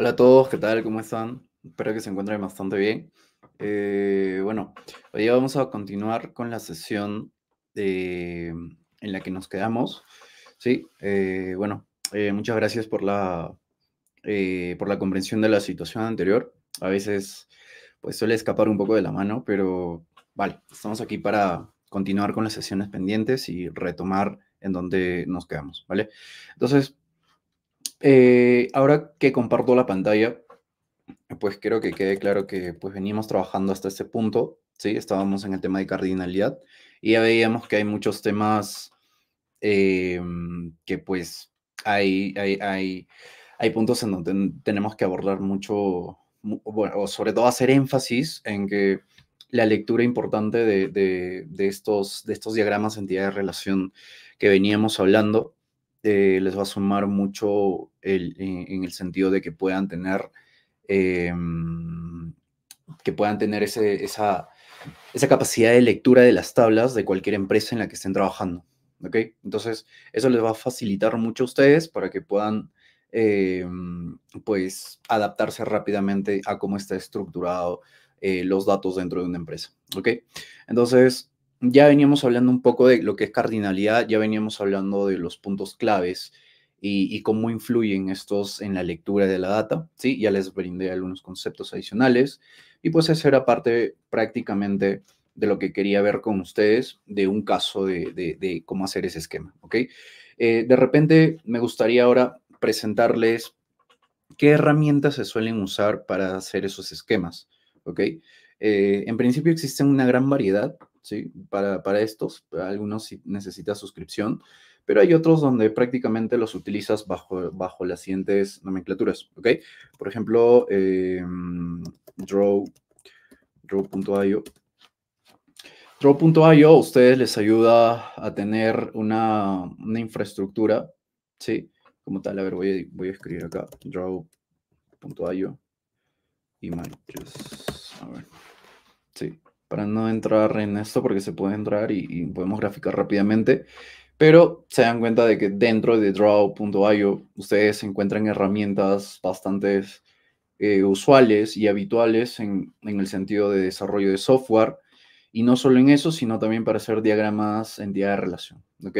Hola a todos, ¿qué tal? ¿Cómo están? Espero que se encuentren bastante bien. Eh, bueno, hoy vamos a continuar con la sesión eh, en la que nos quedamos. Sí, eh, bueno, muchas gracias por la, por la comprensión de la situación anterior. A veces, pues suele escapar un poco de la mano, pero vale, estamos aquí para continuar con las sesiones pendientes y retomar en donde nos quedamos, ¿vale? Entonces, eh, ahora que comparto la pantalla, pues creo que quede claro que pues venimos trabajando hasta este punto, ¿sí? Estábamos en el tema de cardinalidad y ya veíamos que hay muchos temas eh, que pues hay, hay, hay, hay puntos en donde tenemos que abordar mucho, bueno, o sobre todo hacer énfasis en que la lectura importante de, de, de estos, de estos diagramas de entidad de relación que veníamos hablando eh, les va a sumar mucho en, el sentido de que puedan tener, em, que puedan tener esa, esa capacidad de lectura de las tablas de cualquier empresa en la que estén trabajando. ¿ok? Entonces, eso les va a facilitar mucho a ustedes para que puedan, em, pues, adaptarse rápidamente a cómo está estructurado eh, los datos dentro de una empresa, ¿ok? Entonces, ya veníamos hablando un poco de lo que es cardinalidad, ya veníamos hablando de los puntos claves y, cómo influyen estos en la lectura de la data, ¿sí? Ya les brindé algunos conceptos adicionales y pues esa era parte prácticamente de lo que quería ver con ustedes de un caso de, cómo hacer ese esquema, ¿ok? Eh, de repente me gustaría ahora presentarles qué herramientas se suelen usar para hacer esos esquemas, ¿ok? Eh, en principio existen una gran variedad, para, para estos, algunos necesitas suscripción, pero hay otros donde prácticamente los utilizas bajo, bajo las siguientes nomenclaturas, ¿ok? Por ejemplo, eh, Draw, Draw.io. Draw.io a ustedes les ayuda a tener una, infraestructura, ¿sí? Como tal, a ver, voy a, voy a escribir acá, Draw.io, images, a ver, sí para no entrar en esto porque se puede entrar y, podemos graficar rápidamente, pero se dan cuenta de que dentro de draw.io ustedes encuentran herramientas bastante eh, usuales y habituales en, el sentido de desarrollo de software, y no solo en eso, sino también para hacer diagramas en entidad de relación, ¿ok?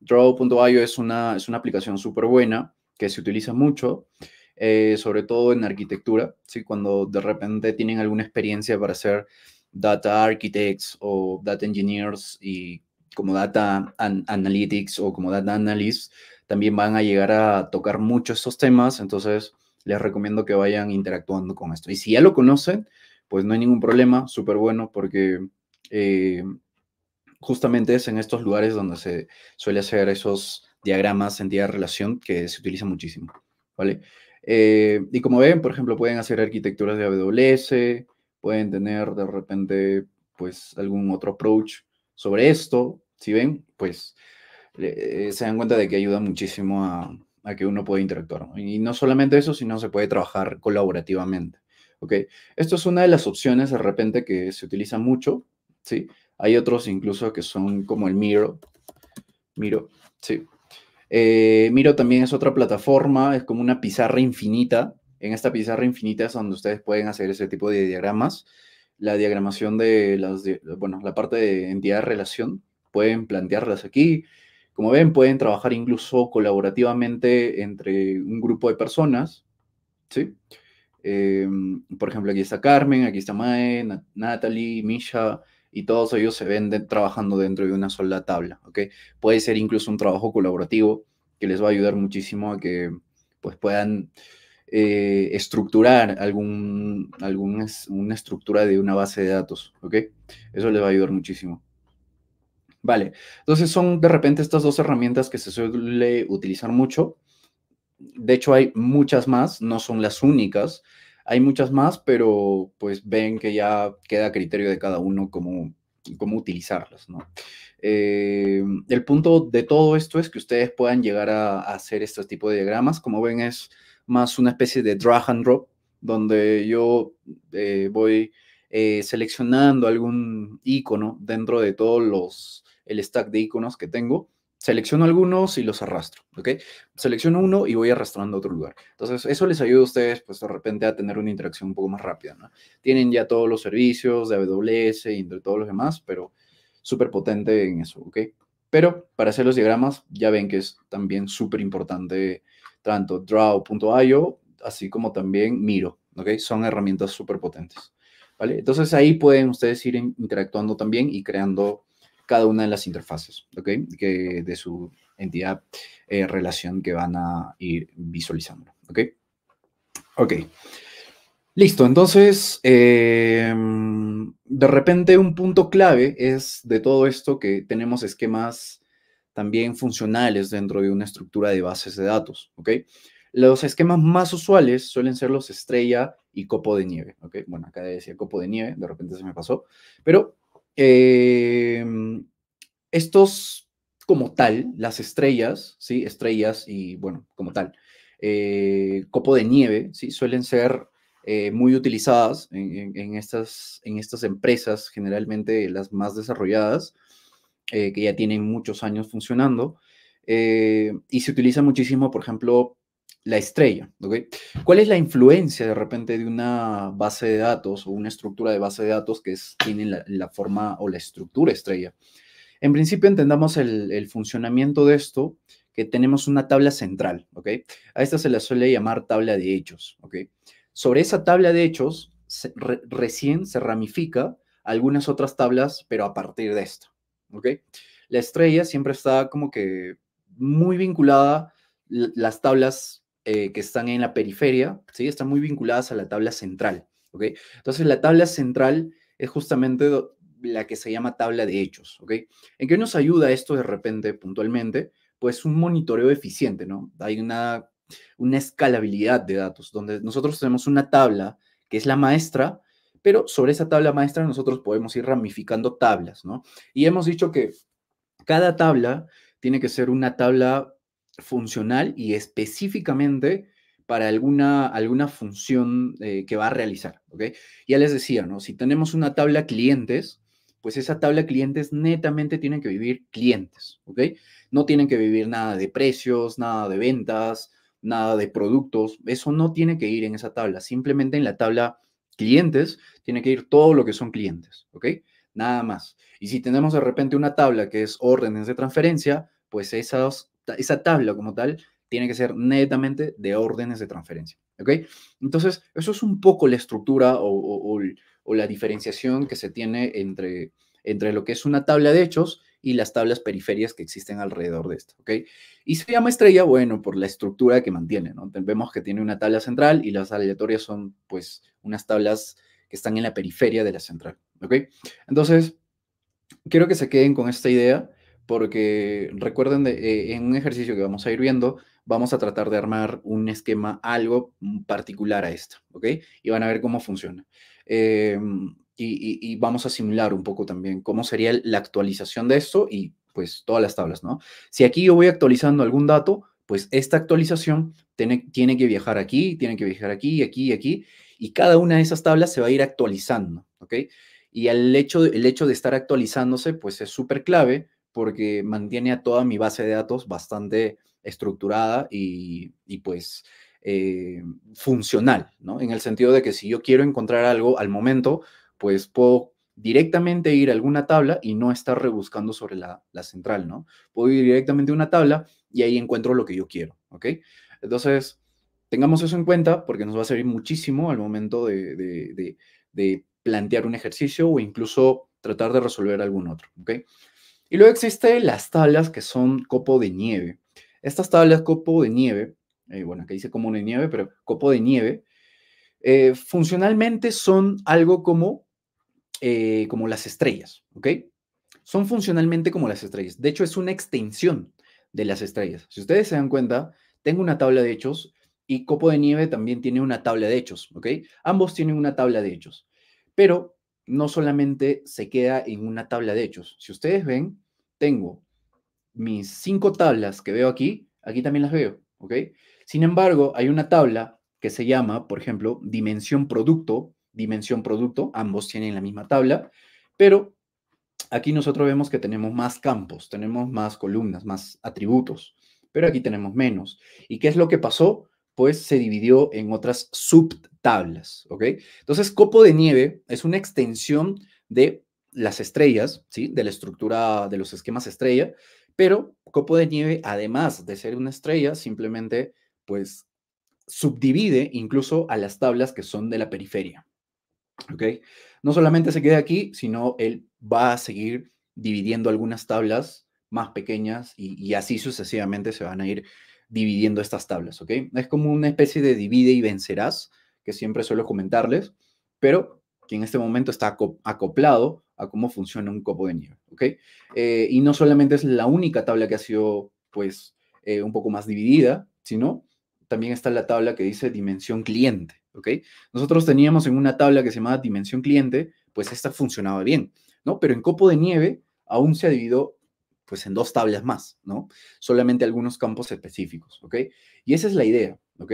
Draw.io es una, es una aplicación súper buena que se utiliza mucho, eh, sobre todo en arquitectura, ¿sí? cuando de repente tienen alguna experiencia para hacer data architects o data engineers y como data analytics o como data analysts también van a llegar a tocar mucho estos temas, entonces les recomiendo que vayan interactuando con esto. Y si ya lo conocen, pues no hay ningún problema, súper bueno porque eh, justamente es en estos lugares donde se suele hacer esos diagramas de relación que se utilizan muchísimo, ¿vale? Eh, y como ven, por ejemplo, pueden hacer arquitecturas de AWS, pueden tener de repente pues algún otro approach sobre esto, si ven, pues eh, se dan cuenta de que ayuda muchísimo a, que uno pueda interactuar. Y no solamente eso, sino se puede trabajar colaborativamente. ¿ok? Esto es una de las opciones de repente que se utiliza mucho, ¿sí? Hay otros incluso que son como el Miro. Miro, sí. Eh, Miro también es otra plataforma, es como una pizarra infinita, en esta pizarra infinita es donde ustedes pueden hacer ese tipo de diagramas. La diagramación de las, bueno, la parte de entidad-relación, pueden plantearlas aquí. Como ven, pueden trabajar incluso colaborativamente entre un grupo de personas, ¿sí? Em, por ejemplo, aquí está Carmen, aquí está Mae, Natalie, Misha, y todos ellos se ven trabajando dentro de una sola tabla, ¿ok? Puede ser incluso un trabajo colaborativo que les va a ayudar muchísimo a que pues puedan eh, estructurar algún, alguna una estructura de una base de datos, ¿ok? Eso les va a ayudar muchísimo. Vale, entonces son de repente estas dos herramientas que se suele utilizar mucho. De hecho, hay muchas más, no son las únicas. Hay muchas más, pero pues ven que ya queda a criterio de cada uno cómo, cómo utilizarlas, eh, el punto de todo esto es que ustedes puedan llegar a, a hacer este tipo de diagramas. Como ven, es más una especie de drag and drop, donde yo eh, voy eh, seleccionando algún icono dentro de todos los, el stack de iconos que tengo. Selecciono algunos y los arrastro, ¿ok? Selecciono uno y voy arrastrando a otro lugar. Entonces, eso les ayuda a ustedes, pues, de repente a tener una interacción un poco más rápida, ¿no? Tienen ya todos los servicios de AWS y entre todos los demás, pero súper potente en eso, ¿ok? Pero para hacer los diagramas, ya ven que es también súper importante tanto draw.io, así como también Miro. ¿ok? Son herramientas súper potentes. ¿vale? Entonces ahí pueden ustedes ir interactuando también y creando cada una de las interfaces ¿ok? que de su entidad eh, relación que van a ir visualizando. ¿ok? Ok. Listo, entonces, em, de repente un punto clave es de todo esto que tenemos esquemas también funcionales dentro de una estructura de bases de datos. ¿ok? Los esquemas más usuales suelen ser los estrella y copo de nieve. ¿ok? Bueno, acá decía copo de nieve, de repente se me pasó, pero em, estos como tal, las estrellas, ¿sí? Estrellas y, bueno, como tal, eh, copo de nieve, ¿sí? Suelen ser eh, muy utilizadas estas, en estas empresas, generalmente las más desarrolladas, eh, que ya tienen muchos años funcionando, eh, y se utiliza muchísimo, por ejemplo, la estrella. ¿Cuál es la influencia de repente de una base de datos o una estructura de base de datos que es, tiene la, forma o la estructura estrella? En principio entendamos el, funcionamiento de esto, que tenemos una tabla central. A esta se la suele llamar tabla de hechos. Sobre esa tabla de hechos, recién se ramifica algunas otras tablas, pero a partir de esta. ¿ok? La estrella siempre está como que muy vinculada, las tablas eh, que están en la periferia, ¿sí? Están muy vinculadas a la tabla central, ¿ok? Entonces la tabla central es justamente la que se llama tabla de hechos, ¿ok? ¿En qué nos ayuda esto de repente, puntualmente? Pues un monitoreo eficiente, ¿no? Hay una, una escalabilidad de datos, donde nosotros tenemos una tabla que es la maestra, pero sobre esa tabla maestra nosotros podemos ir ramificando tablas, ¿no? Y hemos dicho que cada tabla tiene que ser una tabla funcional y específicamente para alguna, alguna función eh, que va a realizar, ¿ok? Ya les decía, ¿no? Si tenemos una tabla clientes, pues esa tabla clientes netamente tiene que vivir clientes, ¿ok? No tienen que vivir nada de precios, nada de ventas, nada de productos, eso no tiene que ir en esa tabla, simplemente en la tabla clientes, tiene que ir todo lo que son clientes, ¿ok? Nada más. Y si tenemos de repente una tabla que es órdenes de transferencia, pues esa tabla como tal tiene que ser netamente de órdenes de transferencia, ¿ok? Entonces, eso es un poco la estructura o, o la diferenciación que se tiene entre, entre lo que es una tabla de hechos y las tablas periferias que existen alrededor de esto, ¿ok? Y se llama estrella, bueno, por la estructura que mantiene, ¿no? Vemos que tiene una tabla central y las aleatorias son, pues, unas tablas que están en la periferia de la central, ¿ok? Entonces, quiero que se queden con esta idea porque recuerden, de, eh, en un ejercicio que vamos a ir viendo, vamos a tratar de armar un esquema algo mm, particular a esto, ¿ok? Y van a ver cómo funciona. Em, y, vamos a simular un poco también cómo sería la actualización de esto y pues todas las tablas, ¿no? Si aquí yo voy actualizando algún dato, pues esta actualización tiene, tiene que viajar aquí, tiene que viajar aquí, aquí, y aquí, y cada una de esas tablas se va a ir actualizando, ¿ok? Y el hecho, el hecho de estar actualizándose, pues es súper clave porque mantiene a toda mi base de datos bastante estructurada y, pues eh, funcional, ¿no? En el sentido de que si yo quiero encontrar algo al momento, pues puedo directamente ir a alguna tabla y no estar rebuscando sobre la, central, ¿no? Puedo ir directamente a una tabla y ahí encuentro lo que yo quiero, ¿ok? Entonces, tengamos eso en cuenta porque nos va a servir muchísimo al momento de, plantear un ejercicio o incluso tratar de resolver algún otro, ¿ok? Y luego existen las tablas que son copo de nieve. Estas tablas copo de nieve, eh, bueno, que dice como de nieve, pero copo de nieve, eh, funcionalmente son algo como eh, como las estrellas, ¿ok? Son funcionalmente como las estrellas. De hecho, es una extensión de las estrellas. Si ustedes se dan cuenta, tengo una tabla de hechos y Copo de Nieve también tiene una tabla de hechos, ¿ok? Ambos tienen una tabla de hechos, pero no solamente se queda en una tabla de hechos. Si ustedes ven, tengo mis cinco tablas que veo aquí, aquí también las veo, ¿ok? Sin embargo, hay una tabla que se llama, por ejemplo, dimensión producto, dimensión producto, ambos tienen la misma tabla, pero aquí nosotros vemos que tenemos más campos, tenemos más columnas, más atributos, pero aquí tenemos menos. ¿Y qué es lo que pasó? Pues se dividió en otras subtablas, ¿ok? Entonces, copo de nieve es una extensión de las estrellas, ¿sí? De la estructura de los esquemas estrella, pero copo de nieve, además de ser una estrella, simplemente, pues, subdivide incluso a las tablas que son de la periferia, ¿Okay? No solamente se queda aquí, sino él va a seguir dividiendo algunas tablas más pequeñas y, así sucesivamente se van a ir dividiendo estas tablas, ¿ok? Es como una especie de divide y vencerás, que siempre suelo comentarles, pero que en este momento está acoplado a cómo funciona un copo de nieve, ¿ok? Eh, y no solamente es la única tabla que ha sido, pues, eh, un poco más dividida, sino también está la tabla que dice dimensión cliente, ¿ok? Nosotros teníamos en una tabla que se llamaba dimensión cliente, pues esta funcionaba bien, ¿no? Pero en copo de nieve aún se ha dividido, pues en dos tablas más, ¿no? Solamente algunos campos específicos, ¿ok? Y esa es la idea, ¿ok?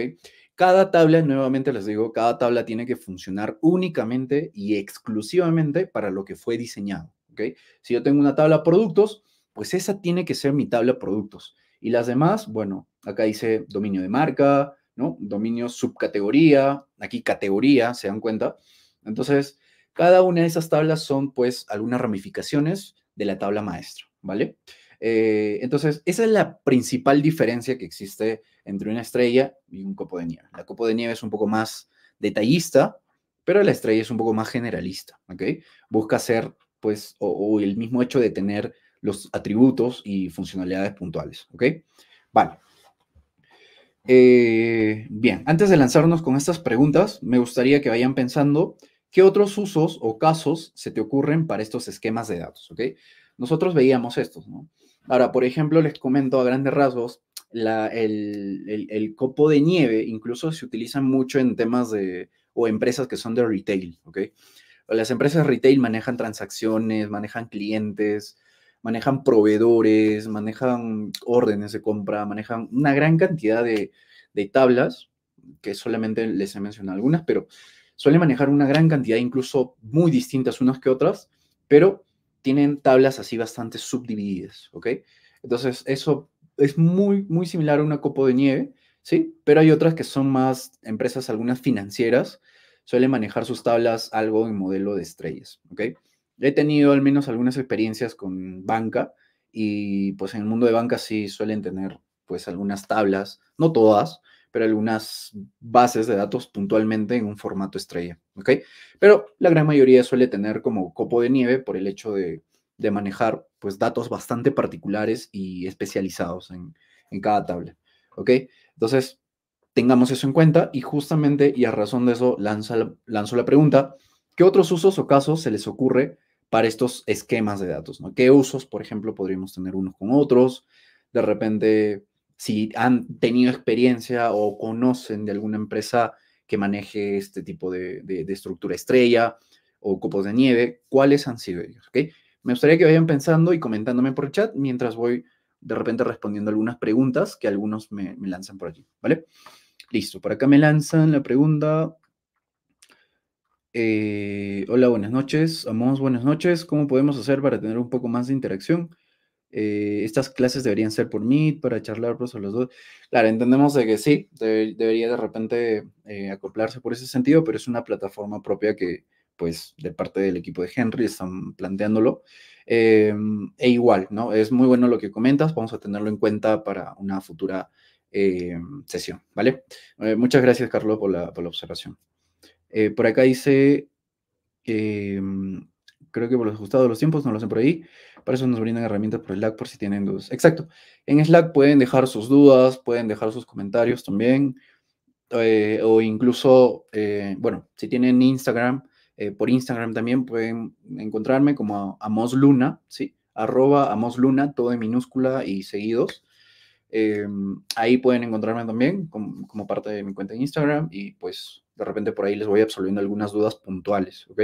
Cada tabla, nuevamente les digo, cada tabla tiene que funcionar únicamente y exclusivamente para lo que fue diseñado, ¿ok? Si yo tengo una tabla productos, pues esa tiene que ser mi tabla productos. Y las demás, bueno, acá dice dominio de marca, ¿no? Dominio subcategoría, aquí categoría, se dan cuenta. Entonces, cada una de esas tablas son pues algunas ramificaciones de la tabla maestra, ¿vale? Eh, entonces, esa es la principal diferencia que existe entre una estrella y un copo de nieve. La copo de nieve es un poco más detallista, pero la estrella es un poco más generalista, ¿ok? Busca ser, pues, o, el mismo hecho de tener los atributos y funcionalidades puntuales, ¿ok? Vale, eh, bien, antes de lanzarnos con estas preguntas, me gustaría que vayan pensando qué otros usos o casos se te ocurren para estos esquemas de datos, Nosotros veíamos estos, ¿no? Ahora, por ejemplo, les comento a grandes rasgos, el, copo de nieve incluso se utiliza mucho en temas de, o empresas que son de retail, Las empresas retail manejan transacciones, manejan clientes, manejan proveedores, manejan órdenes de compra, manejan una gran cantidad de, tablas, que solamente les he mencionado algunas, pero suelen manejar una gran cantidad, incluso muy distintas unas que otras, pero tienen tablas así bastante subdivididas, ¿ok? Entonces, eso es muy, muy similar a una copa de nieve, ¿sí? Pero hay otras que son más empresas, algunas financieras, suelen manejar sus tablas algo en modelo de estrellas, ¿ok? he tenido al menos algunas experiencias con banca y pues en el mundo de banca sí suelen tener pues algunas tablas, no todas, pero algunas bases de datos puntualmente en un formato estrella, ¿ok? Pero la gran mayoría suele tener como copo de nieve por el hecho de, de manejar pues datos bastante particulares y especializados en, en cada tabla, ¿ok? Entonces, tengamos eso en cuenta y justamente y a razón de eso lanzo, lanzo la pregunta, ¿qué otros usos o casos se les ocurre para estos esquemas de datos, ¿no? ¿Qué usos, por ejemplo, podríamos tener unos con otros? De repente, si han tenido experiencia o conocen de alguna empresa que maneje este tipo de, estructura estrella o copos de nieve, ¿cuáles han sido ellos? ¿Okay? Me gustaría que vayan pensando y comentándome por chat mientras voy de repente respondiendo algunas preguntas que algunos me, lanzan por allí, ¿vale? Listo, por acá me lanzan la pregunta, eh, hola, buenas noches. Amos, buenas noches. ¿Cómo podemos hacer para tener un poco más de interacción? Eh, estas clases deberían ser por Meet para charlar a los dos. Claro, entendemos que sí, debería de repente eh, acoplarse por ese sentido, pero es una plataforma propia que, pues, de parte del equipo de Henry están planteándolo. e igual, ¿no? Es muy bueno lo que comentas, vamos a tenerlo en cuenta para una futura sesión, ¿vale? muchas gracias, Carlos, por la observación. Eh, por acá dice, mm, creo que por los ajustados de los tiempos, no lo hacen por ahí. Para eso nos brindan herramientas por Slack por si tienen dudas. Exacto. En Slack pueden dejar sus dudas, pueden dejar sus comentarios también. Eh, o incluso, eh, bueno, si tienen Instagram, por Instagram también pueden encontrarme como Amos Luna, ¿sí? Arroba Amos todo en minúscula y seguidos. Em, ahí pueden encontrarme también como, parte de mi cuenta de Instagram y pues de repente por ahí les voy absolviendo algunas dudas puntuales, ¿ok?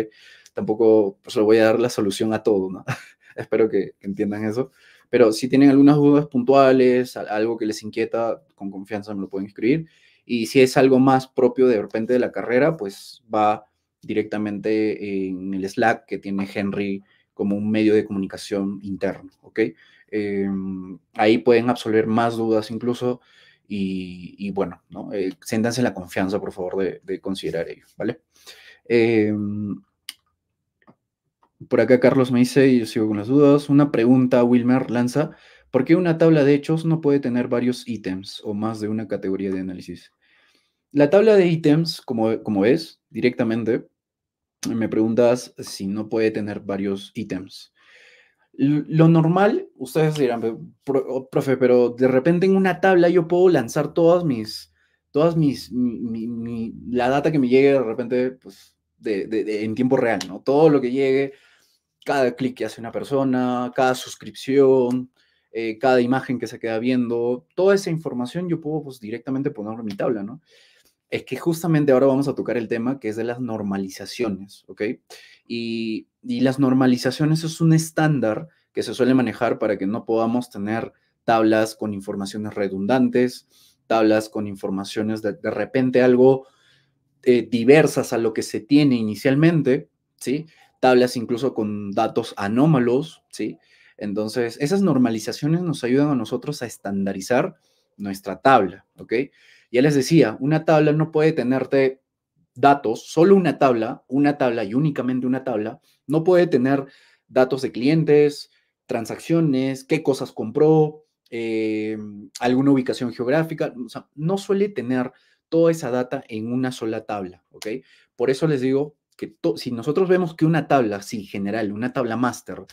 Tampoco pues les voy a dar la solución a todo, ¿no? Espero que, entiendan eso. Pero si tienen algunas dudas puntuales, algo que les inquieta, con confianza me lo pueden escribir. Y si es algo más propio de repente de la carrera, pues va directamente en el Slack que tiene Henry como un medio de comunicación interno, ¿ok? Em, ahí pueden absolver más dudas incluso y, bueno, ¿no? Eh, la confianza, por favor, de, considerar ello, ¿vale? Em, por acá Carlos me dice, y yo sigo con las dudas, una pregunta, Wilmer, lanza, ¿por qué una tabla de hechos no puede tener varios ítems o más de una categoría de análisis? La tabla de ítems, como, como es, directamente, me preguntas si no puede tener varios ítems. Lo normal, ustedes dirán, oh, profe, pero de repente en una tabla yo puedo lanzar todas mis, todas mis, la data que me llegue de repente, pues, de, en tiempo real, ¿no? Todo lo que llegue, cada clic que hace una persona, cada suscripción, eh, cada imagen que se queda viendo, toda esa información yo puedo pues, directamente ponerlo en mi tabla, ¿no? Es que justamente ahora vamos a tocar el tema que es de las normalizaciones, ¿ok? Y y las normalizaciones es un estándar que se suele manejar para que no podamos tener tablas con informaciones redundantes, tablas con informaciones de, repente algo eh, diversas a lo que se tiene inicialmente, ¿sí? Tablas incluso con datos anómalos, ¿sí? Entonces, esas normalizaciones nos ayudan a nosotros a estandarizar nuestra tabla, ¿ok? Ya les decía, una tabla no puede tenerte datos, solo una tabla, una tabla y únicamente una tabla, no puede tener datos de clientes, transacciones, qué cosas compró, eh, alguna ubicación geográfica, no suele tener toda esa data en una sola tabla, ¿ok? Por eso les digo que si nosotros vemos que una tabla, sin general, una tabla master,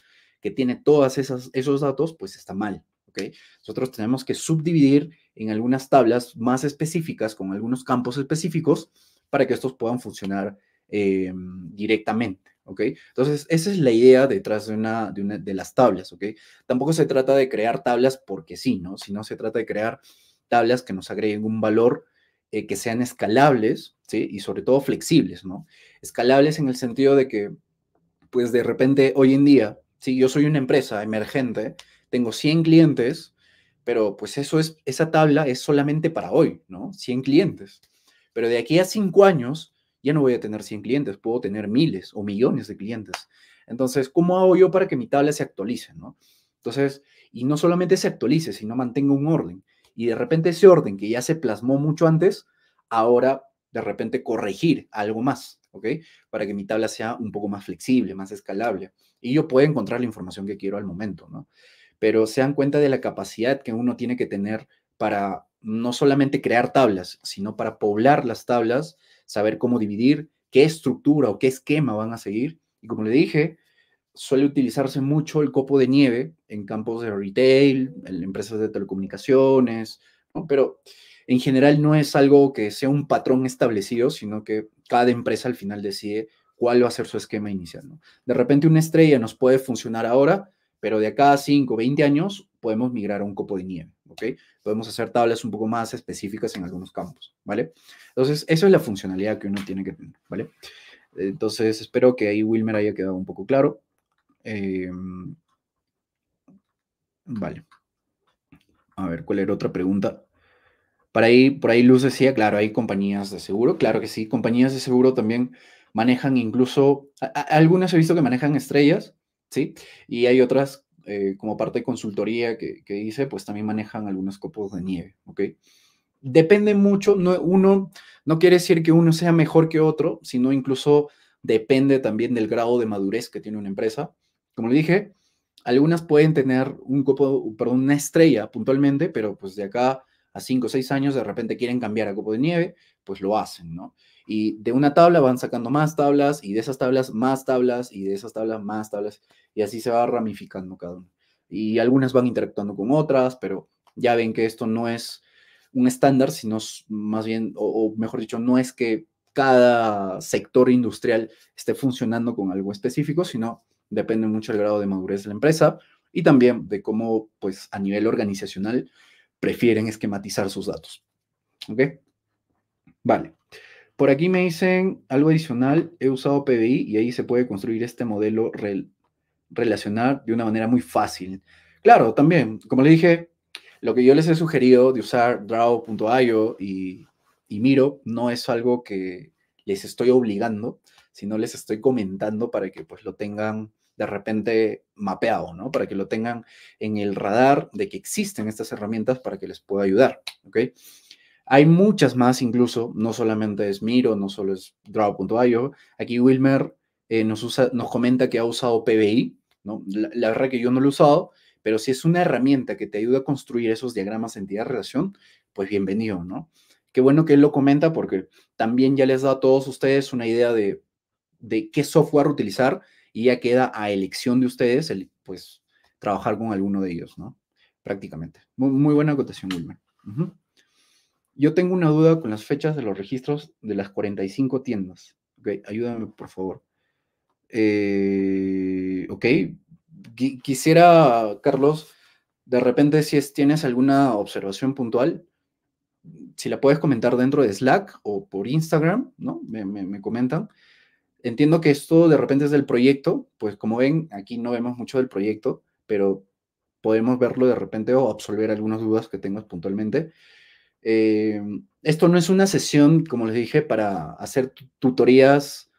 que tiene todos esos datos, pues está mal, ¿ok? Nosotros tenemos que subdividir en algunas tablas más específicas, con algunos campos específicos, para que estos puedan funcionar eh, directamente. ¿ok? Entonces, esa es la idea detrás de, una, de, las tablas. ¿ok? Tampoco se trata de crear tablas porque sí, ¿no? sino se trata de crear tablas que nos agreguen un valor eh, que sean escalables ¿sí? y sobre todo flexibles. ¿no? Escalables en el sentido de que, pues de repente hoy en día, si yo soy una empresa emergente, tengo 100 clientes, pero pues eso es, esa tabla es solamente para hoy, ¿no? 100 clientes. Pero de aquí a cinco años ya no voy a tener 100 clientes, puedo tener miles o millones de clientes. Entonces, ¿cómo hago yo para que mi tabla se actualice? Entonces, y no solamente se actualice, sino mantenga un orden. Y de repente ese orden que ya se plasmó mucho antes, ahora de repente corregir algo más, ¿ok? Para que mi tabla sea un poco más flexible, más escalable. Y yo pueda encontrar la información que quiero al momento, ¿no? Pero se dan cuenta de la capacidad que uno tiene que tener para no solamente crear tablas, sino para poblar las tablas, saber cómo dividir, qué estructura o qué esquema van a seguir. Y como le dije, suele utilizarse mucho el copo de nieve en campos de retail, en empresas de telecomunicaciones, pero en general no es algo que sea un patrón establecido, sino que cada empresa al final decide cuál va a ser su esquema inicial. De repente una estrella nos puede funcionar ahora, pero de acá a 5 o 20 años podemos migrar a un copo de nieve. Podemos hacer tablas un poco más específicas en algunos campos, ¿vale? Entonces, eso es la funcionalidad que uno tiene que tener, ¿vale? Entonces, espero que ahí Wilmer haya quedado un poco claro. Em, vale. A ver, ¿cuál era otra pregunta? Por ahí, por ahí Luz decía, claro, hay compañías de seguro, claro que sí, compañías de seguro también manejan incluso, algunas he visto que manejan estrellas, ¿sí? Y hay otras eh, como parte de consultoría que, que, hice, pues también manejan algunos copos de nieve, ¿ok? Depende mucho, no, uno no quiere decir que uno sea mejor que otro, sino incluso depende también del grado de madurez que tiene una empresa. Como le dije, algunas pueden tener un copo, perdón, una estrella puntualmente, pero pues de acá a 5 o seis años de repente quieren cambiar a copo de nieve, pues lo hacen, ¿no? Y de una tabla van sacando más tablas y de esas tablas más tablas y de esas tablas más tablas. Y así se va ramificando cada uno. Y algunas van interactuando con otras, pero ya ven que esto no es un estándar, sino más bien, o, mejor dicho, no es que cada sector industrial esté funcionando con algo específico, sino depende mucho del grado de madurez de la empresa y también de cómo, pues, a nivel organizacional prefieren esquematizar sus datos. ¿Ok? Vale. Por aquí me dicen algo adicional, he usado PBI y ahí se puede construir este modelo rel relacionar de una manera muy fácil. Claro, también, como le dije, lo que yo les he sugerido de usar draw.io y, y Miro no es algo que les estoy obligando, sino les estoy comentando para que pues lo tengan de repente mapeado, ¿no? Para que lo tengan en el radar de que existen estas herramientas para que les pueda ayudar, ¿ok? Hay muchas más incluso, no solamente es Miro, no solo es Draw.io. Aquí Wilmer eh, nos, usa, nos comenta que ha usado PBI, ¿no? La, verdad que yo no lo he usado, pero si es una herramienta que te ayuda a construir esos diagramas entidad-relación, pues bienvenido, ¿no? Qué bueno que él lo comenta porque también ya les da a todos ustedes una idea de, de qué software utilizar y ya queda a elección de ustedes el, pues, trabajar con alguno de ellos, ¿no? Prácticamente. Muy, buena acotación, Wilmer. Yo tengo una duda con las fechas de los registros de las 45 tiendas. ayúdame, por favor. Eh, ok, quisiera, Carlos, de repente si tienes alguna observación puntual, si la puedes comentar dentro de Slack o por Instagram, ¿no? Me, comentan. Entiendo que esto de repente es del proyecto, pues como ven, aquí no vemos mucho del proyecto, pero podemos verlo de repente o absolver algunas dudas que tengas puntualmente. Eh, esto no es una sesión, como les dije, para hacer tutorías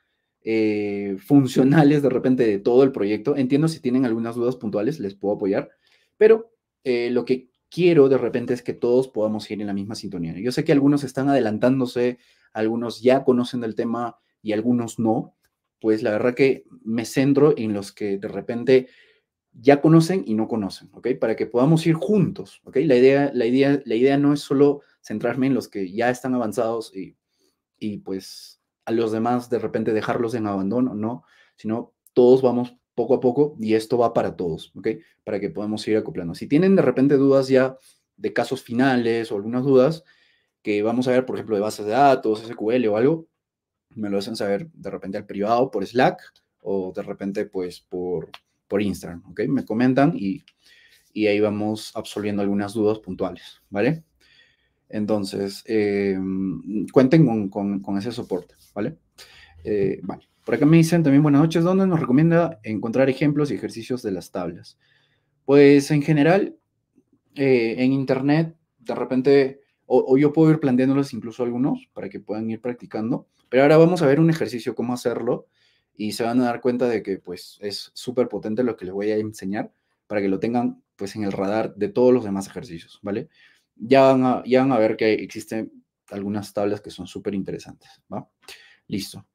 eh, funcionales de repente de todo el proyecto. Entiendo si tienen algunas dudas puntuales, les puedo apoyar, pero eh, lo que quiero de repente es que todos podamos ir en la misma sintonía. Yo sé que algunos están adelantándose, algunos ya conocen del tema y algunos no. Pues la verdad que me centro en los que de repente ya conocen y no conocen, ¿ok? Para que podamos ir juntos, ¿ok? La idea, la idea, la idea no es solo centrarme en los que ya están avanzados y, pues a los demás de repente dejarlos en abandono, no, sino todos vamos poco a poco y esto va para todos, ¿ok? Para que podamos ir acoplando. Si tienen de repente dudas ya de casos finales o algunas dudas que vamos a ver, por ejemplo, de bases de datos, SQL o algo, me lo hacen saber de repente al privado por Slack o de repente pues por, por Instagram, ¿ok? Me comentan y, y ahí vamos absolviendo algunas dudas puntuales, ¿vale? Entonces, eh, cuenten con, ese soporte, ¿vale? Eh, vale. Por acá me dicen también buenas noches, ¿dónde nos recomienda encontrar ejemplos y ejercicios de las tablas? Pues en general, eh, en Internet, de repente, o, yo puedo ir planteándolos incluso algunos para que puedan ir practicando, pero ahora vamos a ver un ejercicio, cómo hacerlo, y se van a dar cuenta de que pues es súper potente lo que les voy a enseñar para que lo tengan pues en el radar de todos los demás ejercicios, ¿vale? ya van a, ver que existen algunas tablas que son súper interesantes, ¿va? Listo.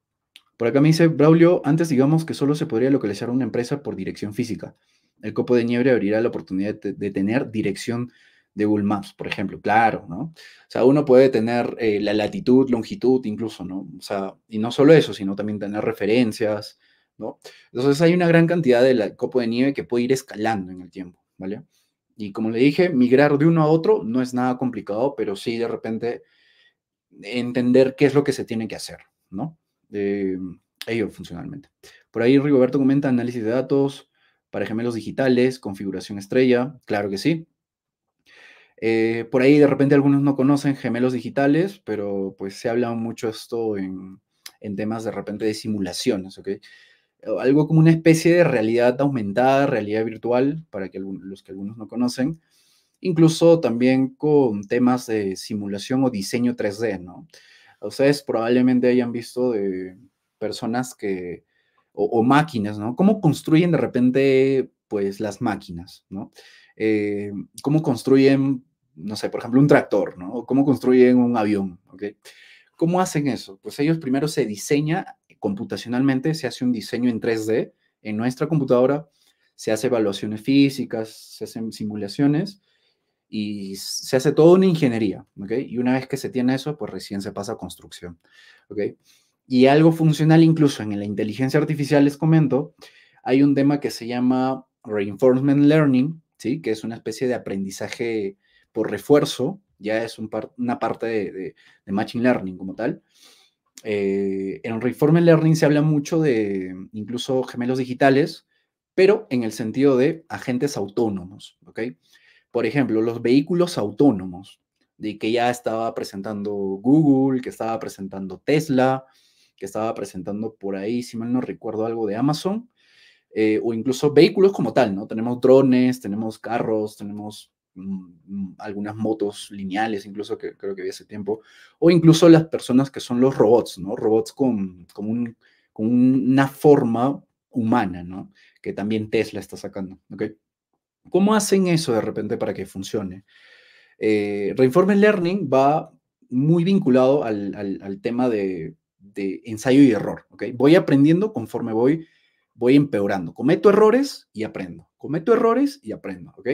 Por acá me dice Braulio, antes digamos que solo se podría localizar una empresa por dirección física. El copo de nieve abrirá la oportunidad de, tener dirección de Google Maps, por ejemplo, claro, ¿no? O sea, uno puede tener eh, la latitud, longitud, incluso, ¿no? O sea, y no solo eso, sino también tener referencias, ¿no? Entonces hay una gran cantidad de copo de nieve que puede ir escalando en el tiempo, ¿vale? Y como le dije, migrar de uno a otro no es nada complicado, pero sí de repente entender qué es lo que se tiene que hacer, ¿no? Eh, ello funcionalmente. Por ahí Rigoberto comenta análisis de datos para gemelos digitales, configuración estrella, claro que sí. Eh, por ahí de repente algunos no conocen gemelos digitales, pero pues se habla mucho esto en, en temas de repente de simulaciones, ¿ok? algo como una especie de realidad aumentada, realidad virtual, para que los que algunos no conocen, incluso también con temas de simulación o diseño 3D, ¿no? Ustedes probablemente hayan visto de personas que, o, máquinas, ¿no? ¿Cómo construyen de repente, pues, las máquinas, ¿no? Eh, ¿Cómo construyen, no sé, por ejemplo, un tractor, ¿no? ¿Cómo construyen un avión, ¿ok? ¿Cómo hacen eso? Pues ellos primero se diseña computacionalmente se hace un diseño en 3D en nuestra computadora, se hace evaluaciones físicas, se hacen simulaciones y se hace toda una ingeniería, Y una vez que se tiene eso, pues recién se pasa a construcción, Y algo funcional incluso en la inteligencia artificial, les comento, hay un tema que se llama reinforcement learning, ¿sí? Que es una especie de aprendizaje por refuerzo, ya es una parte de machine learning como tal. Eh, en Reformer Learning se habla mucho de incluso gemelos digitales, pero en el sentido de agentes autónomos, ¿ok? Por ejemplo, los vehículos autónomos, de que ya estaba presentando Google, que estaba presentando Tesla, que estaba presentando por ahí, si mal no recuerdo, algo de Amazon, eh, o incluso vehículos como tal, ¿no? Tenemos drones, tenemos carros, tenemos Mm, algunas motos lineales, incluso que creo que había hace tiempo, o incluso las personas que son los robots, ¿no? Robots con, una forma humana, ¿no? Que también Tesla está sacando, ¿ok? ¿Cómo hacen eso de repente para que funcione? Eh, Learning va muy vinculado al, tema de, de, ensayo y error, ¿ok? Voy aprendiendo conforme voy, voy empeorando. Cometo errores y aprendo. Cometo errores y aprendo, ¿ok?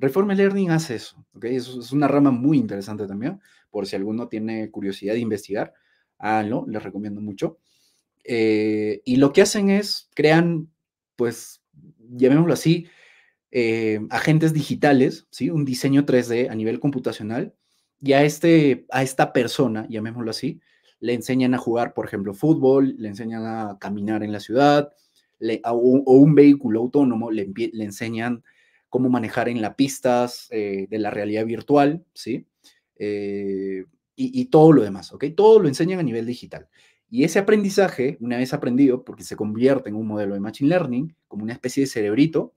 Reforma Learning hace eso, ¿ok? Eso es una rama muy interesante también, por si alguno tiene curiosidad de investigar, háganlo, les recomiendo mucho. Eh, y lo que hacen es, crean, pues, llamémoslo así, eh, agentes digitales, ¿sí? Un diseño 3D a nivel computacional, y a, este, a esta persona, llamémoslo así, le enseñan a jugar, por ejemplo, fútbol, le enseñan a caminar en la ciudad, le, o, un vehículo autónomo, le enseñan cómo manejar en las pistas eh, de la realidad virtual, ¿sí? Eh, y, y, todo lo demás, ¿ok? Todo lo enseñan a nivel digital. Y ese aprendizaje, una vez aprendido, porque se convierte en un modelo de Machine Learning, como una especie de cerebrito,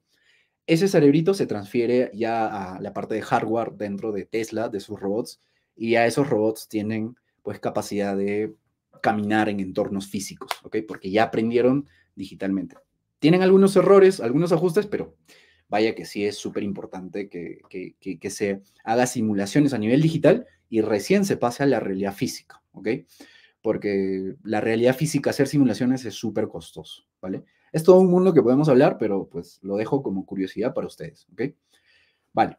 ese cerebrito se transfiere ya a la parte de hardware dentro de Tesla, de sus robots, y ya esos robots tienen pues capacidad de caminar en entornos físicos, ¿ok? Porque ya aprendieron digitalmente. Tienen algunos errores, algunos ajustes, pero vaya que sí es súper importante que, que, se haga simulaciones a nivel digital y recién se pase a la realidad física, ¿ok? Porque la realidad física, hacer simulaciones es súper costoso, ¿vale? Es todo un mundo que podemos hablar, pero pues lo dejo como curiosidad para ustedes, ¿ok? Vale.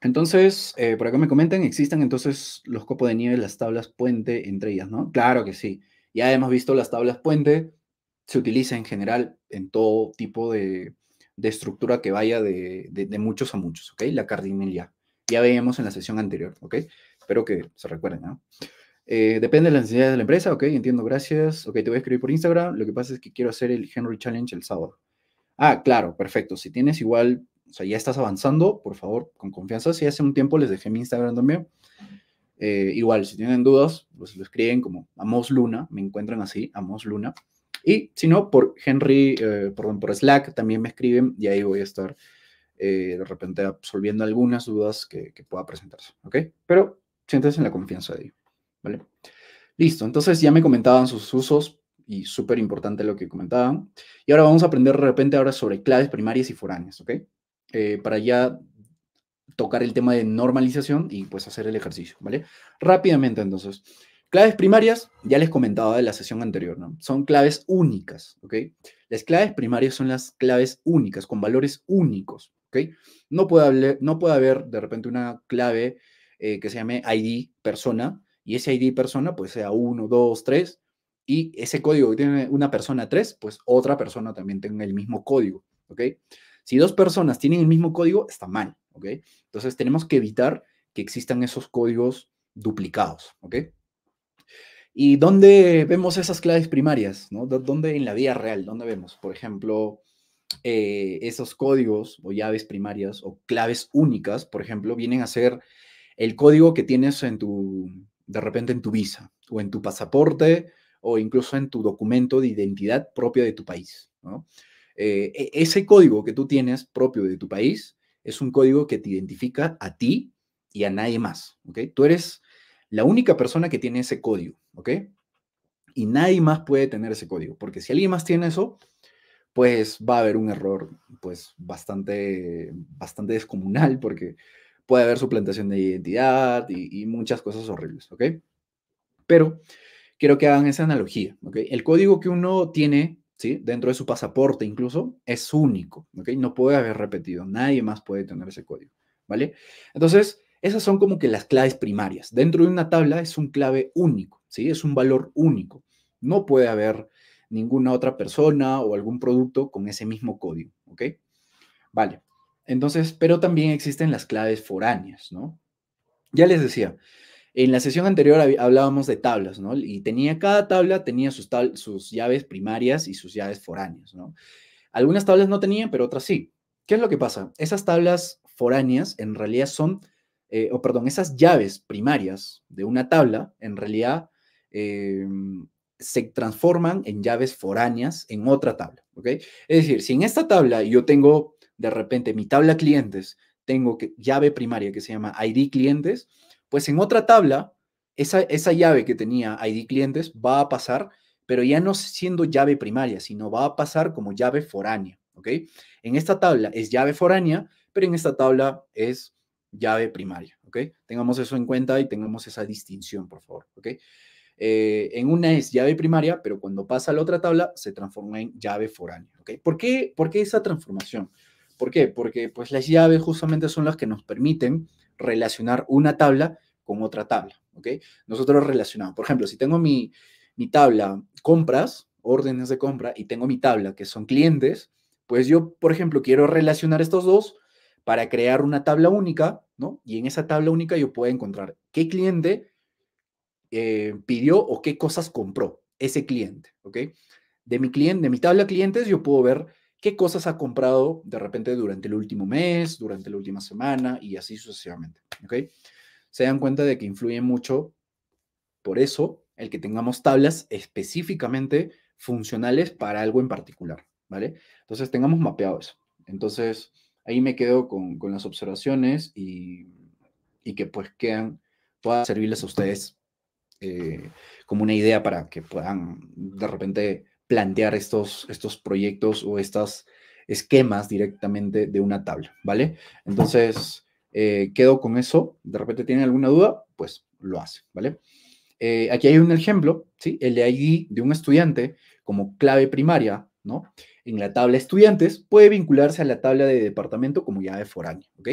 Entonces, eh, por acá me comentan, ¿existen entonces los copos de nieve, las tablas puente entre ellas, no? Claro que sí. Ya hemos visto las tablas puente, se utiliza en general en todo tipo de de estructura que vaya de, muchos a muchos, ¿ok? La cardinalidad. Ya veíamos en la sesión anterior, ¿ok? Espero que se recuerden, ¿no? Eh, depende de las necesidades de la empresa, ¿ok? Entiendo, gracias. Ok, te voy a escribir por Instagram. Lo que pasa es que quiero hacer el Henry Challenge el sábado. Ah, claro, perfecto. Si tienes igual, o sea, ya estás avanzando, por favor, con confianza. Si hace un tiempo les dejé mi Instagram también. Eh, igual, si tienen dudas, pues lo escriben como Amos Luna, me encuentran así, Amos Luna. Y si no, por Henry, eh, perdón, por Slack también me escriben y ahí voy a estar eh, de repente absolviendo algunas dudas que, pueda presentarse, ¿ok? Pero siéntense en la confianza de ello, ¿vale? Listo, entonces ya me comentaban sus usos y súper importante lo que comentaban. Y ahora vamos a aprender de repente ahora sobre claves primarias y foráneas, ¿ok? Eh, para ya tocar el tema de normalización y pues hacer el ejercicio, ¿vale? Rápidamente entonces. Claves primarias, ya les comentaba de la sesión anterior, ¿no? Son claves únicas, ¿ok? Las claves primarias son las claves únicas, con valores únicos, ¿ok? No puede, haber, no puede haber de repente una clave eh, que se llame ID persona, y ese ID persona pues sea 1, 2, 3, y ese código que tiene una persona 3, pues otra persona también tenga el mismo código, ¿ok? Si dos personas tienen el mismo código, está mal, ¿ok? Entonces tenemos que evitar que existan esos códigos duplicados, ¿ok? ¿Y dónde vemos esas claves primarias? ¿no? ¿Dónde en la vida real? ¿Dónde vemos, por ejemplo, eh, esos códigos o llaves primarias o claves únicas, por ejemplo, vienen a ser el código que tienes en tu, de repente en tu visa o en tu pasaporte o incluso en tu documento de identidad propio de tu país. Eh, e-, ese código que tú tienes propio de tu país es un código que te identifica a ti y a nadie más. ¿okay? Tú eres la única persona que tiene ese código. ¿ok? Y nadie más puede tener ese código, porque si alguien más tiene eso, pues va a haber un error, pues bastante, bastante descomunal, porque puede haber suplantación de identidad y, muchas cosas horribles, ¿ok? Pero quiero que hagan esa analogía, ¿ok? El código que uno tiene ¿Sí? dentro de su pasaporte incluso, es único, ¿ok? No puede haber repetido, nadie más puede tener ese código, ¿vale? Entonces, esas son como que las claves primarias. Dentro de una tabla es un clave único. ¿sí? Es un valor único. No puede haber ninguna otra persona o algún producto con ese mismo código, ¿ok? Vale. Entonces, pero también existen las claves foráneas, ¿no? Ya les decía, en la sesión anterior hablábamos de tablas, ¿no? Y tenía cada tabla, tenía sus, sus llaves primarias y sus llaves foráneas, ¿no? Algunas tablas no tenían, pero otras sí. ¿Qué es lo que pasa? Esas tablas foráneas en realidad son, eh, o perdón, esas llaves primarias de una tabla en realidad Em, se transforman en llaves foráneas en otra tabla, ¿ok? Es decir, si en esta tabla yo tengo de repente mi tabla clientes, tengo que, llave primaria que se llama ID clientes, pues en otra tabla esa, esa llave que tenía ID clientes va a pasar, pero ya no siendo llave primaria, sino va a pasar como llave foránea, ¿ok? En esta tabla es llave foránea, pero en esta tabla es llave primaria, ¿ok? Tengamos eso en cuenta y tengamos esa distinción, por favor, ¿ok? Eh, en una es llave primaria, pero cuando pasa a la otra tabla se transforma en llave foránea. ¿okay? ¿Por, qué, ¿Por esa transformación? ¿Por qué? Porque pues, las llaves justamente son las que nos permiten relacionar una tabla con otra tabla. ¿okay? Nosotros relacionamos, por ejemplo, si tengo mi, mi tabla compras, órdenes de compra, y tengo mi tabla que son clientes, pues yo, por ejemplo, quiero relacionar estos dos para crear una tabla única, ¿no? Y en esa tabla única yo puedo encontrar qué cliente eh, pidió o qué cosas compró ese cliente, ¿ok? De mi cliente, de mi tabla de clientes, yo puedo ver qué cosas ha comprado de repente durante el último mes, durante la última semana y así sucesivamente, ¿ok? Se dan cuenta de que influye mucho, por eso, el que tengamos tablas específicamente funcionales para algo en particular, ¿vale? Entonces, tengamos mapeado eso. Entonces, ahí me quedo con, las observaciones y, y que pues quedan, puedan servirles a ustedes eh, como una idea para que puedan de repente plantear estos, estos proyectos o estos esquemas directamente de una tabla, ¿vale? Entonces, eh, quedo con eso. De repente tienen alguna duda, pues lo hacen, ¿vale? Eh, aquí hay un ejemplo, ¿sí? El ID de un estudiante como clave primaria, ¿no? En la tabla estudiantes puede vincularse a la tabla de departamento como llave foránea, ¿ok?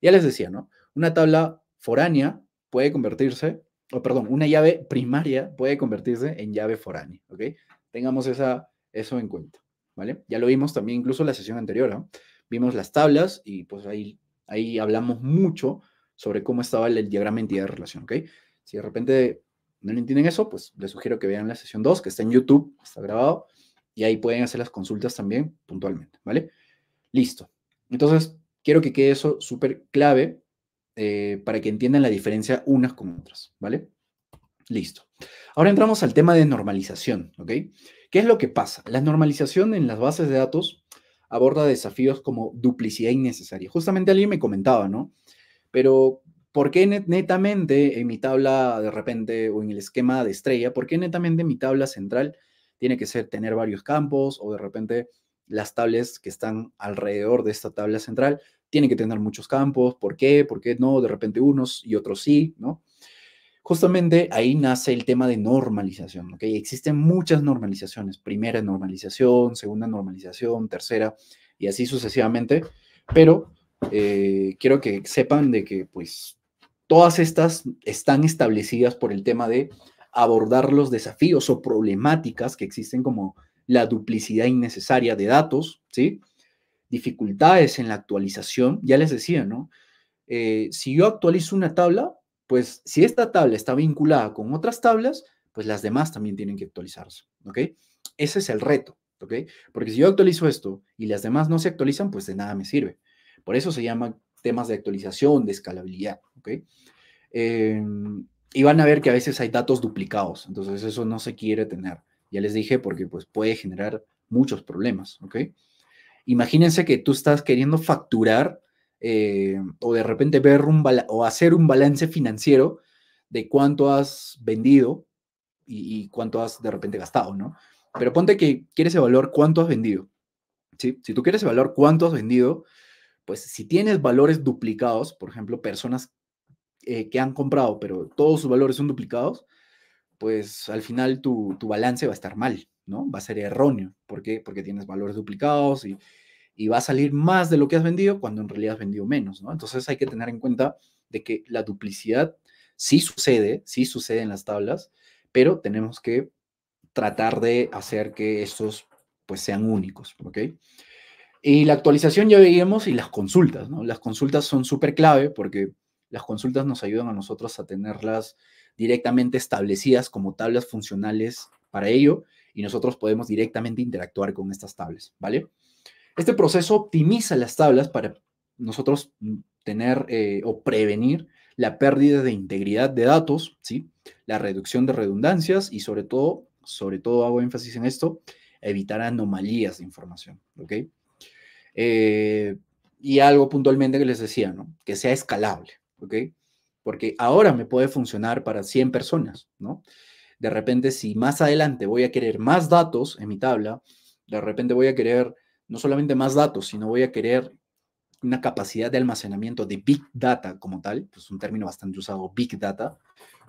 Ya les decía, ¿no? Una tabla foránea puede convertirse o perdón, una llave primaria puede convertirse en llave foránea, ¿ok? Tengamos esa, eso en cuenta, ¿vale? Ya lo vimos también incluso en la sesión anterior, ¿ah? Vimos las tablas y pues ahí, ahí hablamos mucho sobre cómo estaba el, diagrama entidad-relación, de ¿ok? Si de repente no entienden eso, pues les sugiero que vean la sesión 2, que está en YouTube, está grabado, y ahí pueden hacer las consultas también puntualmente, ¿vale? Listo. Entonces, quiero que quede eso súper clave eh, para que entiendan la diferencia unas con otras, ¿vale? Listo. Ahora entramos al tema de normalización, ¿ok? ¿Qué es lo que pasa? La normalización en las bases de datos aborda desafíos como duplicidad innecesaria. Justamente alguien me comentaba, ¿no? Pero, ¿por qué netamente en mi tabla de repente o en el esquema de estrella, por qué netamente mi tabla central tiene que ser tener varios campos o de repente las tablas que están alrededor de esta tabla central tiene que tener muchos campos, ¿por qué? ¿Por qué no? De repente unos y otros sí, ¿no? Justamente ahí nace el tema de normalización, ¿ok? Existen muchas normalizaciones, primera normalización, segunda normalización, tercera y así sucesivamente, pero eh, quiero que sepan de que pues todas estas están establecidas por el tema de abordar los desafíos o problemáticas que existen como la duplicidad innecesaria de datos, ¿sí? dificultades en la actualización, ya les decía, ¿no? Eh, si yo actualizo una tabla, pues si esta tabla está vinculada con otras tablas, pues las demás también tienen que actualizarse, ¿ok? Ese es el reto, ¿ok? Porque si yo actualizo esto y las demás no se actualizan, pues de nada me sirve. Por eso se llama temas de actualización, de escalabilidad, ¿ok? Em, y van a ver que a veces hay datos duplicados, entonces eso no se quiere tener. Ya les dije porque pues puede generar muchos problemas, ¿ok? Imagínense que tú estás queriendo facturar eh, o de repente ver un o hacer un balance financiero de cuánto has vendido y, cuánto has de repente gastado, ¿no? Pero ponte que quieres evaluar cuánto has vendido. ¿sí? Si tú quieres evaluar cuánto has vendido, pues si tienes valores duplicados, por ejemplo, personas eh, que han comprado, pero todos sus valores son duplicados, pues al final tu, balance va a estar mal, ¿no? Va a ser erróneo. ¿Por qué? Porque tienes valores duplicados y, va a salir más de lo que has vendido cuando en realidad has vendido menos, ¿no? Entonces hay que tener en cuenta de que la duplicidad sí sucede, sí sucede en las tablas, pero tenemos que tratar de hacer que estos pues sean únicos, ¿ok? Y la actualización ya veíamos y las consultas, ¿no? Las consultas son súper clave porque las consultas nos ayudan a nosotros a tenerlas directamente establecidas como tablas funcionales para ello y nosotros podemos directamente interactuar con estas tablas, ¿vale? Este proceso optimiza las tablas para nosotros mm, tener eh, o prevenir la pérdida de integridad de datos, ¿sí? La reducción de redundancias y sobre todo, sobre todo hago énfasis en esto, evitar anomalías de información, ¿ok? Eh, y algo puntualmente que les decía, ¿no? Que sea escalable, ¿ok? porque ahora me puede funcionar para 100 personas, ¿no? De repente, si más adelante voy a querer más datos en mi tabla, de repente voy a querer no solamente más datos, sino voy a querer una capacidad de almacenamiento de big data como tal, pues un término bastante usado, big data,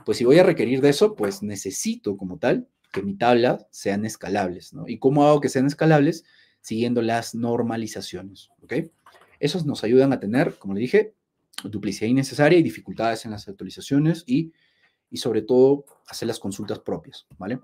pues si voy a requerir de eso, pues necesito como tal que mi tabla sean escalables, ¿no? ¿Y cómo hago que sean escalables? Siguiendo las normalizaciones, ¿ok? Esos nos ayudan a tener, como le dije, duplicidad innecesaria y dificultades en las actualizaciones y, y sobre todo hacer las consultas propias, ¿vale?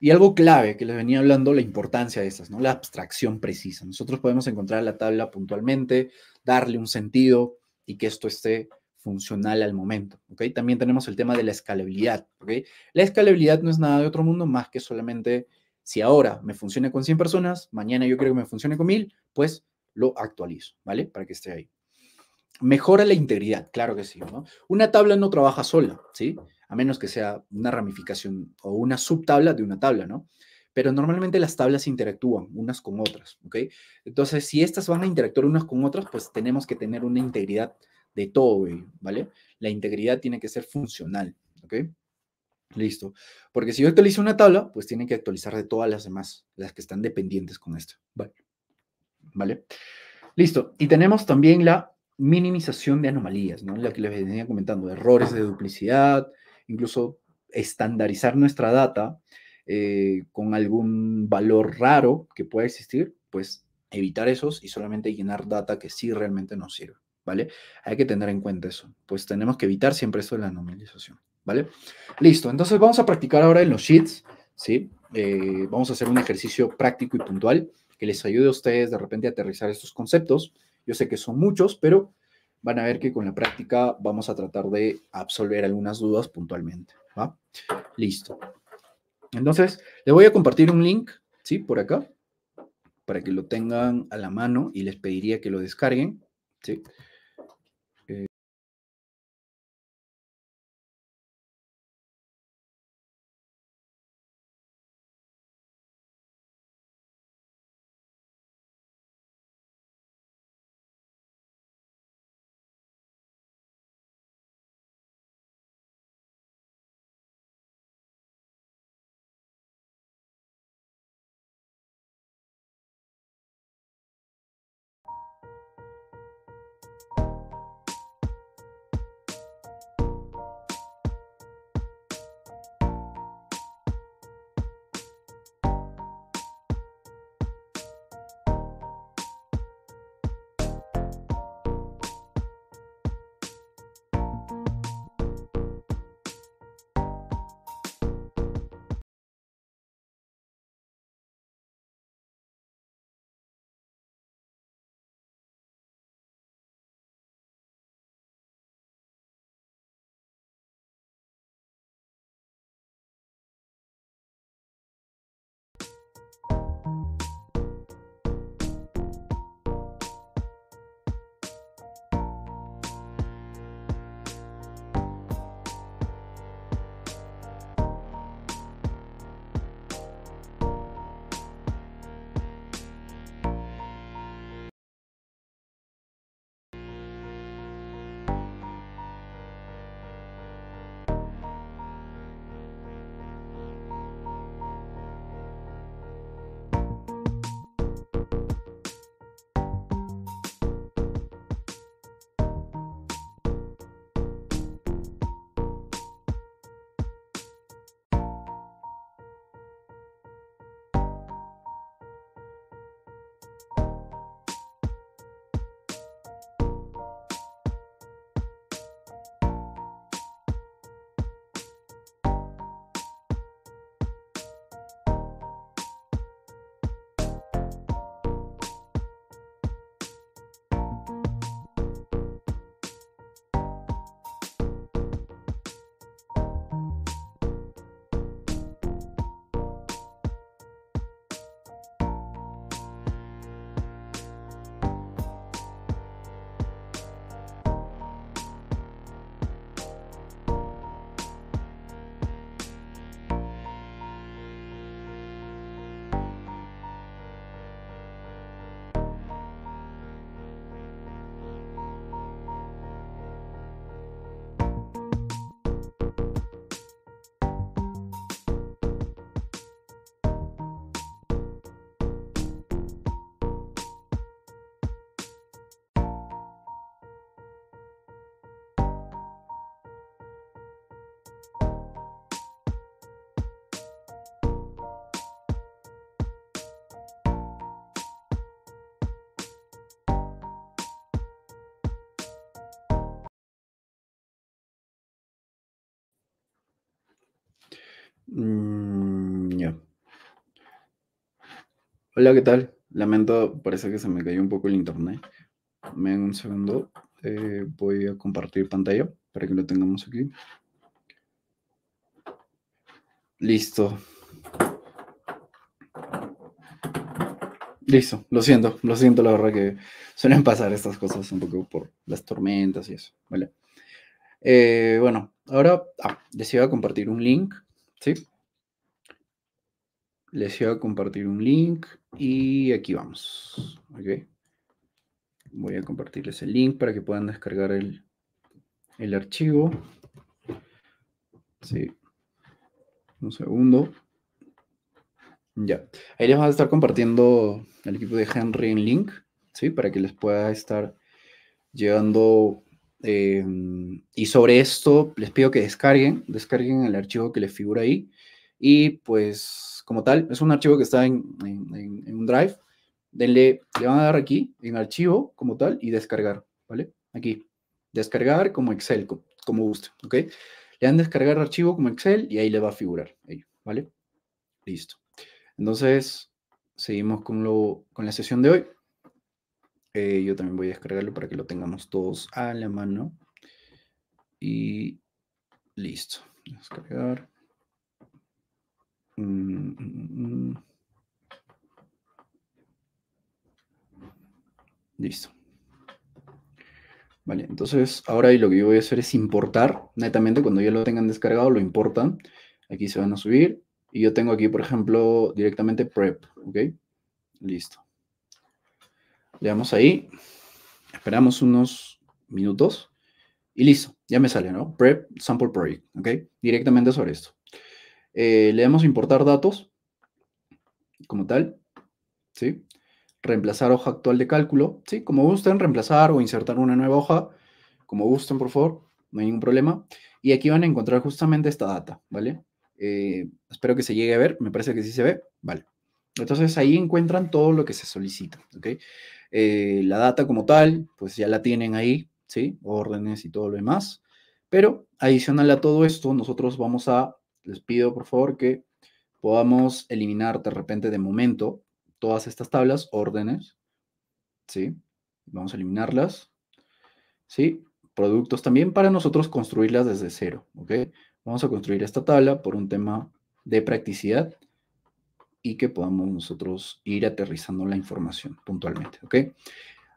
Y algo clave que les venía hablando, la importancia de estas, ¿no? La abstracción precisa. Nosotros podemos encontrar la tabla puntualmente, darle un sentido y que esto esté funcional al momento, ¿ok? También tenemos el tema de la escalabilidad, ¿ok? La escalabilidad no es nada de otro mundo más que solamente si ahora me funciona con 100 personas, mañana yo creo que me funcione con 1000, pues lo actualizo, ¿vale? Para que esté ahí. Mejora la integridad, claro que sí. ¿no? Una tabla no trabaja sola, ¿sí? A menos que sea una ramificación o una subtabla de una tabla, ¿no? Pero normalmente las tablas interactúan unas con otras, ¿ok? Entonces, si estas van a interactuar unas con otras, pues tenemos que tener una integridad de todo ¿vale? La integridad tiene que ser funcional, ¿ok? Listo. Porque si yo actualizo una tabla, pues tiene que actualizar de todas las demás, las que están dependientes con esto, ¿vale? ¿Vale? Listo. Y tenemos también la minimización de anomalías, ¿no? La que les venía comentando, errores de duplicidad, incluso estandarizar nuestra data eh, con algún valor raro que pueda existir, pues evitar esos y solamente llenar data que sí realmente nos sirve, ¿vale? Hay que tener en cuenta eso, pues tenemos que evitar siempre eso de la anomalización, ¿vale? Listo, entonces vamos a practicar ahora en los sheets, ¿sí? Eh, vamos a hacer un ejercicio práctico y puntual que les ayude a ustedes de repente a aterrizar estos conceptos. Yo sé que son muchos, pero van a ver que con la práctica vamos a tratar de absolver algunas dudas puntualmente. ¿va? Listo. Entonces, les voy a compartir un link, ¿sí? Por acá, para que lo tengan a la mano y les pediría que lo descarguen, ¿sí? sí Mm, ya. Hola, ¿qué tal? Lamento, parece que se me cayó un poco el internet. Me un segundo. Eh, voy a compartir pantalla para que lo tengamos aquí. Listo. Listo, lo siento, lo siento, la verdad que suelen pasar estas cosas un poco por las tormentas y eso, ¿vale? Eh, bueno, ahora ah, a compartir un link ¿Sí? Les iba a compartir un link y aquí vamos. Voy a compartirles el link para que puedan descargar el, el archivo. Sí. Un segundo. Ya. Ahí les vamos a estar compartiendo el equipo de Henry en link, ¿sí? Para que les pueda estar llegando Em, y sobre esto les pido que descarguen, descarguen el archivo que les figura ahí. Y pues como tal, es un archivo que está en, un drive. Denle, le van a dar aquí en archivo como tal y descargar, ¿vale? Aquí, descargar como Excel, como, guste, ¿ok? Le dan descargar archivo como Excel y ahí le va a figurar, ¿vale? Listo. Entonces, seguimos con, lo, con la sesión de hoy. Eh, yo también voy a descargarlo para que lo tengamos todos a la mano. Y listo. Descargar. Mm, mm, mm. listo. Vale, entonces ahora lo que yo voy a hacer es importar, netamente cuando ya lo tengan descargado lo importan, aquí se van a subir y yo tengo aquí, por ejemplo, directamente prep, ¿ok? Listo. Le damos ahí. Esperamos unos minutos. Y listo, ya me sale, ¿no? Prep Sample Project, ¿ok? Directamente sobre esto. Eh, le damos importar datos, como tal, ¿sí? Reemplazar hoja actual de cálculo, ¿sí? Como gusten, reemplazar o insertar una nueva hoja, como gusten, por favor, no hay ningún problema. Y aquí van a encontrar justamente esta data, ¿vale? Eh, espero que se llegue a ver, me parece que sí se ve, ¿vale? Entonces ahí encuentran todo lo que se solicita, ¿ok? Eh, la data como tal, pues ya la tienen ahí, ¿sí? Órdenes y todo lo demás. Pero adicional a todo esto, nosotros vamos a, les pido por favor que podamos eliminar de repente de momento todas estas tablas, órdenes, ¿sí? Vamos a eliminarlas, ¿sí? Productos también para nosotros construirlas desde cero, ¿ok? Vamos a construir esta tabla por un tema de practicidad y que podamos nosotros ir aterrizando la información puntualmente, ¿ok?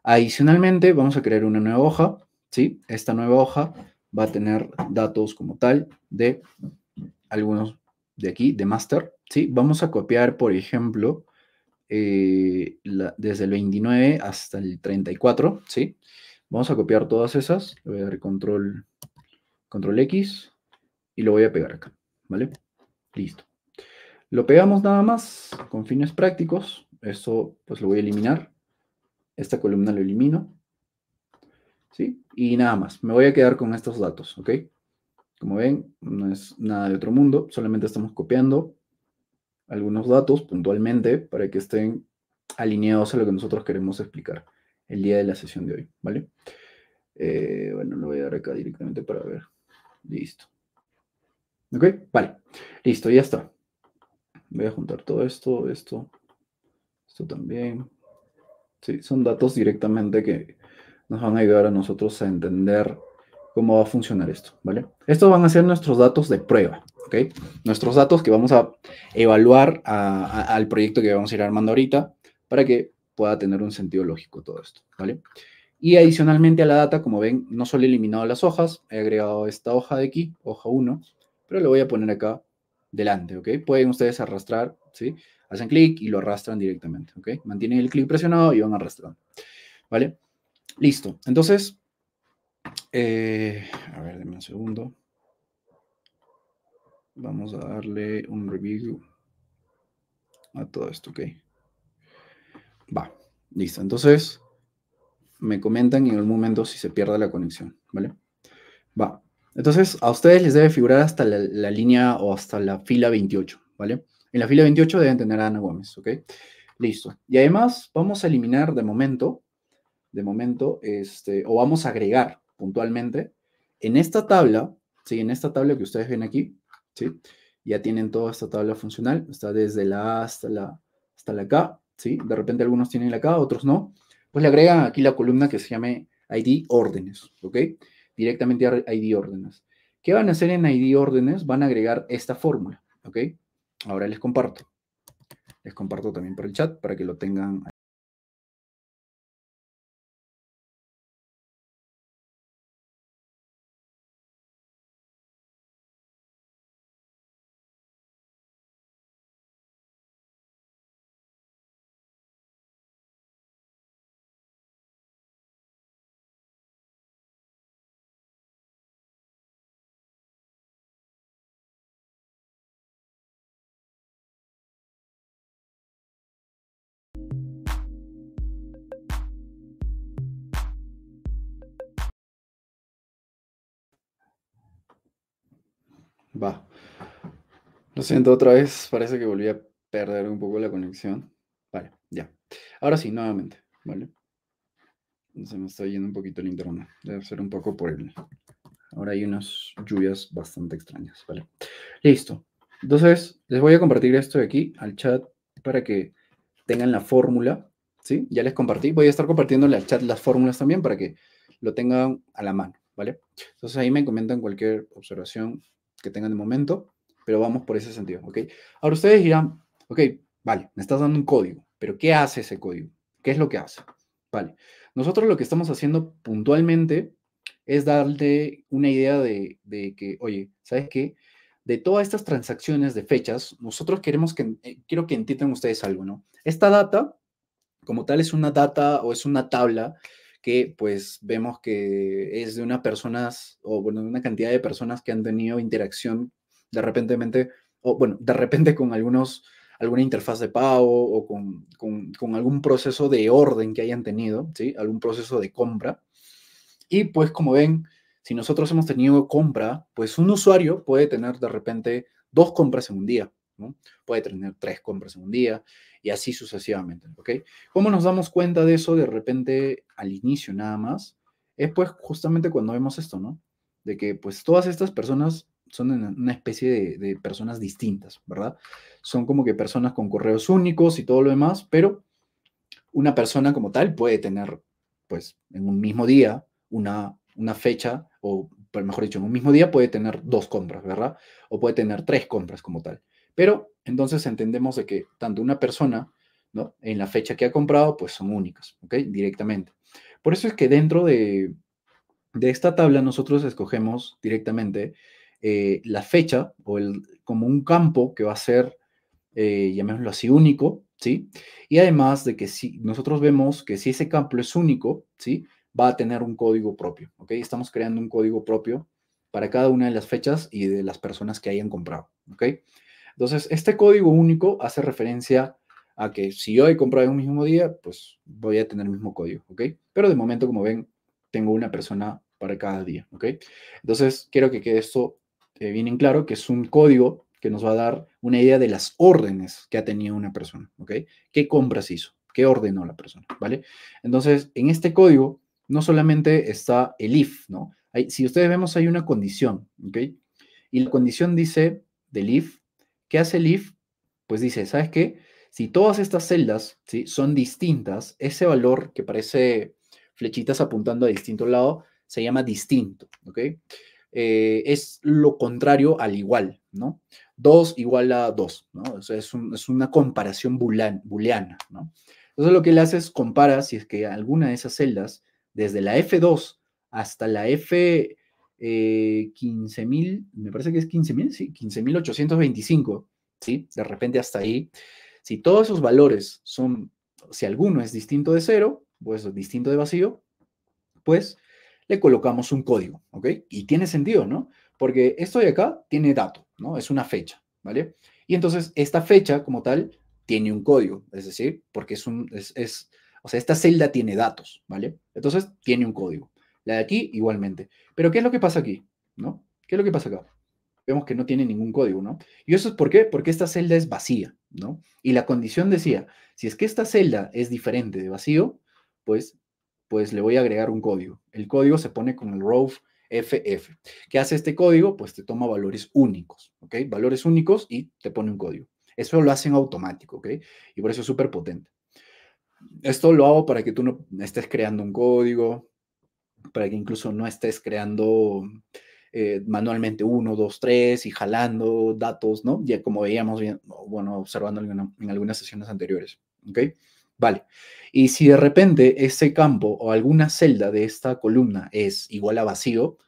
Adicionalmente, vamos a crear una nueva hoja, ¿sí? Esta nueva hoja va a tener datos como tal de algunos de aquí, de master, ¿sí? Vamos a copiar, por ejemplo, eh, desde el 29 hasta el 34, ¿sí? Vamos a copiar todas esas, le voy a dar control, control X y lo voy a pegar acá, ¿vale? Listo. Lo pegamos nada más con fines prácticos. eso pues lo voy a eliminar. Esta columna lo elimino. ¿Sí? Y nada más. Me voy a quedar con estos datos, ¿ok? Como ven, no es nada de otro mundo. Solamente estamos copiando algunos datos puntualmente para que estén alineados a lo que nosotros queremos explicar el día de la sesión de hoy, ¿vale? Eh, bueno, lo voy a dar acá directamente para ver. Listo. ¿Ok? Vale. Listo, ya está. Voy a juntar todo esto, esto, esto también. Sí, son datos directamente que nos van a ayudar a nosotros a entender cómo va a funcionar esto, ¿vale? Estos van a ser nuestros datos de prueba, ¿ok? Nuestros datos que vamos a evaluar al proyecto que vamos a ir armando ahorita para que pueda tener un sentido lógico todo esto, ¿vale? Y adicionalmente a la data, como ven, no solo he eliminado las hojas, he agregado esta hoja de aquí, hoja 1, pero le voy a poner acá delante, ¿ok? Pueden ustedes arrastrar, ¿sí? Hacen clic y lo arrastran directamente, ¿ok? Mantienen el clic presionado y van arrastrando, ¿vale? Listo. Entonces, eh, a ver, denme un segundo. Vamos a darle un review a todo esto, ¿ok? Va, listo. Entonces, me comentan en algún momento si se pierde la conexión, ¿vale? Va, entonces, a ustedes les debe figurar hasta la, línea o hasta la fila 28, ¿vale? En la fila 28 deben tener a Ana Gómez, ¿ok? Listo. Y además vamos a eliminar de momento, de momento, este, o vamos a agregar puntualmente, en esta tabla, ¿sí? En esta tabla que ustedes ven aquí, ¿sí? Ya tienen toda esta tabla funcional, está desde la A hasta la, hasta la K, ¿sí? De repente algunos tienen la K, otros no. Pues le agregan aquí la columna que se llame ID órdenes, ¿ok? directamente a ID órdenes. ¿Qué van a hacer en ID órdenes? Van a agregar esta fórmula, ¿ok? Ahora les comparto. Les comparto también por el chat para que lo tengan siento otra vez, parece que volví a perder un poco la conexión. Vale, ya. Ahora sí, nuevamente, ¿vale? Se me está yendo un poquito el internet. Debe ser un poco por el... Ahora hay unas lluvias bastante extrañas, ¿vale? Listo. Entonces, les voy a compartir esto de aquí al chat para que tengan la fórmula, ¿sí? Ya les compartí. Voy a estar compartiendo al chat las fórmulas también para que lo tengan a la mano, ¿vale? Entonces ahí me comentan cualquier observación que tengan de momento pero vamos por ese sentido, ¿ok? Ahora ustedes dirán, ok, vale, me estás dando un código, pero ¿qué hace ese código? ¿Qué es lo que hace? Vale, nosotros lo que estamos haciendo puntualmente es darle una idea de, que, oye, ¿sabes qué? De todas estas transacciones de fechas, nosotros queremos que, eh, quiero que entiendan ustedes algo, ¿no? Esta data, como tal, es una data o es una tabla que pues vemos que es de una personas o bueno, de una cantidad de personas que han tenido interacción de repente, o bueno, de repente con algunos, alguna interfaz de pago o con, con algún proceso de orden que hayan tenido, ¿sí? Algún proceso de compra. Y pues como ven, si nosotros hemos tenido compra, pues un usuario puede tener de repente dos compras en un día, ¿no? Puede tener tres compras en un día y así sucesivamente, ¿ok? ¿Cómo nos damos cuenta de eso de repente al inicio nada más? Es pues justamente cuando vemos esto, ¿no? De que pues todas estas personas son una especie de, personas distintas, ¿verdad? Son como que personas con correos únicos y todo lo demás, pero una persona como tal puede tener, pues, en un mismo día una, una fecha, o pues, mejor dicho, en un mismo día puede tener dos compras, ¿verdad? O puede tener tres compras como tal. Pero entonces entendemos de que tanto una persona, ¿no? En la fecha que ha comprado, pues son únicas, ¿ok? Directamente. Por eso es que dentro de, de esta tabla nosotros escogemos directamente eh, la fecha o el, como un campo que va a ser, eh, llamémoslo así, único, ¿sí? Y además de que si nosotros vemos que si ese campo es único, ¿sí? Va a tener un código propio, ¿ok? Estamos creando un código propio para cada una de las fechas y de las personas que hayan comprado, ¿ok? Entonces, este código único hace referencia a que si yo he comprado en un mismo día, pues voy a tener el mismo código, ¿ok? Pero de momento, como ven, tengo una persona para cada día, ¿ok? Entonces, quiero que quede esto vienen claro que es un código que nos va a dar una idea de las órdenes que ha tenido una persona, ¿ok? ¿Qué compras hizo? ¿Qué ordenó la persona? ¿Vale? Entonces, en este código no solamente está el if, ¿no? si ustedes vemos, hay una condición, ¿ok? Y la condición dice del if, ¿qué hace el if? Pues dice, ¿sabes qué? Si todas estas celdas son distintas, ese valor que parece flechitas apuntando a distinto lado se llama distinto, ¿ok? Eh, es lo contrario al igual, ¿no? 2 igual a 2, ¿no? es, una comparación booleana, ¿no? Entonces lo que le hace es compara si es que alguna de esas celdas, desde la F2 hasta la F... 15.000, eh, me parece que es 15.000, sí, 15.825, ¿sí? De repente hasta ahí. Si todos esos valores son, si alguno es distinto de cero, pues distinto de vacío, pues le colocamos un código, ¿ok? Y tiene sentido, ¿no? Porque esto de acá tiene dato, ¿no? Es una fecha, ¿vale? Y entonces esta fecha como tal tiene un código, es decir, porque es un, es, o sea, esta celda tiene datos, ¿vale? Entonces tiene un código. La de aquí igualmente. Pero ¿qué es lo que pasa aquí? ¿No? ¿Qué es lo que pasa acá? Vemos que no tiene ningún código, ¿no? Y eso es por qué, porque esta celda es vacía, ¿no? Y la condición decía, si es que esta celda es diferente de vacío, pues pues le voy a agregar un código. El código se pone con el row FF. ¿Qué hace este código? Pues te toma valores únicos, ¿ok? Valores únicos y te pone un código. Eso lo hacen automático, ¿ok? Y por eso es súper potente. Esto lo hago para que tú no estés creando un código, para que incluso no estés creando eh, manualmente uno, dos, tres y jalando datos, ¿no? Ya como veíamos bien, bueno, observando en, en algunas sesiones anteriores, ¿ok? Vale. Y si de repente ese campo o alguna celda de esta columna es igual a vacío,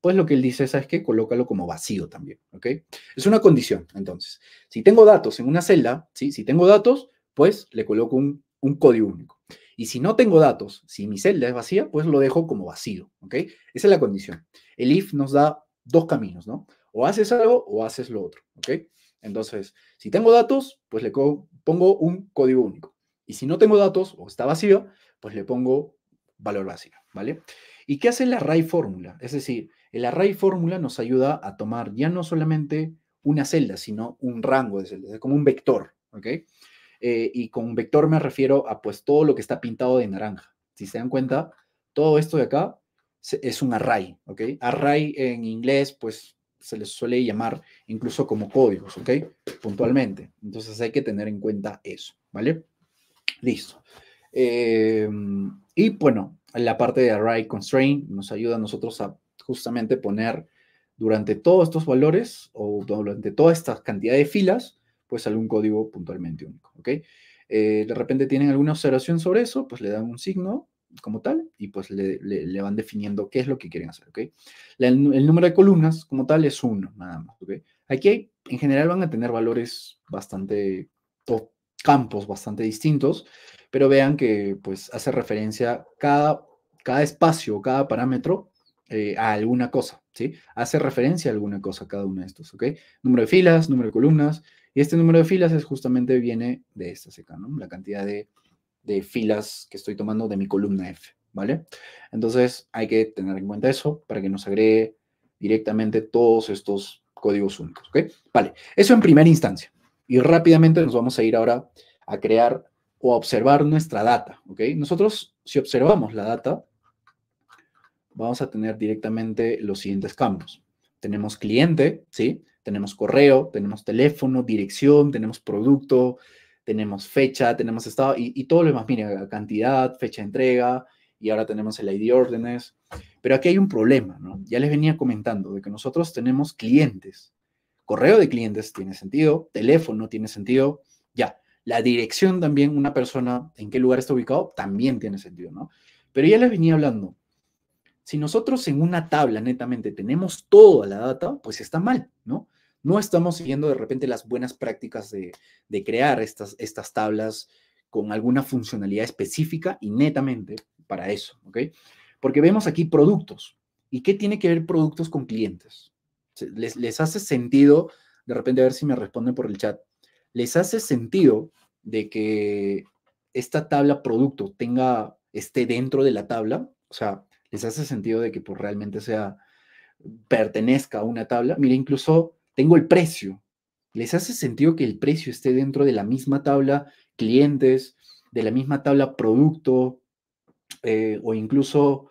pues lo que él dice es que colócalo como vacío también, ¿ok? Es una condición, entonces. Si tengo datos en una celda, ¿sí? si tengo datos, pues le coloco un, un código único. Y si no tengo datos, si mi celda es vacía, pues lo dejo como vacío, ¿ok? Esa es la condición. El if nos da dos caminos, ¿no? O haces algo o haces lo otro, ¿ok? Entonces, si tengo datos, pues le pongo un código único. Y si no tengo datos o está vacío, pues le pongo valor básico, ¿vale? ¿Y qué hace el array fórmula? Es decir, el array fórmula nos ayuda a tomar ya no solamente una celda, sino un rango de celdas, como un vector, ¿ok? Eh, y con vector me refiero a pues todo lo que está pintado de naranja. Si se dan cuenta, todo esto de acá es un array, ¿ok? Array en inglés, pues se les suele llamar incluso como códigos, ¿ok? Puntualmente. Entonces hay que tener en cuenta eso, ¿vale? Listo. Eh, y bueno, la parte de array constraint nos ayuda a nosotros a justamente poner durante todos estos valores o durante toda esta cantidad de filas, pues algún código puntualmente único, ¿ok? Eh, de repente tienen alguna observación sobre eso, pues le dan un signo como tal y pues le, van definiendo qué es lo que quieren hacer, ¿ok? el, número de columnas como tal es uno, nada más, ¿ok? Aquí en general van a tener valores bastante, campos bastante distintos, pero vean que pues hace referencia cada, cada espacio, cada parámetro eh, a alguna cosa, ¿sí? Hace referencia a alguna cosa cada uno de estos, ¿ok? Número de filas, número de columnas, y este número de filas es justamente viene de esta seca, ¿no? La cantidad de, de filas que estoy tomando de mi columna F, ¿vale? Entonces hay que tener en cuenta eso para que nos agregue directamente todos estos códigos únicos, ¿ok? Vale, eso en primera instancia. Y rápidamente nos vamos a ir ahora a crear o a observar nuestra data, ¿ok? Nosotros, si observamos la data, vamos a tener directamente los siguientes campos. Tenemos cliente, ¿sí? Tenemos correo, tenemos teléfono, dirección, tenemos producto, tenemos fecha, tenemos estado y, todo lo demás. Mira, cantidad, fecha de entrega y ahora tenemos el ID órdenes. Pero aquí hay un problema, Ya les venía comentando de que nosotros tenemos clientes, Correo de clientes tiene sentido, teléfono tiene sentido, ya. La dirección también, una persona en qué lugar está ubicado, también tiene sentido, ¿no? Pero ya les venía hablando, si nosotros en una tabla netamente tenemos toda la data, pues está mal, ¿no? No estamos siguiendo de repente las buenas prácticas de, crear estas, estas tablas con alguna funcionalidad específica y netamente para eso, ¿ok? Porque vemos aquí productos. ¿Y qué tiene que ver productos con clientes? les, hace sentido, de repente a ver si me responden por el chat, les hace sentido de que esta tabla producto tenga, esté dentro de la tabla, o sea, les hace sentido de que pues, realmente sea, pertenezca a una tabla. Mira, incluso tengo el precio. ¿Les hace sentido que el precio esté dentro de la misma tabla clientes, de la misma tabla producto eh, o incluso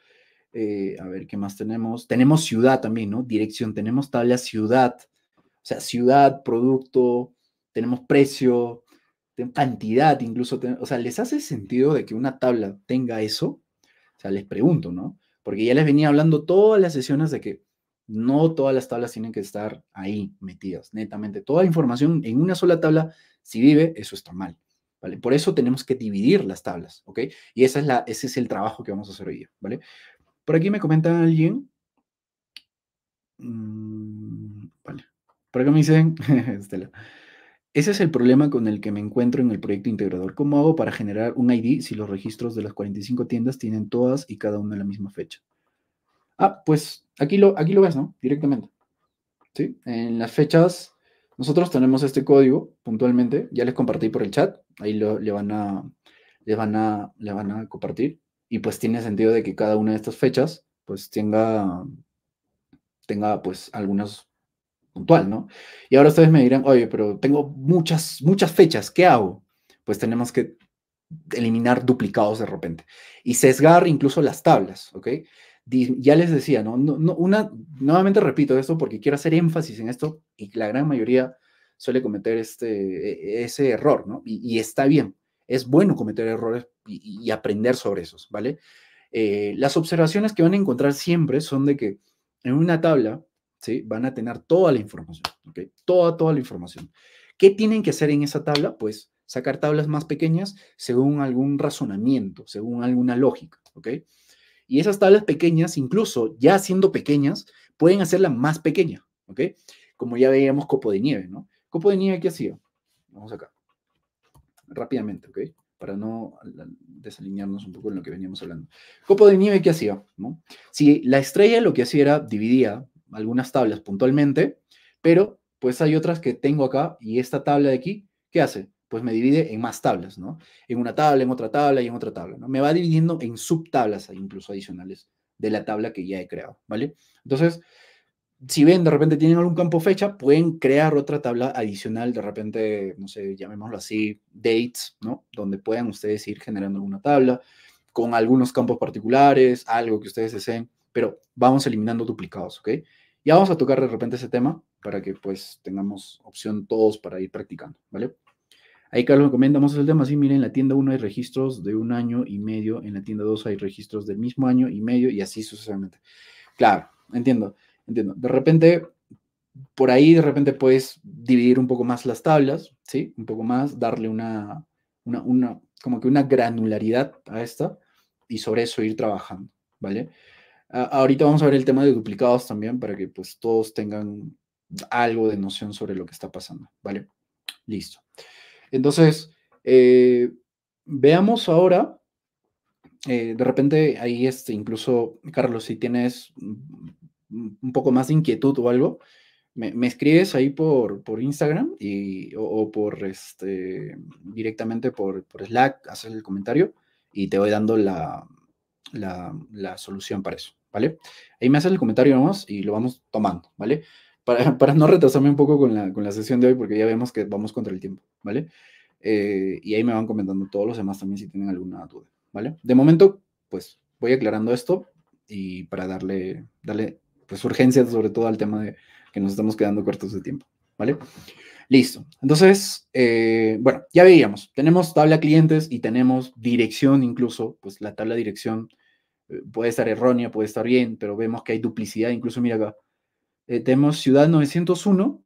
eh, a ver, ¿qué más tenemos? Tenemos ciudad también, ¿no? Dirección, tenemos tabla ciudad, o sea, ciudad, producto, tenemos precio, cantidad, incluso, o sea, ¿les hace sentido de que una tabla tenga eso? O sea, les pregunto, ¿no? Porque ya les venía hablando todas las sesiones de que no todas las tablas tienen que estar ahí metidas, netamente. Toda la información en una sola tabla, si vive, eso está mal. ¿Vale? Por eso tenemos que dividir las tablas, ¿ok? Y esa es la, ese es el trabajo que vamos a hacer hoy ¿vale? Por aquí me comenta alguien. Mm, vale. Por aquí me dicen, Estela. Ese es el problema con el que me encuentro en el proyecto integrador. ¿Cómo hago para generar un ID si los registros de las 45 tiendas tienen todas y cada una la misma fecha? Ah, pues aquí lo, aquí lo ves, ¿no? Directamente. ¿Sí? En las fechas, nosotros tenemos este código puntualmente. Ya les compartí por el chat. Ahí lo, van a, le, van a, le van a compartir y pues tiene sentido de que cada una de estas fechas pues tenga, tenga pues algunas puntual, ¿no? Y ahora ustedes me dirán, oye, pero tengo muchas, muchas fechas, ¿qué hago? Pues tenemos que eliminar duplicados de repente y sesgar incluso las tablas, ¿ok? Ya les decía, ¿no? no, no una, nuevamente repito esto porque quiero hacer énfasis en esto y la gran mayoría suele cometer este, e, e, ese error, ¿no? Y, y está bien, es bueno cometer errores y, aprender sobre esos, ¿vale? Eh, las observaciones que van a encontrar siempre son de que en una tabla, ¿sí? Van a tener toda la información, ¿ok? Toda, toda la información. ¿Qué tienen que hacer en esa tabla? Pues sacar tablas más pequeñas según algún razonamiento, según alguna lógica, ¿ok? Y esas tablas pequeñas, incluso ya siendo pequeñas, pueden hacerla más pequeña, ¿ok? Como ya veíamos copo de nieve, ¿no? Copo de nieve, ¿qué hacía? Vamos acá rápidamente, ¿ok? Para no desalinearnos un poco en lo que veníamos hablando. Copo de nieve, ¿qué hacía? ¿No? Si la estrella lo que hacía era dividía algunas tablas puntualmente, pero pues hay otras que tengo acá y esta tabla de aquí, ¿qué hace? Pues me divide en más tablas, ¿no? En una tabla, en otra tabla y en otra tabla, ¿no? Me va dividiendo en subtablas incluso adicionales de la tabla que ya he creado, ¿vale? Entonces, si ven, de repente tienen algún campo fecha, pueden crear otra tabla adicional, de repente, no sé, llamémoslo así, dates, ¿no? Donde puedan ustedes ir generando alguna tabla con algunos campos particulares, algo que ustedes deseen, pero vamos eliminando duplicados, ¿ok? Ya vamos a tocar de repente ese tema para que pues tengamos opción todos para ir practicando, ¿vale? Ahí Carlos me el tema Sí, miren, en la tienda 1 hay registros de un año y medio, en la tienda 2 hay registros del mismo año y medio y así sucesivamente. Claro, entiendo. De repente, por ahí de repente puedes dividir un poco más las tablas, ¿sí? Un poco más, darle una, una, como que una granularidad a esta y sobre eso ir trabajando, ¿vale? ahorita vamos a ver el tema de duplicados también para que pues todos tengan algo de noción sobre lo que está pasando, ¿vale? Listo. Entonces, eh, veamos ahora, eh, de repente ahí este, incluso, Carlos, si tienes un poco más de inquietud o algo, me, me escribes ahí por, por Instagram y, o, por este, directamente por, por Slack, haces el comentario y te voy dando la, la, solución para eso, ¿vale? Ahí me haces el comentario nomás y lo vamos tomando, ¿vale? Para, para no retrasarme un poco con la, con la, sesión de hoy, porque ya vemos que vamos contra el tiempo, ¿vale? Eh, y ahí me van comentando todos los demás también si tienen alguna duda, ¿vale? De momento, pues voy aclarando esto y para darle, darle pues urgencia, sobre todo al tema de que nos estamos quedando cortos de tiempo, ¿vale? Listo. Entonces, eh, bueno, ya veíamos, tenemos tabla clientes y tenemos dirección incluso, pues la tabla dirección eh, puede estar errónea, puede estar bien, pero vemos que hay duplicidad, incluso mira acá, eh, tenemos ciudad 901,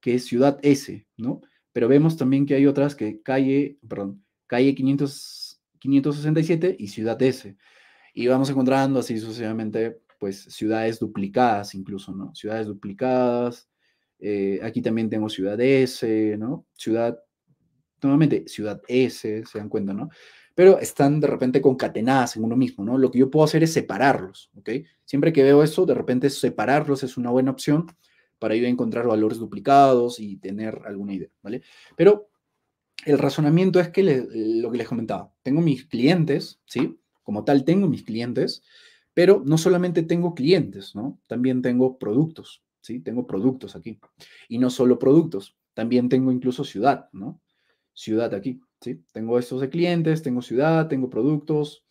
que es ciudad S, ¿no? Pero vemos también que hay otras que calle, perdón, calle 500, 567 y ciudad S. Y vamos encontrando así sucesivamente pues ciudades duplicadas incluso, ¿no? Ciudades duplicadas, eh, aquí también tengo ciudad S, ¿no? Ciudad, normalmente ciudad S, se dan cuenta, ¿no? Pero están de repente concatenadas en uno mismo, ¿no? Lo que yo puedo hacer es separarlos, ¿ok? Siempre que veo eso, de repente separarlos es una buena opción para ir a encontrar valores duplicados y tener alguna idea, ¿vale? Pero el razonamiento es que lo que les comentaba, tengo mis clientes, ¿sí? Como tal, tengo mis clientes, pero no solamente tengo clientes, ¿no? También tengo productos, ¿sí? Tengo productos aquí. Y no solo productos, también tengo incluso ciudad, ¿no? Ciudad aquí, ¿sí? Tengo estos de clientes, tengo ciudad, tengo productos.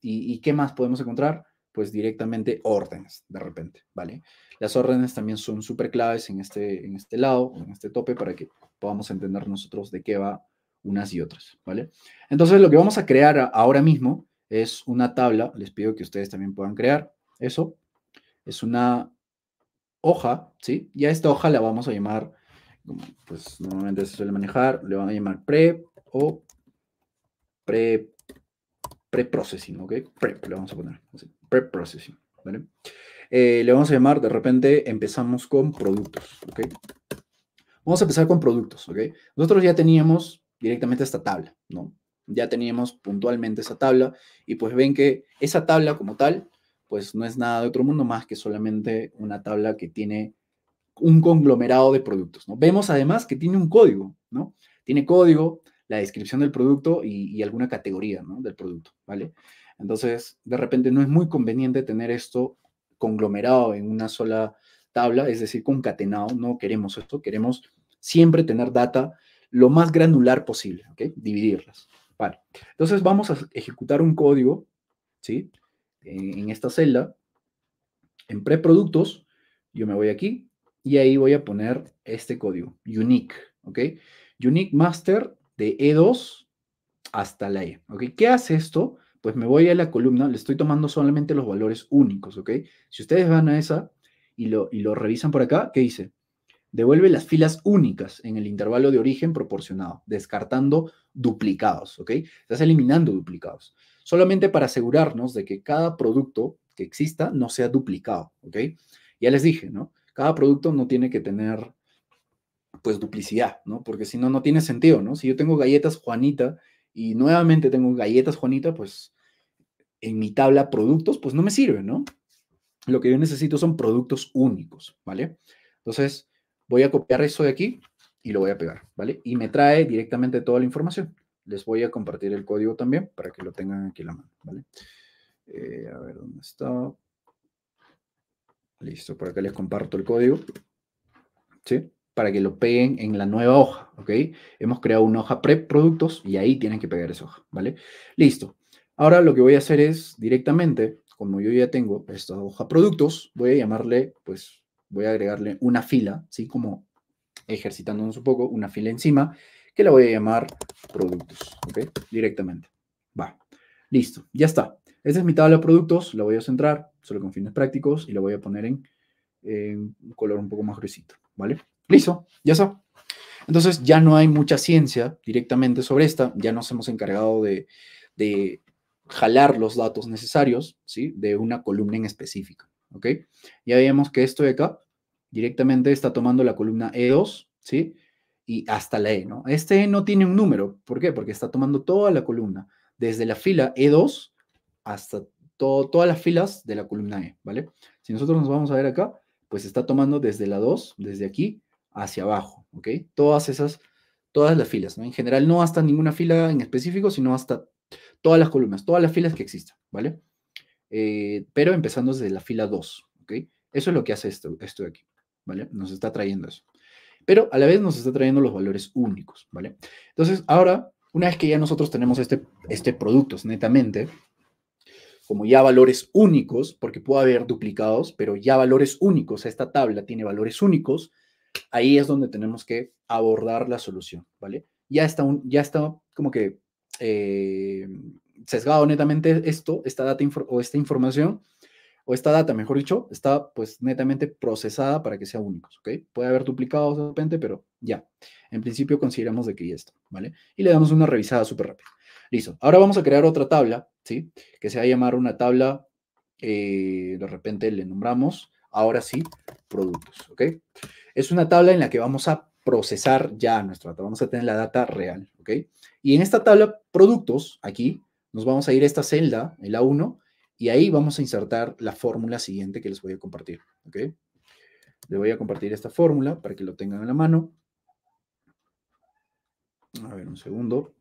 ¿Y, qué más podemos encontrar? Pues directamente órdenes, de repente, ¿vale? Las órdenes también son súper claves en este, en este lado, en este tope, para que podamos entender nosotros de qué va unas y otras, ¿vale? Entonces, lo que vamos a crear ahora mismo es una tabla, les pido que ustedes también puedan crear eso, es una hoja, ¿sí? Y a esta hoja la vamos a llamar, pues normalmente se suele manejar, le van a llamar prep o pre pre-processing, ¿ok? Prep, le vamos a poner, pre-processing, ¿vale? Eh, le vamos a llamar, de repente empezamos con productos, ¿ok? Vamos a empezar con productos, ¿ok? Nosotros ya teníamos directamente esta tabla, ¿no? ya teníamos puntualmente esa tabla y pues ven que esa tabla como tal, pues no es nada de otro mundo más que solamente una tabla que tiene un conglomerado de productos, ¿no? Vemos además que tiene un código, ¿no? Tiene código, la descripción del producto y, alguna categoría, Del producto, ¿vale? Entonces, de repente no es muy conveniente tener esto conglomerado en una sola tabla, es decir, concatenado, no queremos esto, queremos siempre tener data lo más granular posible, ¿ok? Dividirlas. Vale. Entonces vamos a ejecutar un código, ¿sí? En esta celda, en preproductos, yo me voy aquí y ahí voy a poner este código, unique, ¿ok? Unique master de E2 hasta la E, ¿ok? ¿Qué hace esto? Pues me voy a la columna, le estoy tomando solamente los valores únicos, ¿ok? Si ustedes van a esa y lo, y lo revisan por acá, ¿qué dice? Devuelve las filas únicas en el intervalo de origen proporcionado, descartando duplicados, ¿ok? Estás eliminando duplicados. Solamente para asegurarnos de que cada producto que exista no sea duplicado, ¿ok? Ya les dije, ¿no? Cada producto no tiene que tener, pues, duplicidad, ¿no? Porque si no, no tiene sentido, ¿no? Si yo tengo galletas Juanita y nuevamente tengo galletas Juanita, pues, en mi tabla productos, pues no me sirve, ¿no? Lo que yo necesito son productos únicos, ¿vale? Entonces, Voy a copiar esto de aquí y lo voy a pegar, ¿vale? Y me trae directamente toda la información. Les voy a compartir el código también para que lo tengan aquí en la mano, ¿vale? Eh, a ver dónde está. Listo, por acá les comparto el código. ¿Sí? Para que lo peguen en la nueva hoja, ¿ok? Hemos creado una hoja prep productos y ahí tienen que pegar esa hoja, ¿vale? Listo. Ahora lo que voy a hacer es directamente, como yo ya tengo esta hoja productos, voy a llamarle, pues, voy a agregarle una fila, ¿sí? Como ejercitándonos un poco, una fila encima, que la voy a llamar productos, ¿ok? Directamente. Va. Listo, ya está. Esta es mi tabla de productos, la voy a centrar solo con fines prácticos y la voy a poner en, un color un poco más gruesito, ¿vale? Listo, ya está. Entonces ya no hay mucha ciencia directamente sobre esta, ya nos hemos encargado de, de jalar los datos necesarios ¿sí? de una columna en específica. Ya veíamos que esto de acá directamente está tomando la columna E2, ¿sí? Y hasta la E, ¿no? Este E no tiene un número, ¿por qué? Porque está tomando toda la columna, desde la fila E2 hasta todas las filas de la columna E, ¿vale? Si nosotros nos vamos a ver acá, pues está tomando desde la 2, desde aquí hacia abajo, ¿ok? Todas esas, todas las filas, ¿no? En general no hasta ninguna fila en específico, sino hasta todas las columnas, todas las filas que existan, ¿vale? Eh, pero empezando desde la fila 2, ¿ok? Eso es lo que hace esto, esto de aquí, ¿vale? Nos está trayendo eso. Pero a la vez nos está trayendo los valores únicos, ¿vale? Entonces, ahora, una vez que ya nosotros tenemos este, este producto netamente, como ya valores únicos, porque puede haber duplicados, pero ya valores únicos, esta tabla tiene valores únicos, ahí es donde tenemos que abordar la solución, ¿vale? Ya está, un, ya está como que eh, sesgado netamente esto, esta data o esta información, o esta data, mejor dicho, está pues netamente procesada para que sea único ¿ok? Puede haber duplicados de repente, pero ya. En principio consideramos de que ya está, ¿vale? Y le damos una revisada súper rápida. Listo. Ahora vamos a crear otra tabla, ¿sí? Que se va a llamar una tabla, eh, de repente le nombramos, ahora sí, productos, ¿ok? Es una tabla en la que vamos a procesar ya nuestra vamos a tener la data real, ¿ok? Y en esta tabla productos, aquí, nos vamos a ir a esta celda, el A1, y ahí vamos a insertar la fórmula siguiente que les voy a compartir. Okay, Le voy a compartir esta fórmula para que lo tengan en la mano. A ver, un segundo.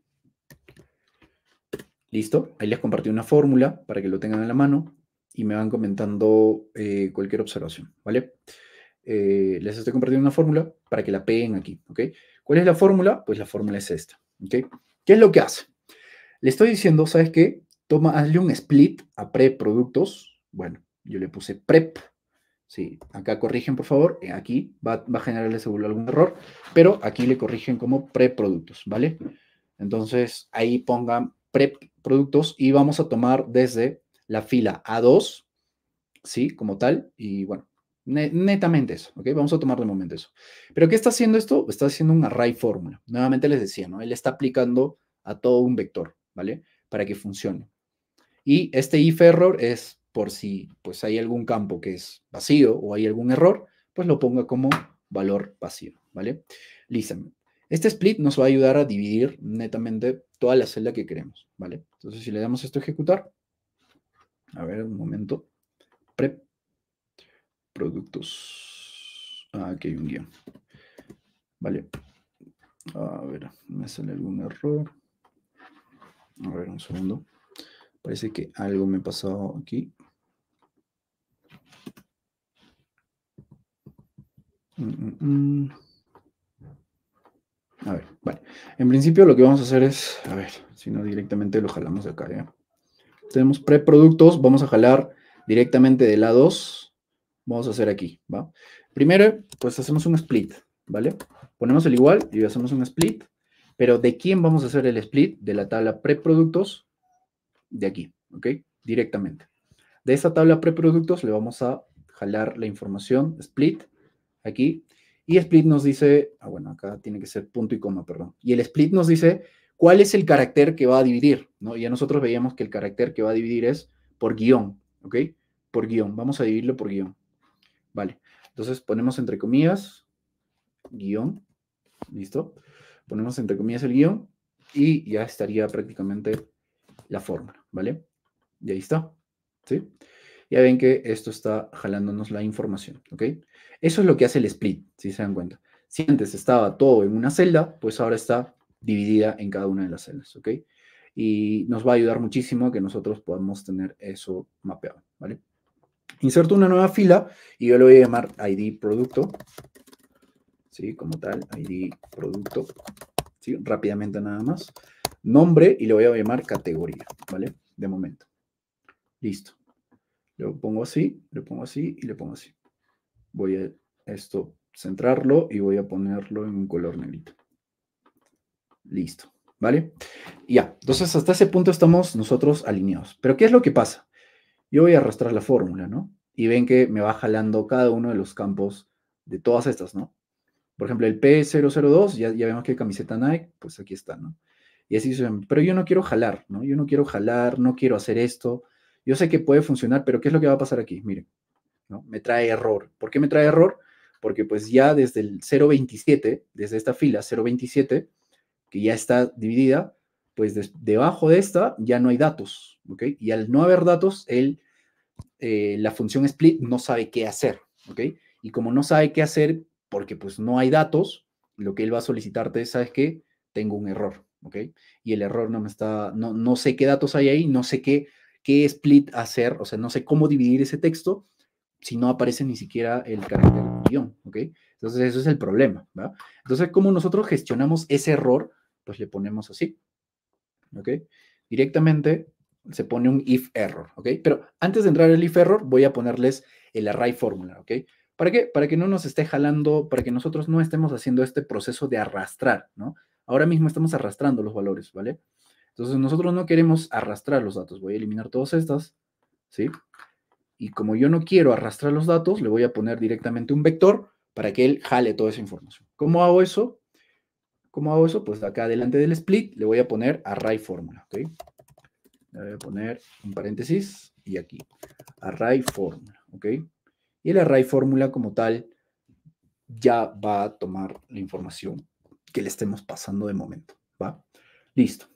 Listo, ahí les compartí una fórmula para que lo tengan en la mano y me van comentando eh, cualquier observación, ¿vale? Eh, les estoy compartiendo una fórmula para que la peguen aquí, ¿Cuál es la fórmula? Pues la fórmula es esta, ¿Qué es lo que hace? Le estoy diciendo, ¿sabes qué? Toma, hazle un split a productos. Bueno, yo le puse prep. Sí, acá corrigen, por favor. Eh, aquí va, va a generarle seguro algún error, pero aquí le corrigen como preproductos, ¿vale? Entonces, ahí pongan prep productos y vamos a tomar desde la fila A2, ¿sí? Como tal, y bueno, netamente eso, ¿ok? Vamos a tomar de momento eso. ¿Pero qué está haciendo esto? Está haciendo un array fórmula. Nuevamente les decía, ¿no? Él está aplicando a todo un vector. ¿vale? Para que funcione. Y este if error es por si pues hay algún campo que es vacío o hay algún error, pues lo ponga como valor vacío, ¿vale? Listo. Este split nos va a ayudar a dividir netamente toda la celda que queremos, ¿vale? Entonces, si le damos esto a ejecutar, a ver, un momento, prep, productos, ah, aquí hay un guión, ¿vale? A ver, me sale algún error. A ver, un segundo. Parece que algo me ha pasado aquí. Mm, mm, mm. A ver, vale. En principio lo que vamos a hacer es, a ver, si no directamente lo jalamos de acá, Tenemos ¿eh? Tenemos preproductos, vamos a jalar directamente de la 2. Vamos a hacer aquí, ¿va? Primero, pues hacemos un split, ¿vale? Ponemos el igual y hacemos un split. Pero ¿de quién vamos a hacer el split? De la tabla preproductos de aquí, ¿ok? Directamente. De esta tabla preproductos le vamos a jalar la información split aquí. Y split nos dice, ah, bueno, acá tiene que ser punto y coma, perdón. Y el split nos dice cuál es el carácter que va a dividir, ¿no? Ya nosotros veíamos que el carácter que va a dividir es por guión, ¿ok? Por guión, vamos a dividirlo por guión. Vale, entonces ponemos entre comillas, guión, ¿listo? ponemos entre comillas el guión y ya estaría prácticamente la fórmula, ¿vale? Y ahí está, ¿sí? Ya ven que esto está jalándonos la información, ¿ok? Eso es lo que hace el split, si se dan cuenta. Si antes estaba todo en una celda, pues ahora está dividida en cada una de las celdas, ¿ok? Y nos va a ayudar muchísimo que nosotros podamos tener eso mapeado, ¿vale? Inserto una nueva fila y yo le voy a llamar ID producto, ¿sí? Como tal, ID producto, ¿sí? Rápidamente nada más. Nombre y le voy a llamar categoría, ¿vale? De momento. Listo. Lo pongo así, le pongo así y le pongo así. Voy a esto centrarlo y voy a ponerlo en un color negrito. Listo, ¿vale? Ya, entonces hasta ese punto estamos nosotros alineados. Pero ¿qué es lo que pasa? Yo voy a arrastrar la fórmula, ¿no? Y ven que me va jalando cada uno de los campos de todas estas, ¿no? Por ejemplo, el P002, ya, ya vemos que camiseta Nike, pues aquí está, ¿no? Y así dicen, pero yo no quiero jalar, ¿no? Yo no quiero jalar, no quiero hacer esto. Yo sé que puede funcionar, pero ¿qué es lo que va a pasar aquí? Miren, ¿no? Me trae error. ¿Por qué me trae error? Porque pues ya desde el 027, desde esta fila 027, que ya está dividida, pues debajo de esta ya no hay datos, ¿ok? Y al no haber datos, él, eh, la función split no sabe qué hacer, ¿ok? Y como no sabe qué hacer, porque pues no hay datos, lo que él va a solicitarte es, ¿sabes qué? Tengo un error, ¿ok? Y el error no me está, no, no sé qué datos hay ahí, no sé qué, split hacer, o sea, no sé cómo dividir ese texto si no aparece ni siquiera el carácter guión, ¿ok? Entonces, eso es el problema, ¿va? Entonces, ¿cómo nosotros gestionamos ese error? Pues le ponemos así, ¿ok? Directamente se pone un if error, ¿ok? Pero antes de entrar el if error, voy a ponerles el array formula, ¿ok? ¿Para qué? Para que no nos esté jalando, para que nosotros no estemos haciendo este proceso de arrastrar, ¿no? Ahora mismo estamos arrastrando los valores, ¿vale? Entonces nosotros no queremos arrastrar los datos. Voy a eliminar todas estas, ¿sí? Y como yo no quiero arrastrar los datos, le voy a poner directamente un vector para que él jale toda esa información. ¿Cómo hago eso? ¿Cómo hago eso? Pues acá delante del split le voy a poner array fórmula, ¿ok? Le voy a poner un paréntesis y aquí, array fórmula, ¿ok? Y el array fórmula como tal ya va a tomar la información que le estemos pasando de momento, ¿va? Listo.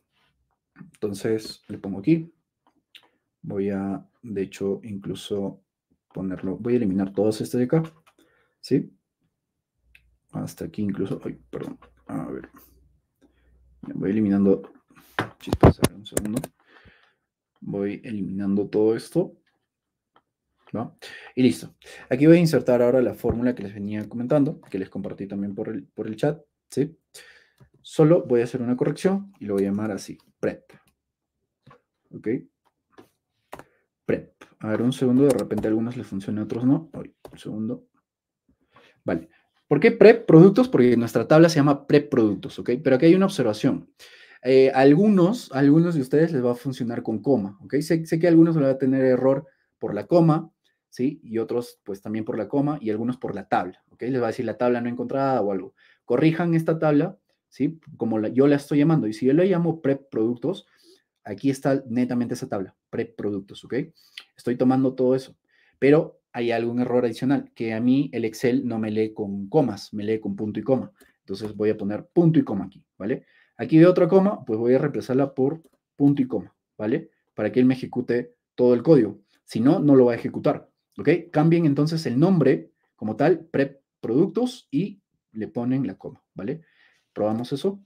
Entonces le pongo aquí. Voy a, de hecho, incluso ponerlo, voy a eliminar todas estas de acá, ¿sí? Hasta aquí incluso, ay, perdón, a ver. Voy eliminando, chispas, un segundo. Voy eliminando todo esto y listo. Aquí voy a insertar ahora la fórmula que les venía comentando, que les compartí también por el, por el chat, ¿sí? Solo voy a hacer una corrección y lo voy a llamar así, prep. ¿Ok? Prep. A ver, un segundo, de repente a algunos les funciona, a otros no. un segundo. Vale. ¿Por qué prep productos? Porque nuestra tabla se llama prep productos, ¿ok? Pero aquí hay una observación. Eh, algunos, algunos de ustedes les va a funcionar con coma, ¿ok? Sé, sé que algunos van a tener error por la coma, ¿sí? Y otros, pues también por la coma y algunos por la tabla, ¿ok? Les va a decir la tabla no encontrada o algo. Corrijan esta tabla, ¿sí? Como yo la estoy llamando. Y si yo la llamo prep productos, aquí está netamente esa tabla, preproductos, ¿ok? Estoy tomando todo eso. Pero hay algún error adicional, que a mí el Excel no me lee con comas, me lee con punto y coma. Entonces voy a poner punto y coma aquí, ¿vale? Aquí de otra coma, pues voy a reemplazarla por punto y coma, ¿vale? Para que él me ejecute todo el código. Si no, no lo va a ejecutar. ¿Ok? Cambien entonces el nombre como tal, prep productos y le ponen la coma, ¿vale? Probamos eso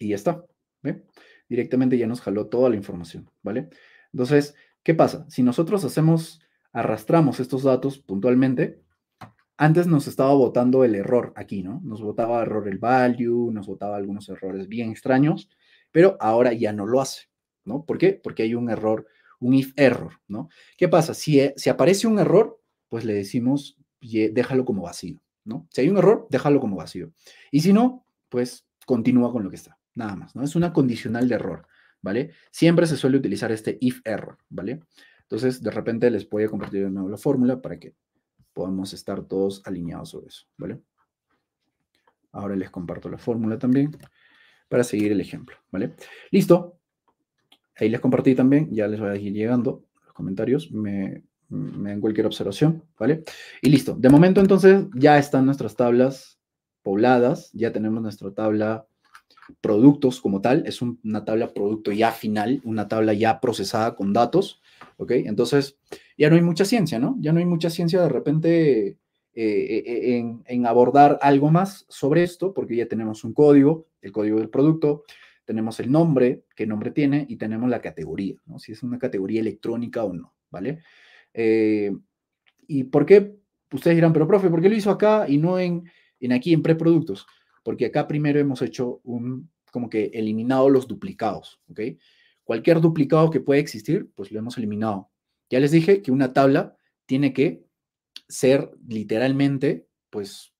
y ya está. ¿ve? Directamente ya nos jaló toda la información, ¿vale? Entonces, ¿qué pasa? Si nosotros hacemos, arrastramos estos datos puntualmente, antes nos estaba botando el error aquí, ¿no? Nos botaba error el value, nos botaba algunos errores bien extraños, pero ahora ya no lo hace, ¿no? ¿Por qué? Porque hay un error un if error, ¿no? ¿Qué pasa? Si, eh, aparece un error, pues le decimos, déjalo como vacío, ¿no? Si hay un error, déjalo como vacío. Y si no, pues continúa con lo que está, nada más, ¿no? Es una condicional de error, ¿vale? Siempre se suele utilizar este if error, ¿vale? Entonces, de repente les voy a compartir de nuevo la fórmula para que podamos estar todos alineados sobre eso, ¿vale? Ahora les comparto la fórmula también para seguir el ejemplo, ¿vale? Listo. Ahí les compartí también, ya les voy a ir llegando los comentarios, me, me den cualquier observación, ¿vale? Y listo. De momento entonces ya están nuestras tablas pobladas, ya tenemos nuestra tabla productos como tal, es una tabla producto ya final, una tabla ya procesada con datos, ¿ok? Entonces, ya no hay mucha ciencia, ¿no? Ya no hay mucha ciencia de repente eh, eh, eh, en abordar algo más sobre esto, porque ya tenemos un código, el código del producto, tenemos el nombre, qué nombre tiene, y tenemos la categoría, ¿no? si es una categoría electrónica o no, ¿vale? Eh, ¿Y por qué? Ustedes dirán, pero profe, ¿por qué lo hizo acá y no en, en aquí, en preproductos? Porque acá primero hemos hecho un, como que eliminado los duplicados, ¿ok? Cualquier duplicado que pueda existir, pues lo hemos eliminado. Ya les dije que una tabla tiene que ser literalmente, pues,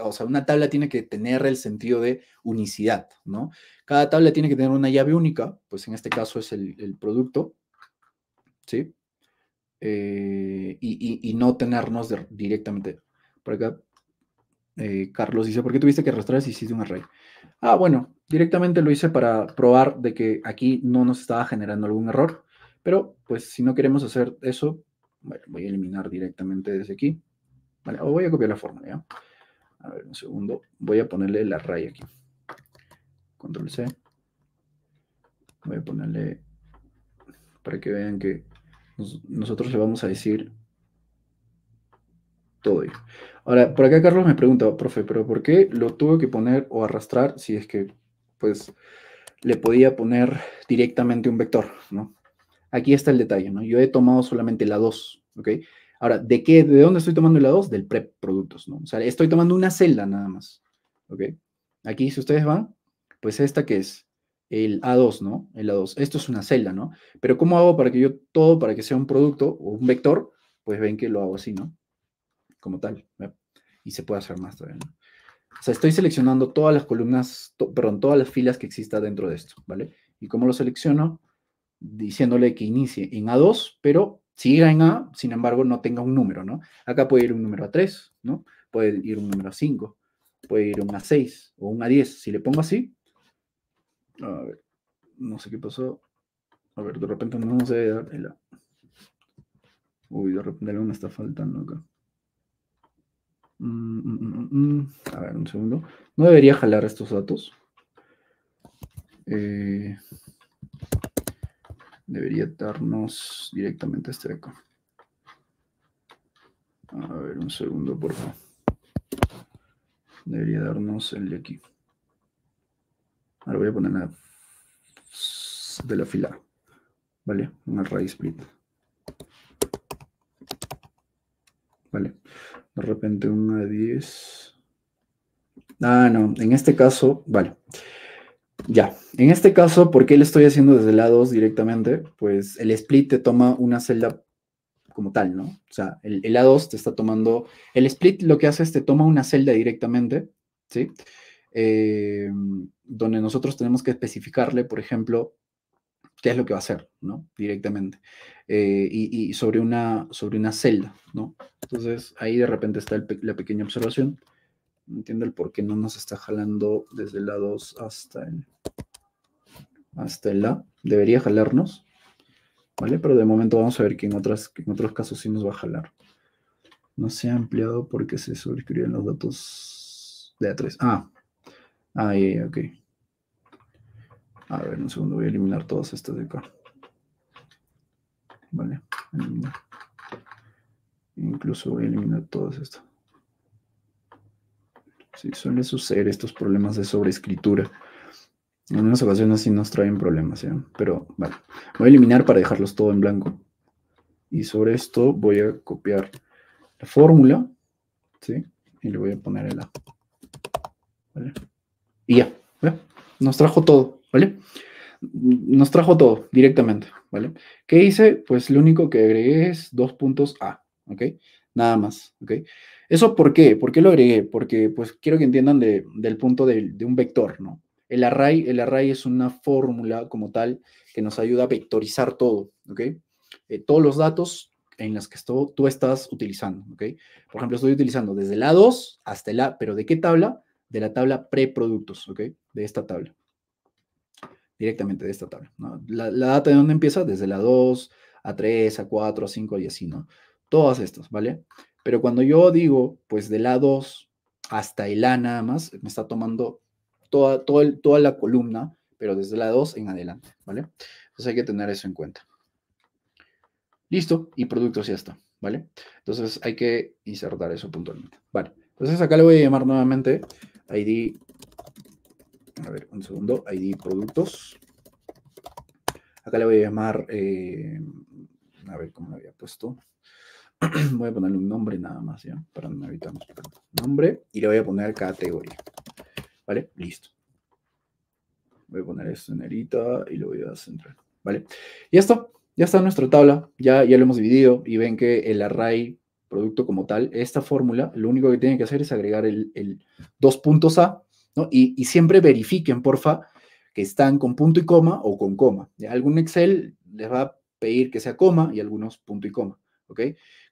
o sea, una tabla tiene que tener el sentido de unicidad, ¿no? Cada tabla tiene que tener una llave única, pues en este caso es el, producto, ¿sí? Eh, y, no tenernos directamente. Por acá, eh, Carlos dice, ¿por qué tuviste que arrastrar si hiciste un array? Ah, bueno, directamente lo hice para probar de que aquí no nos estaba generando algún error, pero pues si no queremos hacer eso, bueno, voy a eliminar directamente desde aquí, ¿vale? O voy a copiar la fórmula, ¿ya? A ver, un segundo. Voy a ponerle la raya aquí. Control C. Voy a ponerle para que vean que nosotros le vamos a decir todo ello. Ahora, por acá Carlos me pregunta, profe, pero ¿por qué lo tuve que poner o arrastrar si es que, pues, le podía poner directamente un vector, ¿no? Aquí está el detalle, ¿no? Yo he tomado solamente la 2, ¿ok? Ahora, ¿de qué, de dónde estoy tomando el a 2? Del prep productos, ¿no? O sea, estoy tomando una celda nada más, ¿ok? Aquí, si ustedes van, pues esta que es el A2, ¿no? El A2. Esto es una celda, ¿no? Pero ¿cómo hago para que yo todo, para que sea un producto o un vector? Pues ven que lo hago así, ¿no? Como tal. Y se puede hacer más todavía, O sea, estoy seleccionando todas las columnas, perdón, todas las filas que exista dentro de esto, ¿vale? ¿Y cómo lo selecciono? Diciéndole que inicie en A2, pero en A, sin embargo, no tenga un número, ¿no? Acá puede ir un número a 3, ¿no? Puede ir un número a 5, puede ir un a 6 o un a 10. Si le pongo así, a ver, no sé qué pasó. A ver, de repente no se debe Uy, de repente me está faltando acá. Mm, mm, mm, a ver, un segundo. No debería jalar estos datos. Eh, debería darnos directamente este de acá. A ver, un segundo, por favor. Debería darnos el de aquí. Ahora voy a poner la de la fila. Vale, una raíz split. Vale, de repente una de 10. Ah, no, en este caso, vale. Ya, en este caso, ¿por qué le estoy haciendo desde la 2 directamente? Pues el split te toma una celda como tal, ¿no? O sea, el, A2 te está tomando, el split lo que hace es te toma una celda directamente, ¿sí? Eh, donde nosotros tenemos que especificarle, por ejemplo, qué es lo que va a hacer, ¿no? Directamente. Eh, y, sobre, una, sobre una celda, ¿no? Entonces, ahí de repente está la pequeña observación. No entiendo el por qué no nos está jalando desde la 2 hasta el, hasta el A. Debería jalarnos, ¿vale? Pero de momento vamos a ver que en, otras, en otros casos sí nos va a jalar. No se ha ampliado porque se sobrescriben los datos de A3. Ah, ahí, ok. A ver, un segundo, voy a eliminar todas estas de acá. Vale, Incluso voy a eliminar todas estas. Sí, suele suceder estos problemas de sobreescritura. En unas ocasiones sí nos traen problemas, ¿eh? Pero bueno, voy a eliminar para dejarlos todo en blanco. Y sobre esto voy a copiar la fórmula, ¿sí? Y le voy a poner el A. ¿Vale? Y ya, ¿ve? Nos trajo todo, ¿vale? Nos trajo todo directamente, ¿vale? ¿Qué hice? Pues lo único que agregué es dos puntos A, ¿ok? nada más, ¿ok? ¿Eso por qué? ¿Por qué lo agregué? Porque pues quiero que entiendan del punto de, un vector, ¿no? El array, el array es una fórmula como tal que nos ayuda a vectorizar todo, ¿ok? Eh, todos los datos en los que tú estás utilizando, ¿ok? Por ejemplo, estoy utilizando desde la 2 hasta la pero ¿de qué tabla? De la tabla preproductos, ¿ok? De esta tabla. Directamente de esta tabla. La, la, data de dónde empieza? Desde la 2 a 3, a 4, a 5 y así, ¿no? todas estas, ¿vale? Pero cuando yo digo, pues de la 2 hasta el A nada más, me está tomando toda, toda, la columna, pero desde la 2 en adelante, ¿vale? Entonces hay que tener eso en cuenta. Listo, y productos ya está, ¿vale? Entonces hay que insertar eso puntualmente. Vale, entonces acá le voy a llamar nuevamente ID, a ver, un segundo, ID productos. Acá le voy a llamar, eh, a ver cómo lo había puesto. voy a ponerle un nombre nada más, ¿ya? Para no evitamos. Nombre y le voy a poner categoría. ¿Vale? Listo. Voy a poner esto en erita y lo voy a centrar. ¿Vale? Y esto, ya está nuestra tabla. Ya, ya lo hemos dividido y ven que el array producto como tal, esta fórmula, lo único que tienen que hacer es agregar el, dos puntos a, ¿no? Y, siempre verifiquen, porfa, que están con punto y coma o con coma. ¿ya? Algún Excel les va a pedir que sea coma y algunos punto y coma. ¿ok?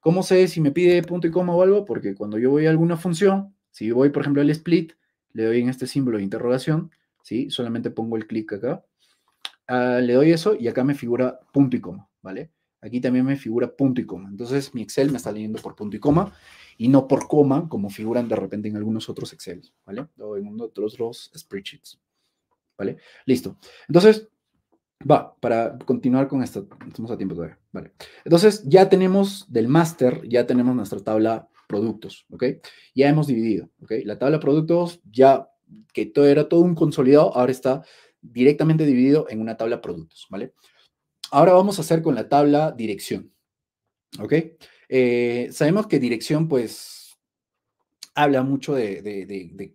¿Cómo sé si me pide punto y coma o algo? Porque cuando yo voy a alguna función, si voy, por ejemplo, al split, le doy en este símbolo de interrogación, ¿sí? Solamente pongo el clic acá. Ah, le doy eso y acá me figura punto y coma, ¿vale? Aquí también me figura punto y coma. Entonces mi Excel me está leyendo por punto y coma y no por coma, como figuran de repente en algunos otros Excel, ¿vale? O en otros, los spreadsheets, ¿vale? Listo. Entonces, Va, para continuar con esto, estamos a tiempo todavía. Vale. Entonces, ya tenemos del máster, ya tenemos nuestra tabla productos, ¿ok? Ya hemos dividido, ¿ok? La tabla productos, ya que todo era todo un consolidado, ahora está directamente dividido en una tabla productos, ¿vale? Ahora vamos a hacer con la tabla dirección, ¿ok? Eh, sabemos que dirección, pues, habla mucho de, de, de, de,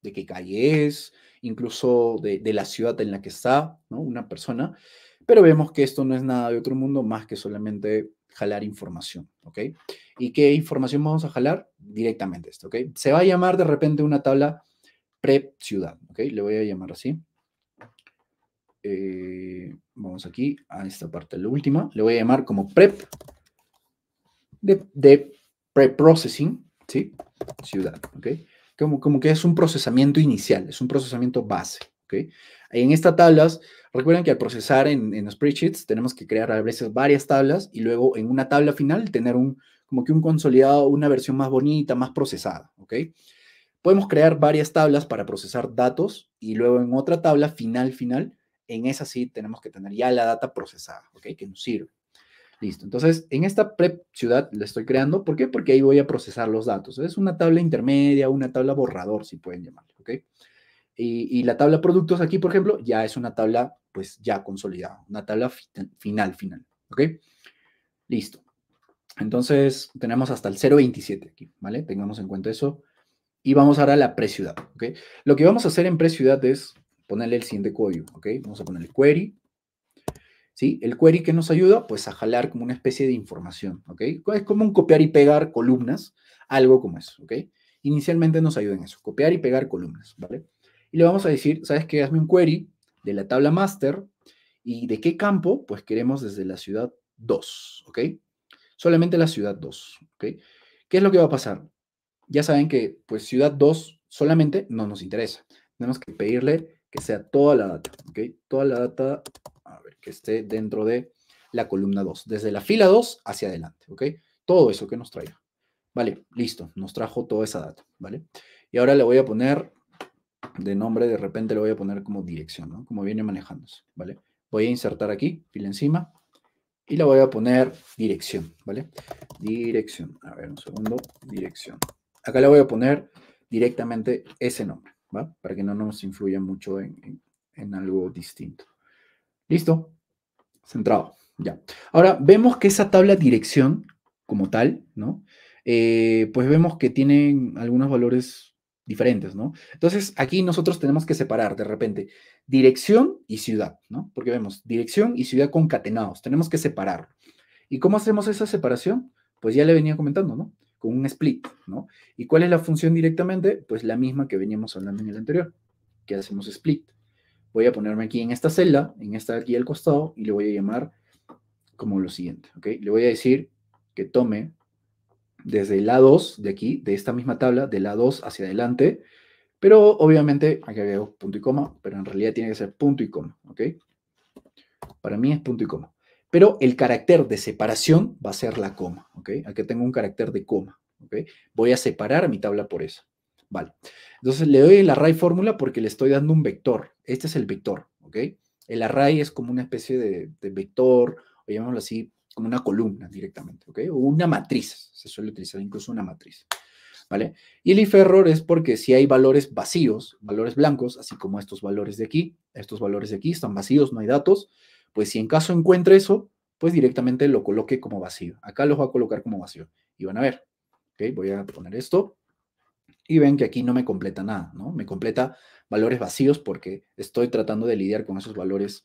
de qué calle es, incluso de, la ciudad en la que está una persona, pero vemos que esto no es nada de otro mundo más que solamente jalar información, ¿ok? ¿Y qué información vamos a jalar? Directamente esto, ¿ok? Se va a llamar de repente una tabla prep-ciudad, ¿ok? Le voy a llamar así. Eh, vamos aquí a esta parte, la última. Le voy a llamar como prep de, preprocessing ¿sí? Ciudad, ¿ok? como, que es un procesamiento inicial, es un procesamiento base. ¿okay? En estas tablas, recuerden que al procesar en, en los spreadsheets tenemos que crear a veces varias tablas y luego en una tabla final tener un, como que un consolidado, una versión más bonita, más procesada. Podemos crear varias tablas para procesar datos y luego en otra tabla final, final, en esa sí tenemos que tener ya la data procesada, ¿ok? Que nos sirve. Listo. Entonces, en esta pre ciudad la estoy creando. ¿Por qué? Porque ahí voy a procesar los datos. Es una tabla intermedia, una tabla borrador, si pueden llamarlo. ¿Ok? Y, la tabla productos aquí, por ejemplo, ya es una tabla, pues ya consolidada, una tabla final, final. ¿Ok? Listo. Entonces, tenemos hasta el 0.27 aquí, ¿vale? Tengamos en cuenta eso. Y vamos ahora a la pre-ciudad, ¿ok? Lo que vamos a hacer en pre-ciudad es ponerle el siguiente código, ¿ok? Vamos a ponerle query ¿sí? El query que nos ayuda, pues a jalar como una especie de información, ¿ok? Es como un copiar y pegar columnas, algo como eso, ¿ok? Inicialmente nos ayuda en eso, copiar y pegar columnas, ¿vale? Y le vamos a decir, ¿sabes qué? Hazme un query de la tabla master y de qué campo, pues queremos desde la ciudad 2, ¿ok? Solamente la ciudad 2, ¿ok? ¿Qué es lo que va a pasar? Ya saben que, pues, ciudad 2 solamente no nos interesa. Tenemos que pedirle que sea toda la data, ¿ok? Toda la data que esté dentro de la columna 2, desde la fila 2 hacia adelante, ¿ok? Todo eso que nos traiga. Vale, listo, nos trajo toda esa data, ¿vale? Y ahora le voy a poner de nombre, de repente le voy a poner como dirección, ¿no? Como viene manejándose, ¿vale? Voy a insertar aquí, fila encima, y le voy a poner dirección, ¿vale? Dirección, a ver, un segundo, dirección. Acá le voy a poner directamente ese nombre, ¿va? Para que no nos influya mucho en algo distinto. Listo, centrado, ya. Ahora vemos que esa tabla dirección como tal, ¿no? Eh, pues vemos que tienen algunos valores diferentes, ¿no? Entonces aquí nosotros tenemos que separar de repente dirección y ciudad, ¿no? Porque vemos dirección y ciudad concatenados, tenemos que separar. ¿Y cómo hacemos esa separación? Pues ya le venía comentando, ¿no? Con un split, ¿no? ¿Y cuál es la función directamente? Pues la misma que veníamos hablando en el anterior, que hacemos split voy a ponerme aquí en esta celda, en esta de aquí al costado, y le voy a llamar como lo siguiente, ¿ok? Le voy a decir que tome desde la 2 de aquí, de esta misma tabla, de la 2 hacia adelante, pero obviamente, aquí veo punto y coma, pero en realidad tiene que ser punto y coma, ¿ok? Para mí es punto y coma. Pero el carácter de separación va a ser la coma, ¿ok? Aquí tengo un carácter de coma, Voy a separar mi tabla por eso. Vale. Entonces le doy el array fórmula porque le estoy dando un vector. Este es el vector, ¿ok? El array es como una especie de, vector, o llamémoslo así, como una columna directamente, ¿ok? O una matriz. Se suele utilizar incluso una matriz. ¿Vale? Y el if error es porque si hay valores vacíos, valores blancos, así como estos valores de aquí, estos valores de aquí están vacíos, no hay datos, pues si en caso encuentre eso, pues directamente lo coloque como vacío. Acá los voy a colocar como vacío. Y van a ver, ¿ok? Voy a poner esto. Y ven que aquí no me completa nada, ¿no? Me completa valores vacíos porque estoy tratando de lidiar con esos valores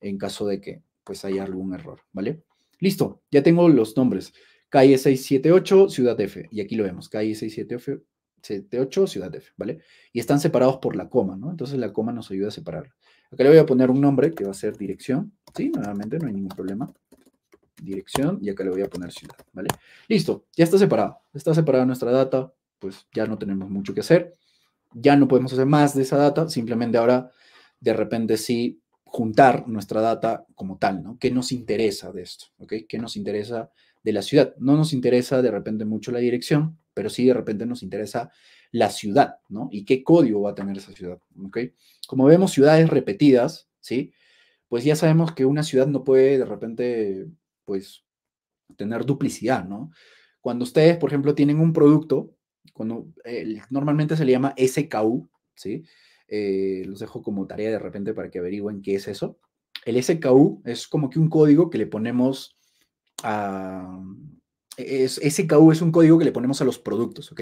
en caso de que pues haya algún error, ¿vale? Listo, ya tengo los nombres. Calle 678, Ciudad F. Y aquí lo vemos, calle 678, Ciudad F, ¿vale? Y están separados por la coma, ¿no? Entonces la coma nos ayuda a separar. Acá le voy a poner un nombre que va a ser dirección, ¿sí? Nuevamente, no hay ningún problema. Dirección, y acá le voy a poner ciudad, ¿vale? Listo, ya está separado. Está separada nuestra data, pues ya no tenemos mucho que hacer, ya no podemos hacer más de esa data, simplemente ahora de repente sí juntar nuestra data como tal, ¿no? ¿Qué nos interesa de esto? ¿Ok? ¿Qué nos interesa de la ciudad? No nos interesa de repente mucho la dirección, pero sí de repente nos interesa la ciudad, ¿no? Y qué código va a tener esa ciudad, ¿ok? Como vemos ciudades repetidas, ¿sí? Pues ya sabemos que una ciudad no puede de repente, pues, tener duplicidad, ¿no? Cuando ustedes, por ejemplo, tienen un producto, cuando, normalmente se le llama SKU, ¿sí? Eh, los dejo como tarea de repente para que averigüen qué es eso. El SKU es como que un código que le ponemos a... SKU es un código que le ponemos a los productos, ¿ok?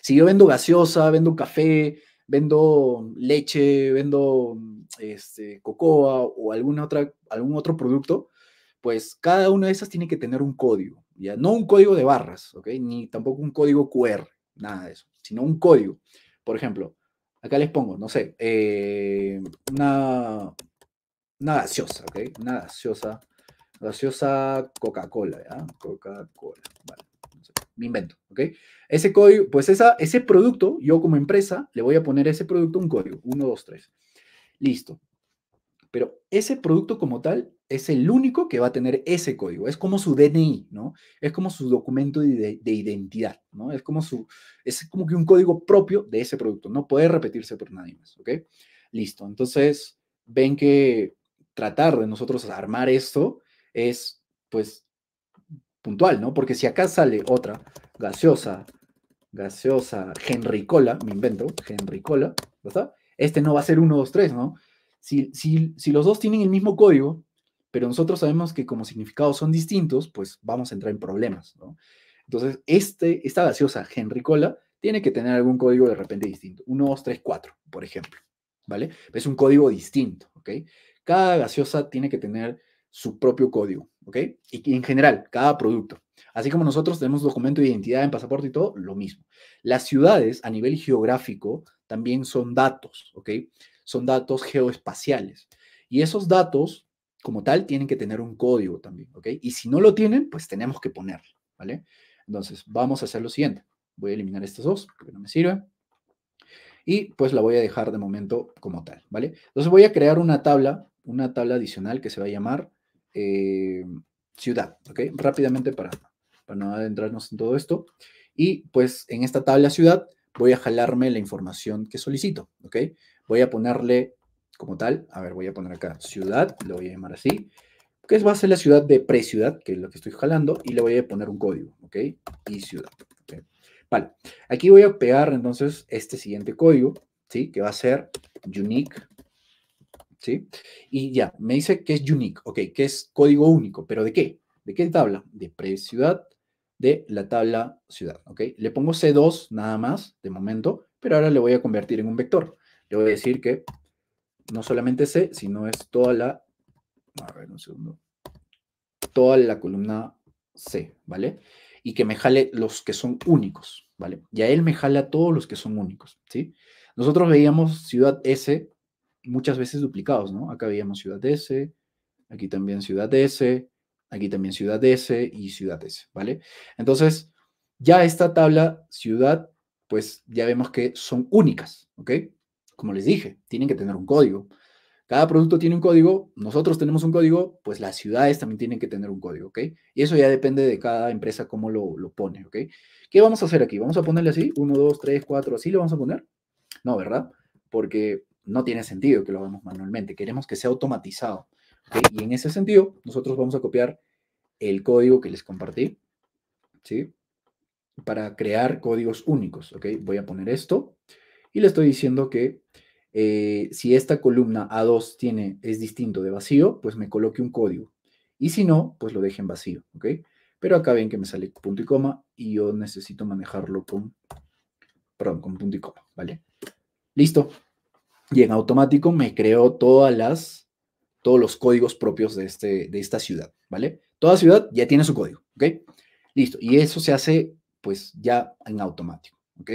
Si yo vendo gaseosa, vendo café, vendo leche, vendo este, cocoa o alguna otra, algún otro producto, pues cada una de esas tiene que tener un código, ¿ya? No un código de barras, ¿ok? Ni tampoco un código QR, nada de eso, sino un código. Por ejemplo, acá les pongo, no sé, eh, una, gaseosa, ¿ok? Una gaseosa, Coca-Cola, ¿ya? Coca-Cola, vale. me invento, ¿ok? Ese código, pues esa, ese producto, yo como empresa, le voy a poner a ese producto un código, 1, 2, 3. Listo. Pero ese producto como tal es el único que va a tener ese código. Es como su DNI, ¿no? Es como su documento de, identidad, ¿no? Es como, su, es como que un código propio de ese producto. No puede repetirse por nadie más, ¿ok? Listo. Entonces, ven que tratar de nosotros armar esto es, pues, puntual, ¿no? Porque si acá sale otra gaseosa, gaseosa, Henricola, me invento, Henricola, ¿verdad? Este no va a ser 1, 2, 3, ¿no? Si, si los dos tienen el mismo código, pero nosotros sabemos que como significados son distintos, pues vamos a entrar en problemas, ¿no? Entonces, este, esta gaseosa Henricola tiene que tener algún código de repente distinto. 1, 2, 3, 4, por ejemplo, ¿vale? Es un código distinto, ¿ok? Cada gaseosa tiene que tener su propio código, ¿ok? Y en general, cada producto. Así como nosotros tenemos documento de identidad en pasaporte y todo, lo mismo. Las ciudades a nivel geográfico también son datos, ¿ok? Son datos geoespaciales. Y esos datos como tal, tienen que tener un código también, ¿ok? Y si no lo tienen, pues tenemos que ponerlo, ¿vale? Entonces, vamos a hacer lo siguiente. Voy a eliminar estos dos porque no me sirven. Y pues la voy a dejar de momento como tal, ¿vale? Entonces voy a crear una tabla, una tabla adicional que se va a llamar eh, ciudad, ¿ok? Rápidamente para, para no adentrarnos en todo esto. Y pues en esta tabla ciudad voy a jalarme la información que solicito, ¿ok? Voy a ponerle como tal. A ver, voy a poner acá ciudad, lo voy a llamar así, que va a ser la ciudad de pre-ciudad, que es lo que estoy jalando, y le voy a poner un código, ¿ok? Y ciudad. Vale, aquí voy a pegar entonces este siguiente código, ¿sí? Que va a ser unique, ¿sí? Y ya, me dice que es unique, ¿ok? Que es código único, pero ¿de qué? ¿De qué tabla? De pre-ciudad, de la tabla ciudad, ¿ok? Le pongo C2 nada más, de momento, pero ahora le voy a convertir en un vector. Le voy a decir que no solamente C, sino es toda la, a ver un segundo, toda la columna C, ¿vale? Y que me jale los que son únicos, ¿vale? Y a él me jala todos los que son únicos, ¿sí? Nosotros veíamos ciudad S muchas veces duplicados, ¿no? Acá veíamos ciudad S, aquí también ciudad S, aquí también ciudad S y ciudad S, ¿vale? Entonces, ya esta tabla ciudad, pues ya vemos que son únicas, ¿ok? como les dije, tienen que tener un código. Cada producto tiene un código, nosotros tenemos un código, pues las ciudades también tienen que tener un código, ¿ok? Y eso ya depende de cada empresa cómo lo, pone, ¿ok? ¿Qué vamos a hacer aquí? ¿Vamos a ponerle así? ¿Uno, dos, tres, cuatro? así lo vamos a poner. No, ¿verdad? Porque no tiene sentido que lo hagamos manualmente. Queremos que sea automatizado. Y en ese sentido, nosotros vamos a copiar el código que les compartí, ¿sí? Para crear códigos únicos, ¿ok? Voy a poner esto. Y le estoy diciendo que eh, si esta columna A2 tiene, es distinto de vacío, pues me coloque un código. Y si no, pues lo deje en vacío, ¿ok? Pero acá ven que me sale punto y coma y yo necesito manejarlo con, perdón, con punto y coma, ¿vale? Listo. Y en automático me creó todas las, todos los códigos propios de, este, de esta ciudad, ¿vale? Toda ciudad ya tiene su código, ¿ok? Listo. Y eso se hace, pues, ya en automático, ¿ok?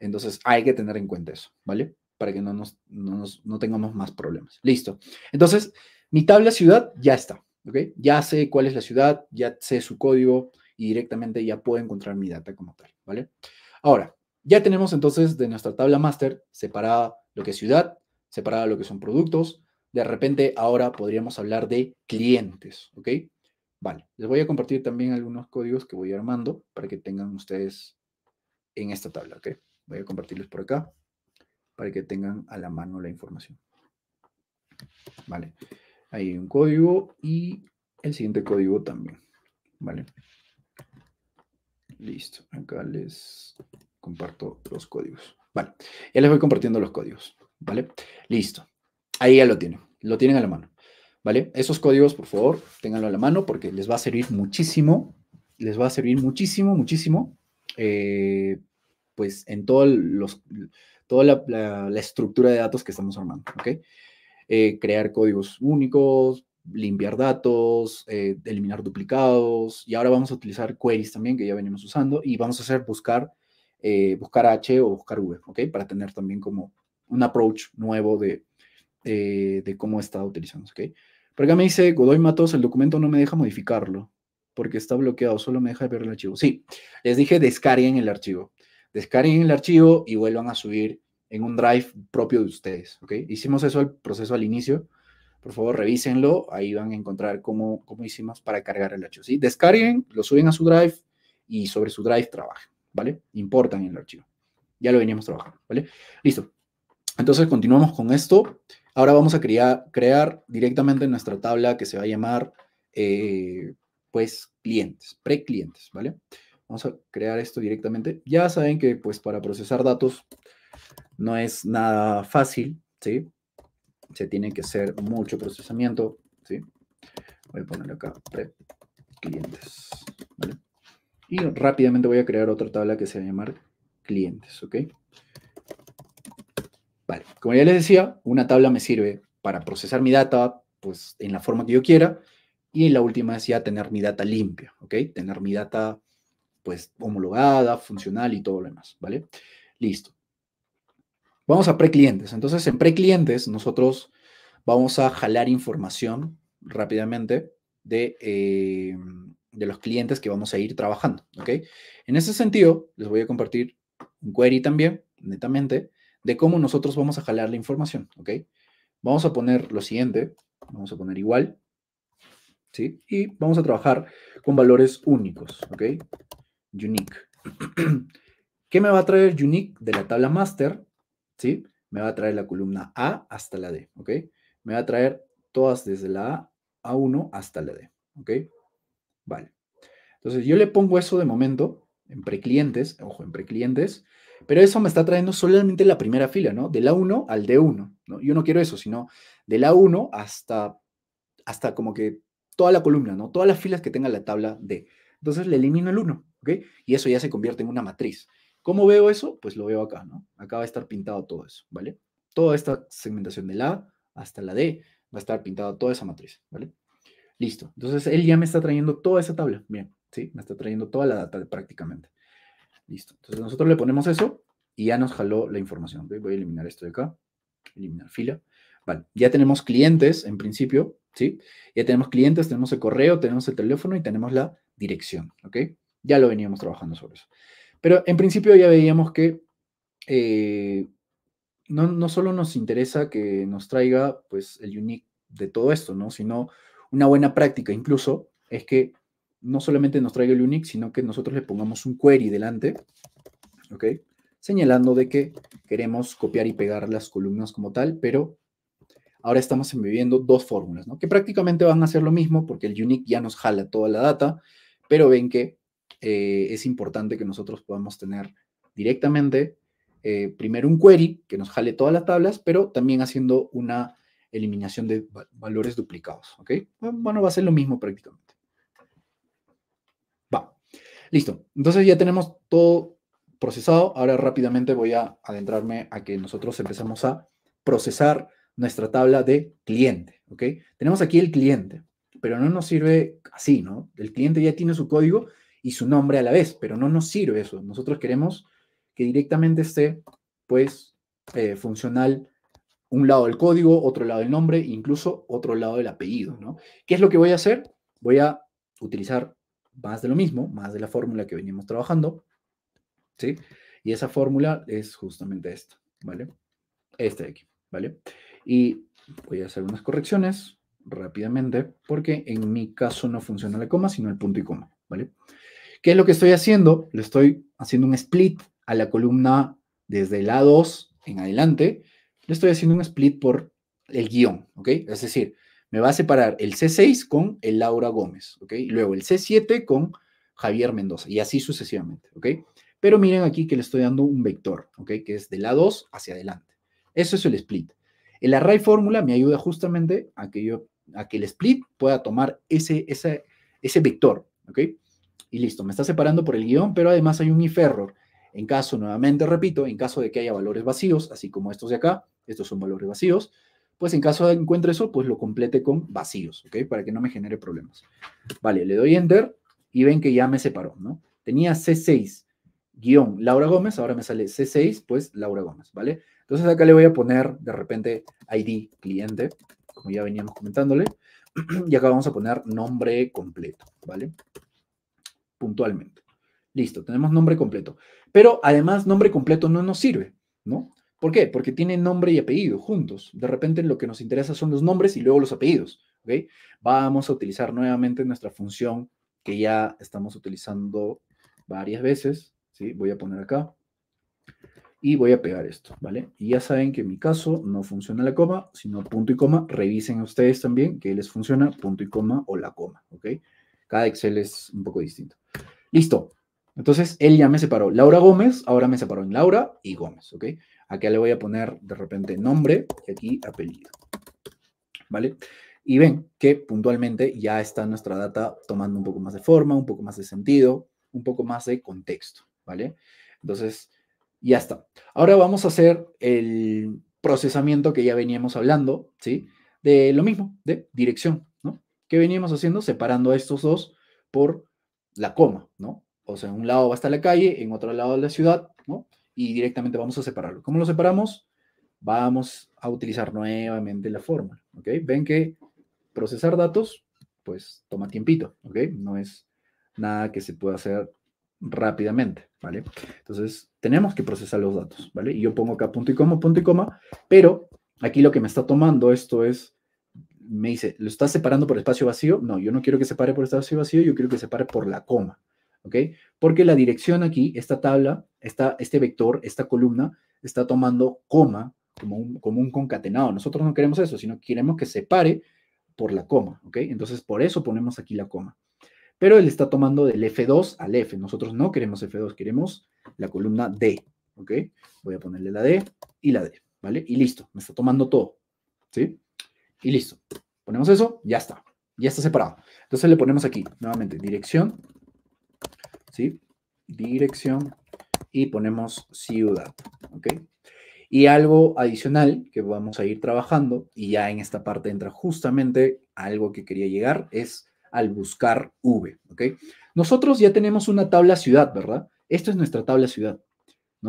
Entonces hay que tener en cuenta eso, ¿vale? Para que no, nos, no, tengamos más problemas. Listo. Entonces, mi tabla ciudad ya está, ¿ok? Ya sé cuál es la ciudad, ya sé su código y directamente ya puedo encontrar mi data como tal, ¿vale? Ahora, ya tenemos entonces de nuestra tabla master separada lo que es ciudad, separada lo que son productos. De repente ahora podríamos hablar de clientes, ¿ok? Vale, les voy a compartir también algunos códigos que voy armando para que tengan ustedes en esta tabla, ¿ok? Voy a compartirles por acá para que tengan a la mano la información. Vale, hay un código y el siguiente código también. Vale, listo. Acá les comparto los códigos. Vale, ya les voy compartiendo los códigos. Vale, listo. Ahí ya lo tienen, lo tienen a la mano. Vale, esos códigos, por favor, tenganlo a la mano porque les va a servir muchísimo. Les va a servir muchísimo, muchísimo eh, pues en todo los, toda la, estructura de datos que estamos armando, ¿ok? Eh, crear códigos únicos, limpiar datos, eh, eliminar duplicados, y ahora vamos a utilizar queries también, que ya venimos usando, y vamos a hacer buscar, eh, buscar H o buscar V, ¿ok? Para tener también como un approach nuevo de, de cómo está utilizando, ¿ok? Por acá me dice Godoy Matos, el documento no me deja modificarlo porque está bloqueado, solo me deja ver el archivo. Sí, les dije descarguen el archivo descarguen el archivo y vuelvan a subir en un drive propio de ustedes. ¿ok? Hicimos eso el proceso al inicio. Por favor, revísenlo. Ahí van a encontrar cómo, cómo hicimos para cargar el archivo. Descarguen, lo suben a su drive y sobre su drive trabajen. ¿Vale? Importan el archivo. Ya lo veníamos trabajando. ¿Vale? Listo. Entonces continuamos con esto. Ahora vamos a crear directamente nuestra tabla que se va a llamar, eh, pues, clientes, pre-clientes, ¿vale? Vamos a crear esto directamente. Ya saben que pues para procesar datos no es nada fácil, ¿sí? Se tiene que hacer mucho procesamiento, ¿sí? Voy a poner acá clientes, Y rápidamente voy a crear otra tabla que se va a llamar clientes, ¿ok? Vale, como ya les decía, una tabla me sirve para procesar mi data pues, en la forma que yo quiera. Y la última es ya tener mi data limpia, ¿ok? Tener mi data pues homologada, funcional y todo lo demás, ¿vale? Listo. Vamos a preclientes. Entonces, en preclientes nosotros vamos a jalar información rápidamente de, eh, de, los clientes que vamos a ir trabajando, ¿ok? En ese sentido, les voy a compartir un query también, netamente, de cómo nosotros vamos a jalar la información, ¿ok? Vamos a poner lo siguiente, vamos a poner igual, ¿sí? Y vamos a trabajar con valores únicos, ¿ok? Unique. ¿Qué me va a traer Unique de la tabla master? ¿Sí? Me va a traer la columna A hasta la D, ¿ok? Me va a traer todas desde la A 1 hasta la D, ¿ok? Vale. Entonces yo le pongo eso de momento en preclientes, ojo, en preclientes, pero eso me está trayendo solamente la primera fila, ¿no? De la 1 al D1, Yo no quiero eso, sino de la 1 hasta, hasta como que toda la columna, ¿no? Todas las filas que tenga la tabla D. Entonces le elimino el 1, ¿ok? Y eso ya se convierte en una matriz. ¿Cómo veo eso? Pues lo veo acá, ¿no? Acá va a estar pintado todo eso, ¿vale? Toda esta segmentación de la A hasta la D va a estar pintada toda esa matriz, ¿vale? Listo. Entonces él ya me está trayendo toda esa tabla. Bien, ¿sí? Me está trayendo toda la data prácticamente. Listo. Entonces nosotros le ponemos eso y ya nos jaló la información. Voy a eliminar esto de acá. Eliminar fila. Vale, ya tenemos clientes en principio, ¿sí? Ya tenemos clientes, tenemos el correo, tenemos el teléfono y tenemos la dirección, ¿ok? Ya lo veníamos trabajando sobre eso. Pero en principio ya veíamos que eh, no, no, solo nos interesa que nos traiga pues, el unique de todo esto, ¿no? sino una buena práctica incluso es que no solamente nos traiga el unique, sino que nosotros le pongamos un query delante, Señalando de que queremos copiar y pegar las columnas como tal, pero ahora estamos viviendo dos fórmulas, ¿no? Que prácticamente van a ser lo mismo porque el unique ya nos jala toda la data, pero ven que eh, es importante que nosotros podamos tener directamente eh, primero un query que nos jale todas las tablas, pero también haciendo una eliminación de valores duplicados, Bueno, va a ser lo mismo prácticamente. Va. Listo. Entonces ya tenemos todo procesado. Ahora rápidamente voy a adentrarme a que nosotros empezamos a procesar nuestra tabla de cliente, Tenemos aquí el cliente, pero no nos sirve así, ¿no? El cliente ya tiene su código y su nombre a la vez, pero no nos sirve eso. Nosotros queremos que directamente esté, pues, eh, funcional un lado del código, otro lado del nombre, incluso otro lado del apellido, ¿no? ¿Qué es lo que voy a hacer? Voy a utilizar más de lo mismo, más de la fórmula que venimos trabajando, ¿sí? Y esa fórmula es justamente esta, ¿vale? Esta de aquí, ¿vale? Y voy a hacer unas correcciones rápidamente, porque en mi caso no funciona la coma, sino el punto y coma, ¿vale? ¿Qué es lo que estoy haciendo? Le estoy haciendo un split a la columna desde la 2 en adelante. Le estoy haciendo un split por el guión, ¿ok? Es decir, me va a separar el C6 con el Laura Gómez, ¿ok? Luego el C7 con Javier Mendoza y así sucesivamente, ¿ok? Pero miren aquí que le estoy dando un vector, ¿ok? Que es de la 2 hacia adelante. Eso es el split. El array fórmula me ayuda justamente a que yo, a que el split pueda tomar ese, ese, ese vector, ¿ok? y listo, me está separando por el guión, pero además hay un if error. En caso, nuevamente repito, en caso de que haya valores vacíos, así como estos de acá, estos son valores vacíos, pues en caso de que encuentre eso, pues lo complete con vacíos, ¿ok? Para que no me genere problemas. Vale, le doy Enter y ven que ya me separó, ¿no? Tenía C6 guión Laura Gómez, ahora me sale C6, pues Laura Gómez, ¿vale? Entonces acá le voy a poner de repente ID cliente, como ya veníamos comentándole, y acá vamos a poner nombre completo, ¿vale? vale puntualmente. Listo, tenemos nombre completo. Pero además, nombre completo no nos sirve, ¿no? ¿Por qué? Porque tiene nombre y apellido juntos. De repente lo que nos interesa son los nombres y luego los apellidos, ¿ok? Vamos a utilizar nuevamente nuestra función que ya estamos utilizando varias veces, ¿sí? Voy a poner acá y voy a pegar esto, ¿vale? Y ya saben que en mi caso no funciona la coma, sino punto y coma. Revisen ustedes también que les funciona punto y coma o la coma, ¿ok? Cada Excel es un poco distinto. Listo. Entonces, él ya me separó. Laura Gómez, ahora me separó en Laura y Gómez, ¿ok? Acá le voy a poner de repente nombre y aquí apellido. ¿Vale? Y ven que puntualmente ya está nuestra data tomando un poco más de forma, un poco más de sentido, un poco más de contexto, ¿vale? Entonces, ya está. Ahora vamos a hacer el procesamiento que ya veníamos hablando, ¿sí? De lo mismo, de dirección, ¿Qué veníamos haciendo? Separando a estos dos por la coma, ¿no? O sea, en un lado va a estar la calle, en otro lado la ciudad, ¿no? Y directamente vamos a separarlo. ¿Cómo lo separamos? Vamos a utilizar nuevamente la fórmula, ¿ok? Ven que procesar datos, pues toma tiempito, ¿ok? No es nada que se pueda hacer rápidamente, ¿vale? Entonces, tenemos que procesar los datos, ¿vale? Y yo pongo acá punto y coma, punto y coma, pero aquí lo que me está tomando esto es me dice, ¿lo estás separando por espacio vacío? No, yo no quiero que separe por espacio vacío, yo quiero que separe por la coma, ¿ok? Porque la dirección aquí, esta tabla, este vector, esta columna, está tomando coma como un, como un concatenado. Nosotros no queremos eso, sino que queremos que separe por la coma, ¿ok? Entonces, por eso ponemos aquí la coma. Pero él está tomando del F2 al F. Nosotros no queremos F2, queremos la columna D, ¿ok? Voy a ponerle la D y la D, ¿vale? Y listo, me está tomando todo, ¿sí? Y listo. Ponemos eso, ya está. Ya está separado. Entonces le ponemos aquí, nuevamente, dirección. ¿Sí? Dirección. Y ponemos ciudad. ¿Ok? Y algo adicional que vamos a ir trabajando, y ya en esta parte entra justamente algo que quería llegar, es al buscar V. ¿Ok? Nosotros ya tenemos una tabla ciudad, ¿verdad? esta es nuestra tabla ciudad.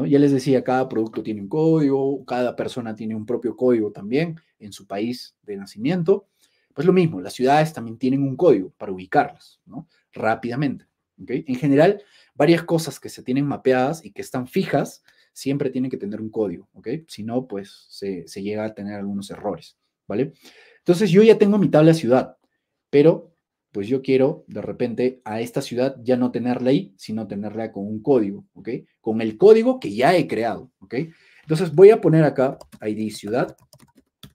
Ya les decía, cada producto tiene un código, cada persona tiene un propio código también en su país de nacimiento. Pues lo mismo, las ciudades también tienen un código para ubicarlas, ¿no? Rápidamente. En general, varias cosas que se tienen mapeadas y que están fijas siempre tienen que tener un código, Si no, pues se, llega a tener algunos errores, ¿vale? Entonces yo ya tengo mi tabla ciudad, pero pues yo quiero de repente a esta ciudad ya no tener ahí, sino tenerla con un código, ¿ok? Con el código que ya he creado, ¿ok? Entonces voy a poner acá ID ciudad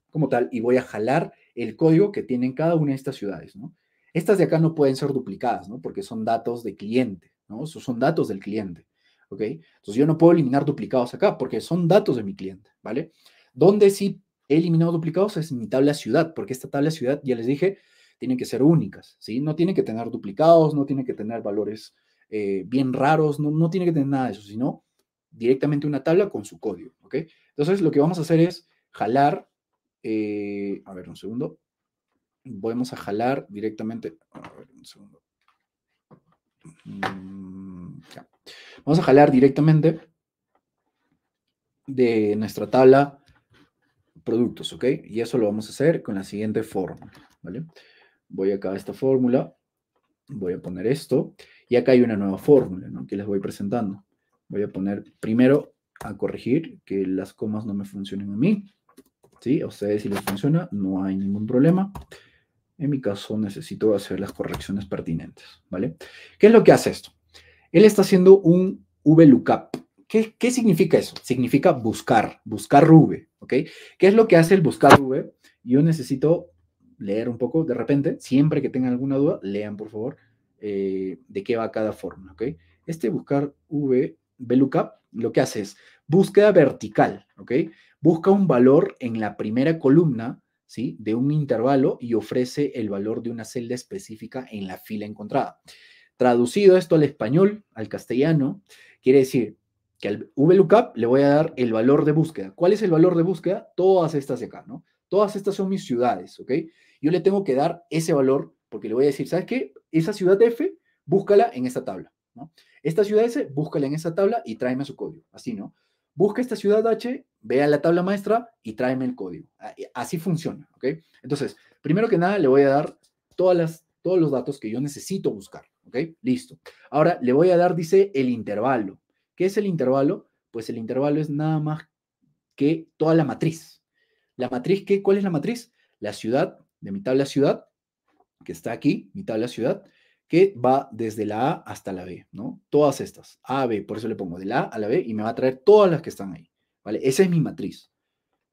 como tal y voy a jalar el código que tienen cada una de estas ciudades, ¿no? Estas de acá no pueden ser duplicadas, ¿no? Porque son datos de cliente, ¿no? son datos del cliente, ¿ok? Entonces yo no puedo eliminar duplicados acá porque son datos de mi cliente, ¿vale? Donde sí he eliminado duplicados es mi tabla ciudad, porque esta tabla ciudad, ya les dije, tienen que ser únicas, ¿sí? No tienen que tener duplicados, no tienen que tener valores eh, bien raros, no, no tienen que tener nada de eso, sino directamente una tabla con su código, ¿ok? Entonces, lo que vamos a hacer es jalar, eh, a ver, un segundo, vamos a jalar directamente, a ver, un segundo. Mm, vamos a jalar directamente de nuestra tabla productos, ¿ok? Y eso lo vamos a hacer con la siguiente forma, ¿vale? voy acá a esta fórmula, voy a poner esto, y acá hay una nueva fórmula ¿no? que les voy presentando. Voy a poner primero a corregir que las comas no me funcionen a mí. ¿sí? A ustedes si les funciona, no hay ningún problema. En mi caso necesito hacer las correcciones pertinentes, ¿vale? ¿Qué es lo que hace esto? Él está haciendo un VLOOKUP. ¿Qué, ¿Qué significa eso? Significa buscar, buscar V, ¿ok? ¿Qué es lo que hace el buscar V? Yo necesito leer un poco de repente, siempre que tengan alguna duda, lean por favor eh, de qué va cada fórmula, ¿ok? Este buscar V, VLOOKUP, lo que hace es búsqueda vertical, ¿ok? Busca un valor en la primera columna, ¿sí? De un intervalo y ofrece el valor de una celda específica en la fila encontrada. Traducido esto al español, al castellano, quiere decir que al VLOOKUP le voy a dar el valor de búsqueda. ¿Cuál es el valor de búsqueda? Todas estas acá, ¿no? Todas estas son mis ciudades, ¿ok? yo le tengo que dar ese valor porque le voy a decir, ¿sabes qué? Esa ciudad F, búscala en esta tabla. ¿no? Esta ciudad S, búscala en esa tabla y tráeme su código. Así, ¿no? Busca esta ciudad H, vea la tabla maestra y tráeme el código. Así funciona, ¿ok? Entonces, primero que nada, le voy a dar todas las, todos los datos que yo necesito buscar, ¿ok? Listo. Ahora, le voy a dar, dice, el intervalo. ¿Qué es el intervalo? Pues el intervalo es nada más que toda la matriz. ¿La matriz qué? ¿Cuál es la matriz? La ciudad de mi tabla ciudad, que está aquí, mi tabla ciudad, que va desde la A hasta la B, ¿no? Todas estas, A B, por eso le pongo de la A a la B y me va a traer todas las que están ahí, ¿vale? Esa es mi matriz,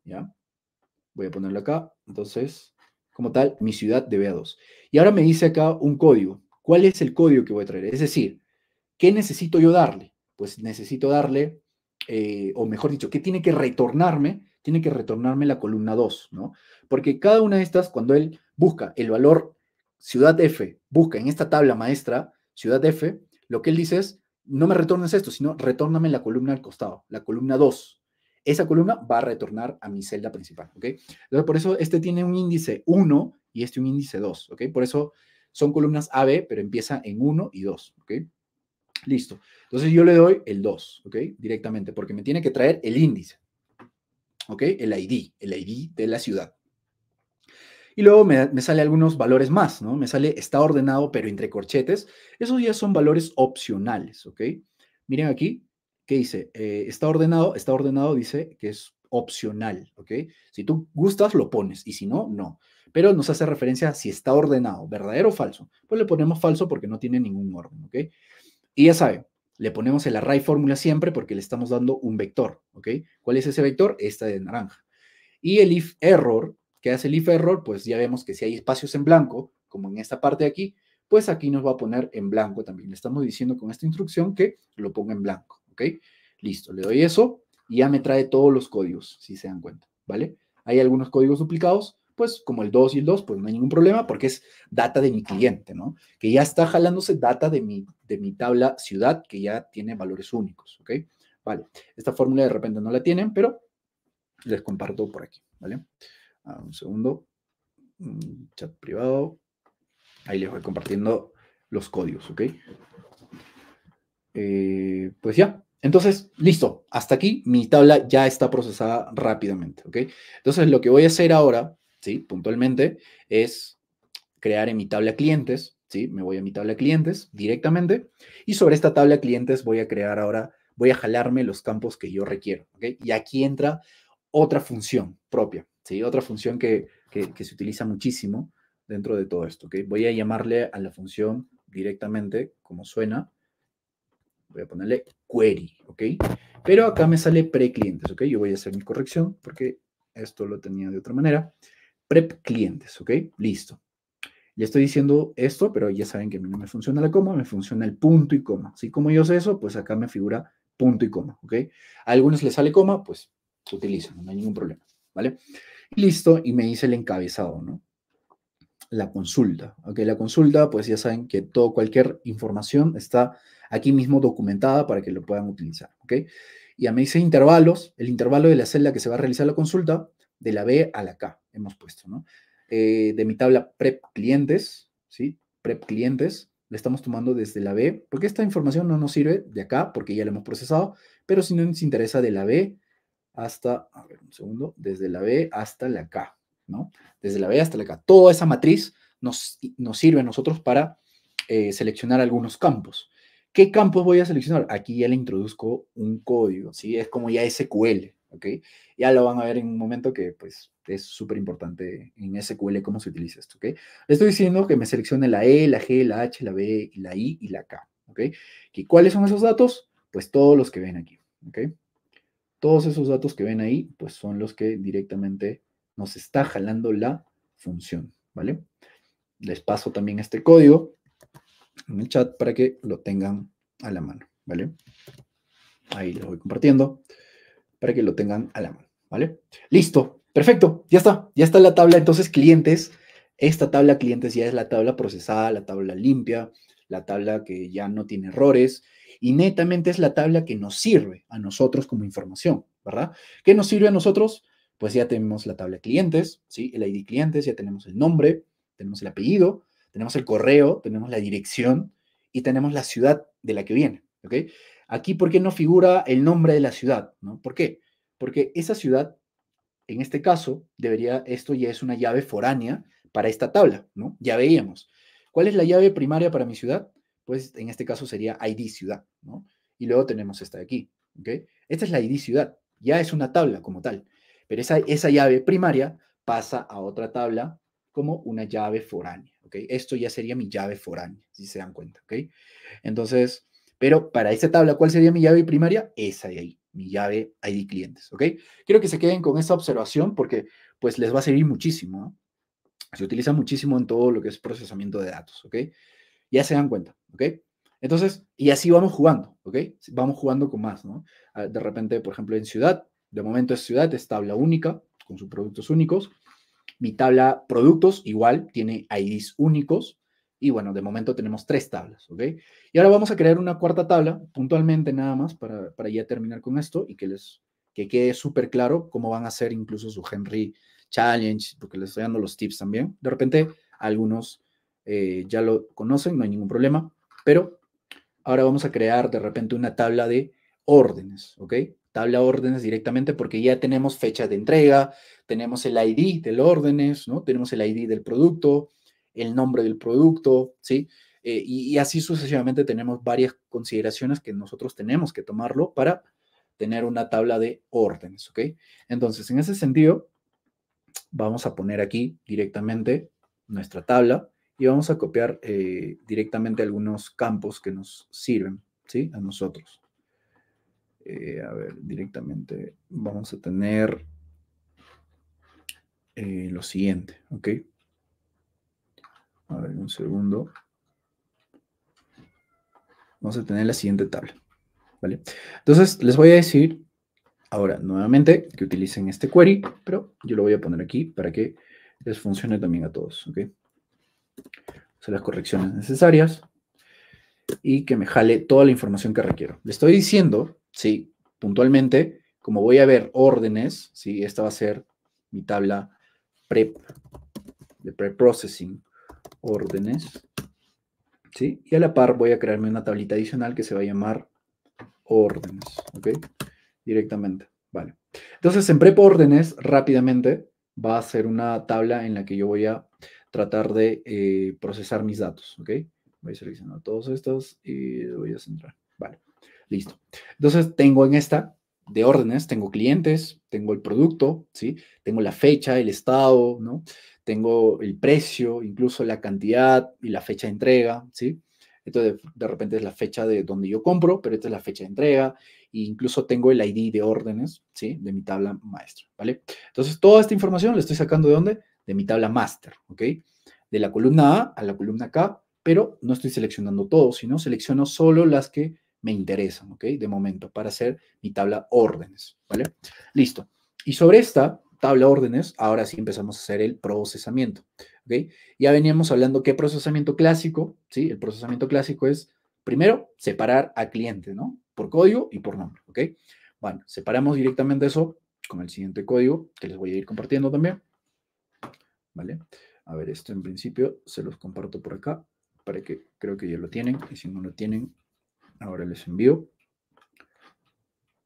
¿ya? Voy a ponerlo acá, entonces, como tal, mi ciudad de B2. Y ahora me dice acá un código. ¿Cuál es el código que voy a traer? Es decir, ¿qué necesito yo darle? Pues necesito darle, eh, o mejor dicho, ¿qué tiene que retornarme tiene que retornarme la columna 2, ¿no? Porque cada una de estas, cuando él busca el valor ciudad F, busca en esta tabla maestra ciudad F, lo que él dice es, no me retornes esto, sino retórname la columna al costado, la columna 2. Esa columna va a retornar a mi celda principal, ¿ok? Entonces, por eso este tiene un índice 1 y este un índice 2, ¿ok? Por eso son columnas AB, pero empieza en 1 y 2, ¿ok? Listo. Entonces yo le doy el 2, ¿ok? Directamente, porque me tiene que traer el índice, ¿ok? El ID, el ID de la ciudad. Y luego me, sale algunos valores más, ¿no? Me sale está ordenado, pero entre corchetes. Esos ya son valores opcionales, ¿ok? Miren aquí, ¿qué dice? Eh, está ordenado, está ordenado, dice que es opcional, ¿ok? Si tú gustas, lo pones, y si no, no. Pero nos hace referencia si está ordenado, verdadero o falso. Pues le ponemos falso porque no tiene ningún orden, ¿ok? Y ya saben, le ponemos el array fórmula siempre porque le estamos dando un vector, ¿ok? ¿Cuál es ese vector? Esta de naranja. Y el if error, ¿qué hace el if error? Pues ya vemos que si hay espacios en blanco, como en esta parte de aquí, pues aquí nos va a poner en blanco también. Le estamos diciendo con esta instrucción que lo ponga en blanco, ¿ok? Listo, le doy eso y ya me trae todos los códigos, si se dan cuenta, ¿vale? Hay algunos códigos duplicados, pues como el 2 y el 2, pues no hay ningún problema porque es data de mi cliente, ¿no? Que ya está jalándose data de mi, de mi tabla ciudad que ya tiene valores únicos, ¿ok? Vale, esta fórmula de repente no la tienen, pero les comparto por aquí, ¿vale? Ah, un segundo, mm, chat privado, ahí les voy compartiendo los códigos, ¿ok? Eh, pues ya, entonces, listo, hasta aquí mi tabla ya está procesada rápidamente, ¿ok? Entonces, lo que voy a hacer ahora ¿sí? Puntualmente es crear en mi tabla clientes, ¿sí? Me voy a mi tabla clientes directamente y sobre esta tabla clientes voy a crear ahora, voy a jalarme los campos que yo requiero, Y aquí entra otra función propia, ¿sí? Otra función que, se utiliza muchísimo dentro de todo esto, Voy a llamarle a la función directamente, como suena, voy a ponerle query, ¿ok? Pero acá me sale pre-clientes, Yo voy a hacer mi corrección porque esto lo tenía de otra manera. Prep clientes, ¿ok? Listo. Ya estoy diciendo esto, pero ya saben que a mí no me funciona la coma, me funciona el punto y coma. Así como yo sé eso, pues acá me figura punto y coma, ¿ok? A algunos les sale coma, pues utilizan, no hay ningún problema, ¿vale? Listo, y me dice el encabezado, ¿no? La consulta, ¿ok? La consulta, pues ya saben que todo, cualquier información está aquí mismo documentada para que lo puedan utilizar, ¿ok? Y ya me dice intervalos, el intervalo de la celda que se va a realizar la consulta, de la B a la K, hemos puesto, ¿no? Eh, de mi tabla prep clientes, ¿sí? Prep clientes, le estamos tomando desde la B, porque esta información no nos sirve de acá, porque ya la hemos procesado, pero si nos interesa de la B hasta, a ver, un segundo, desde la B hasta la K, ¿no? Desde la B hasta la K. Toda esa matriz nos, nos sirve a nosotros para eh, seleccionar algunos campos. ¿Qué campos voy a seleccionar? Aquí ya le introduzco un código, ¿sí? Es como ya SQL, ¿ok? Ya lo van a ver en un momento que, pues, es súper importante en SQL cómo se utiliza esto, ¿ok? estoy diciendo que me seleccione la E, la G, la H, la B, la I y la K, ¿ok? ¿Y cuáles son esos datos? Pues todos los que ven aquí, ¿ok? Todos esos datos que ven ahí, pues son los que directamente nos está jalando la función, ¿vale? Les paso también este código en el chat para que lo tengan a la mano, ¿vale? Ahí lo voy compartiendo para que lo tengan a la mano, ¿vale? Listo, Perfecto, ya está, ya está la tabla. Entonces, clientes, esta tabla clientes ya es la tabla procesada, la tabla limpia, la tabla que ya no tiene errores y netamente es la tabla que nos sirve a nosotros como información, ¿verdad? ¿Qué nos sirve a nosotros? Pues ya tenemos la tabla clientes, ¿sí? El ID clientes, ya tenemos el nombre, tenemos el apellido, tenemos el correo, tenemos la dirección y tenemos la ciudad de la que viene, ¿ok? Aquí, ¿por qué no figura el nombre de la ciudad? ¿no? ¿Por qué? Porque esa ciudad en este caso, debería, esto ya es una llave foránea para esta tabla, ¿no? Ya veíamos. ¿Cuál es la llave primaria para mi ciudad? Pues en este caso sería ID ciudad, ¿no? Y luego tenemos esta de aquí, ¿ok? Esta es la ID ciudad, ya es una tabla como tal, pero esa, esa llave primaria pasa a otra tabla como una llave foránea, ¿ok? Esto ya sería mi llave foránea, si se dan cuenta, ¿ok? Entonces, pero para esa tabla, ¿cuál sería mi llave primaria? Esa de ahí, mi llave ID clientes, ¿ok? Quiero que se queden con esa observación porque pues les va a servir muchísimo, ¿no? Se utiliza muchísimo en todo lo que es procesamiento de datos, ¿ok? Ya se dan cuenta, ¿ok? Entonces, y así vamos jugando, ¿ok? Vamos jugando con más, ¿no? Ah, de repente, por ejemplo, en ciudad, de momento es ciudad, es tabla única, con sus productos únicos. Mi tabla productos igual tiene IDs únicos, y bueno, de momento tenemos tres tablas, ¿ok? Y ahora vamos a crear una cuarta tabla, puntualmente nada más, para, ya terminar con esto y que les que quede súper claro cómo van a hacer incluso su Henry Challenge, porque les estoy dando los tips también. De repente, algunos eh, ya lo conocen, no hay ningún problema, pero ahora vamos a crear de repente una tabla de órdenes, ¿ok? Tabla órdenes directamente porque ya tenemos fecha de entrega, tenemos el ID del órdenes, ¿no? Tenemos el ID del producto, el nombre del producto, ¿sí? Eh, y, así sucesivamente tenemos varias consideraciones que nosotros tenemos que tomarlo para tener una tabla de órdenes, ¿ok? Entonces, en ese sentido, vamos a poner aquí directamente nuestra tabla y vamos a copiar eh, directamente algunos campos que nos sirven, ¿sí? A nosotros. Eh, a ver, directamente vamos a tener lo siguiente, ¿ok? A ver, un segundo. Vamos a tener la siguiente tabla. ¿Vale? Entonces, les voy a decir ahora nuevamente que utilicen este query, pero yo lo voy a poner aquí para que les funcione también a todos. ¿ok? O las correcciones necesarias y que me jale toda la información que requiero. Le estoy diciendo, sí, puntualmente, como voy a ver órdenes, sí, esta va a ser mi tabla prep, de preprocessing órdenes. ¿sí? Y a la par voy a crearme una tablita adicional que se va a llamar órdenes. ¿Ok? Directamente. Vale. Entonces, en prep órdenes, rápidamente, va a ser una tabla en la que yo voy a tratar de eh, procesar mis datos. ¿Ok? Voy a seleccionar todos estos y voy a centrar. Vale. Listo. Entonces, tengo en esta de órdenes, tengo clientes, tengo el producto, ¿sí? Tengo la fecha, el estado, ¿no? tengo el precio, incluso la cantidad y la fecha de entrega, ¿sí? Entonces, de repente es la fecha de donde yo compro, pero esta es la fecha de entrega, e incluso tengo el ID de órdenes, ¿sí? De mi tabla maestra, ¿vale? Entonces, toda esta información la estoy sacando de dónde? De mi tabla master, ¿ok? De la columna A a la columna K, pero no estoy seleccionando todo, sino selecciono solo las que me interesan, ¿ok? De momento, para hacer mi tabla órdenes, ¿vale? Listo. Y sobre esta, tabla órdenes, ahora sí empezamos a hacer el procesamiento. ¿okay? Ya veníamos hablando qué procesamiento clásico, ¿sí? El procesamiento clásico es, primero, separar a cliente, ¿no? Por código y por nombre, ¿ok? Bueno, separamos directamente eso con el siguiente código que les voy a ir compartiendo también. ¿Vale? A ver, esto en principio se los comparto por acá para que creo que ya lo tienen y si no lo tienen, ahora les envío.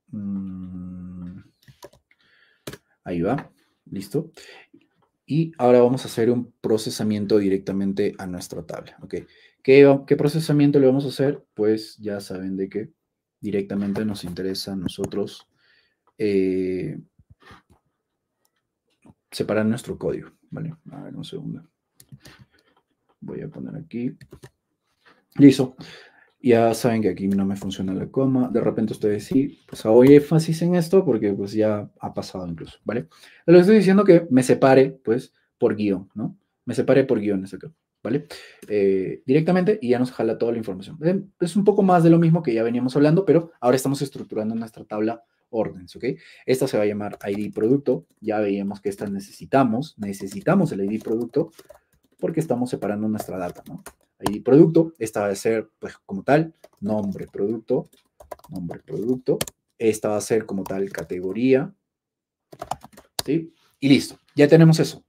Mm. Ahí va, listo. Y ahora vamos a hacer un procesamiento directamente a nuestra tabla. ¿ok? ¿Qué, procesamiento le vamos a hacer? Pues ya saben de qué directamente nos interesa a nosotros eh, separar nuestro código. Vale, a ver un segundo. Voy a poner aquí. Listo ya saben que aquí no me funciona la coma, de repente ustedes sí, pues hago énfasis en esto porque pues ya ha pasado incluso, ¿vale? Les estoy diciendo que me separe, pues, por guión, ¿no? Me separe por guiones acá, ¿vale? Eh, directamente y ya nos jala toda la información. Em, es un poco más de lo mismo que ya veníamos hablando, pero ahora estamos estructurando nuestra tabla órdenes, ¿ok? Esta se va a llamar ID producto, ya veíamos que esta necesitamos, necesitamos el ID producto porque estamos separando nuestra data, ¿no? producto, esta va a ser pues como tal, nombre producto, nombre producto, esta va a ser como tal categoría, ¿sí? Y listo, ya tenemos eso.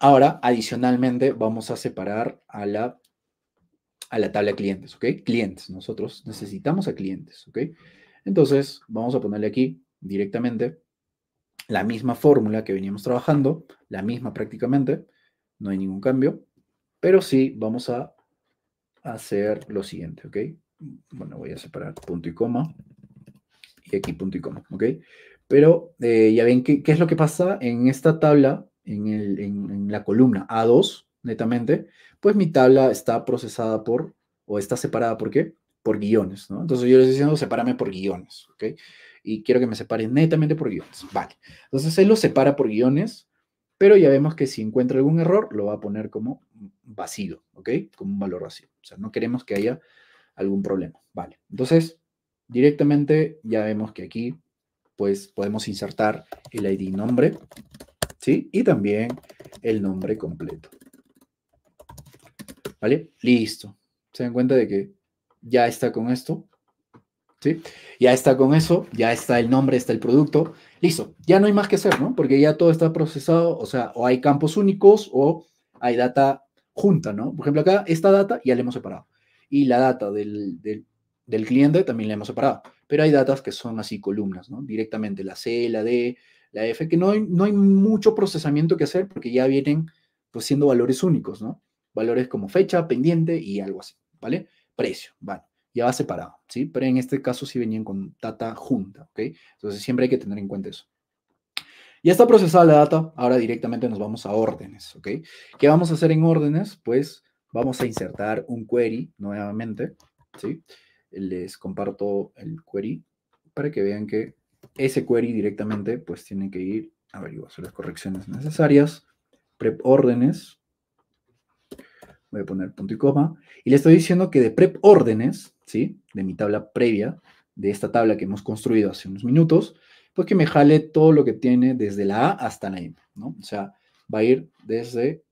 Ahora, adicionalmente, vamos a separar a la, a la tabla clientes, ¿ok? Clientes, nosotros necesitamos a clientes, ¿ok? Entonces, vamos a ponerle aquí directamente la misma fórmula que veníamos trabajando, la misma prácticamente, no hay ningún cambio, pero sí vamos a hacer lo siguiente, ¿ok? Bueno, voy a separar punto y coma. Y aquí punto y coma, ¿ok? Pero eh, ya ven qué, es lo que pasa en esta tabla, en, la columna A2, netamente, pues mi tabla está procesada por, o está separada por qué? Por guiones, ¿no? Entonces yo les estoy diciendo, sepárame por guiones, ¿ok? Y quiero que me separe netamente por guiones, vale. Entonces él lo separa por guiones, pero ya vemos que si encuentra algún error, lo va a poner como vacío, ¿ok? Como un valor vacío. O sea, no queremos que haya algún problema, ¿vale? Entonces, directamente ya vemos que aquí, pues, podemos insertar el ID nombre, ¿sí? Y también el nombre completo. ¿Vale? Listo. Se dan cuenta de que ya está con esto, ¿sí? Ya está con eso, ya está el nombre, está el producto, listo, ya no hay más que hacer, ¿no? Porque ya todo está procesado, o sea, o hay campos únicos o hay data junta, ¿no? Por ejemplo, acá esta data ya la hemos separado. Y la data del, cliente también la hemos separado. Pero hay datas que son así columnas, ¿no? Directamente la C, la D, la F, que no hay, no hay mucho procesamiento que hacer porque ya vienen pues siendo valores únicos, ¿no? Valores como fecha, pendiente y algo así, ¿vale? Precio, vale. Ya va separado, ¿sí? Pero en este caso sí venían con data junta, ¿ok? Entonces siempre hay que tener en cuenta eso. Ya está procesada la data, ahora directamente nos vamos a órdenes, ¿ok? ¿Qué vamos a hacer en órdenes? Pues vamos a insertar un query nuevamente, ¿sí? Les comparto el query para que vean que ese query directamente pues tiene que ir, a ver, voy a hacer las correcciones necesarias, prep órdenes, voy a poner punto y coma, y le estoy diciendo que de prep órdenes, ¿sí? De mi tabla previa, de esta tabla que hemos construido hace unos minutos, pues que me jale todo lo que tiene desde la A hasta la M, ¿no? O sea, va a ir desde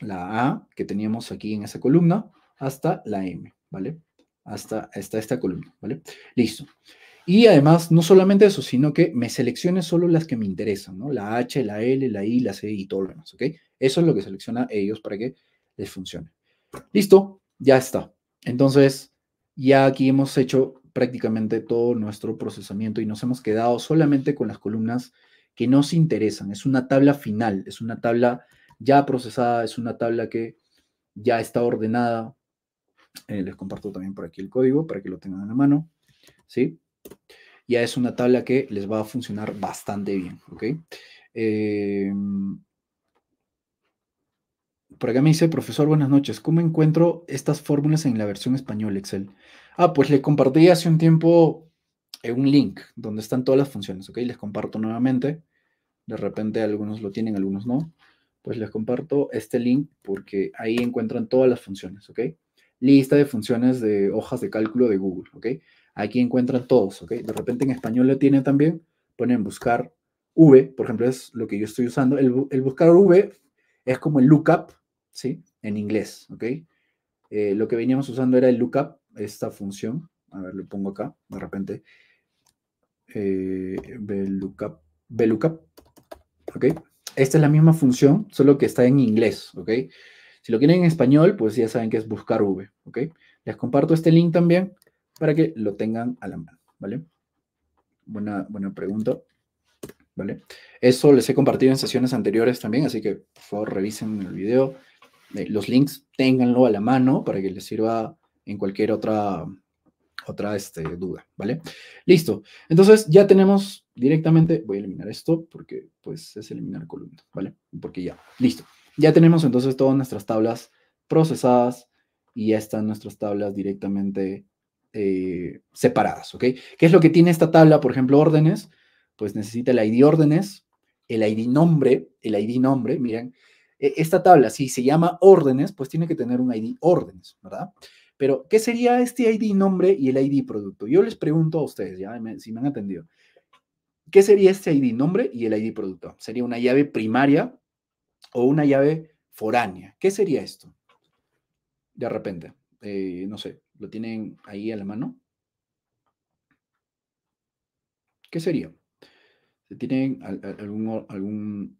la A que teníamos aquí en esa columna hasta la M, ¿vale? Hasta, hasta esta columna, ¿vale? Listo. Y además, no solamente eso, sino que me seleccione solo las que me interesan, ¿no? La H, la L, la I, la C y todo lo demás, ¿ok? Eso es lo que selecciona ellos para que les funcione. Listo, ya está. Entonces, ya aquí hemos hecho prácticamente todo nuestro procesamiento y nos hemos quedado solamente con las columnas que nos interesan. Es una tabla final, es una tabla ya procesada, es una tabla que ya está ordenada. Eh, les comparto también por aquí el código para que lo tengan en la mano. ¿sí? Ya es una tabla que les va a funcionar bastante bien. Eh, por acá me dice, profesor, buenas noches. ¿Cómo encuentro estas fórmulas en la versión español Excel? Ah, pues les compartí hace un tiempo eh, un link donde están todas las funciones, ¿ok? Les comparto nuevamente. De repente algunos lo tienen, algunos no. Pues les comparto este link porque ahí encuentran todas las funciones, ¿ok? Lista de funciones de hojas de cálculo de Google, ¿ok? Aquí encuentran todos, ¿ok? De repente en español lo tienen también. Ponen buscar V, por ejemplo, es lo que yo estoy usando. El, buscar V es como el lookup, ¿sí? En inglés, ¿ok? Eh, lo que veníamos usando era el lookup esta función. A ver, lo pongo acá, de repente. Eh, VLOOKUP. ¿Ok? Esta es la misma función, solo que está en inglés. ¿Ok? Si lo quieren en español, pues ya saben que es buscar V. ¿Ok? Les comparto este link también para que lo tengan a la mano. ¿Vale? Buena, buena pregunta. ¿Vale? Eso les he compartido en sesiones anteriores también, así que por favor revisen el video. Eh, los links ténganlo a la mano para que les sirva en cualquier otra, otra este, duda, ¿vale? Listo. Entonces ya tenemos directamente, voy a eliminar esto porque pues es eliminar columna, ¿vale? Porque ya, listo. Ya tenemos entonces todas nuestras tablas procesadas y ya están nuestras tablas directamente eh, separadas, ¿ok? ¿Qué es lo que tiene esta tabla? Por ejemplo, órdenes, pues necesita el ID órdenes, el ID nombre, el ID nombre, miren, e, esta tabla, si se llama órdenes, pues tiene que tener un ID órdenes, ¿verdad? Pero, ¿qué sería este ID nombre y el ID producto? Yo les pregunto a ustedes, ya si me han atendido, ¿qué sería este ID nombre y el ID producto? ¿Sería una llave primaria o una llave foránea? ¿Qué sería esto? De repente, eh, no sé, ¿lo tienen ahí a la mano? ¿Qué sería? ¿Tienen algún, algún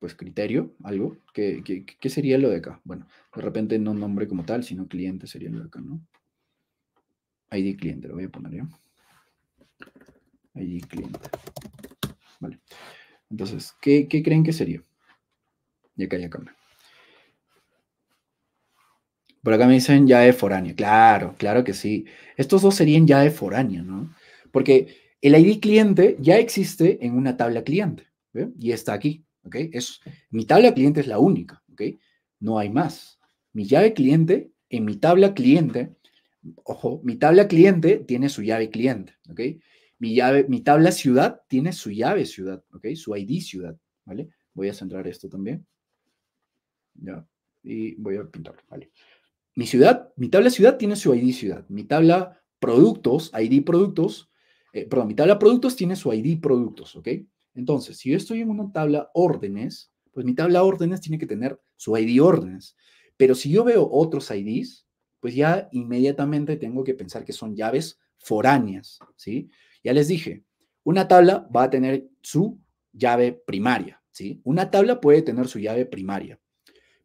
pues criterio, algo, ¿qué, sería lo de acá? Bueno, de repente no nombre como tal, sino cliente sería lo de acá, ¿no? ID cliente, lo voy a poner yo. ID cliente. Vale. Entonces, ¿qué, creen que sería? Y acá ya cambia. Por acá me dicen ya de foránea, Claro, claro que sí. Estos dos serían ya de foránea ¿no? Porque el ID cliente ya existe en una tabla cliente y está aquí. ¿ok? Es, mi tabla cliente es la única, ¿ok? No hay más. Mi llave cliente, en mi tabla cliente, ojo, mi tabla cliente tiene su llave cliente, ¿ok? Mi, llave, mi tabla ciudad tiene su llave ciudad, ¿ok? Su ID ciudad, ¿vale? Voy a centrar esto también. Ya, y voy a pintar, ¿vale? Mi ciudad, mi tabla ciudad tiene su ID ciudad. Mi tabla productos, ID productos, eh, perdón, mi tabla productos tiene su ID productos, ¿ok? Entonces, si yo estoy en una tabla órdenes, pues mi tabla órdenes tiene que tener su ID órdenes. Pero si yo veo otros IDs, pues ya inmediatamente tengo que pensar que son llaves foráneas, ¿sí? Ya les dije, una tabla va a tener su llave primaria, ¿sí? Una tabla puede tener su llave primaria,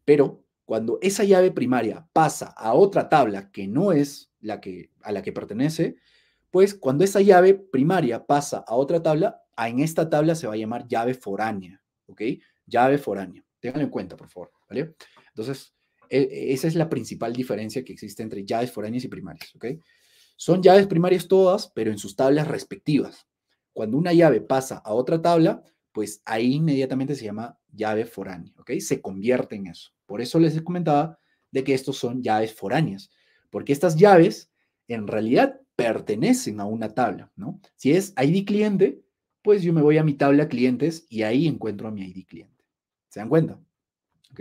pero cuando esa llave primaria pasa a otra tabla que no es la que a la que pertenece, pues cuando esa llave primaria pasa a otra tabla, en esta tabla se va a llamar llave foránea, ¿ok? Llave foránea. Ténganlo en cuenta, por favor, ¿vale? Entonces, e, e, esa es la principal diferencia que existe entre llaves foráneas y primarias, ¿ok? Son llaves primarias todas, pero en sus tablas respectivas. Cuando una llave pasa a otra tabla, pues ahí inmediatamente se llama llave foránea, ¿ok? Se convierte en eso. Por eso les comentaba de que estos son llaves foráneas, porque estas llaves en realidad pertenecen a una tabla, ¿no? Si es ID cliente, pues yo me voy a mi tabla clientes y ahí encuentro a mi ID cliente. ¿Se dan cuenta? ¿Ok?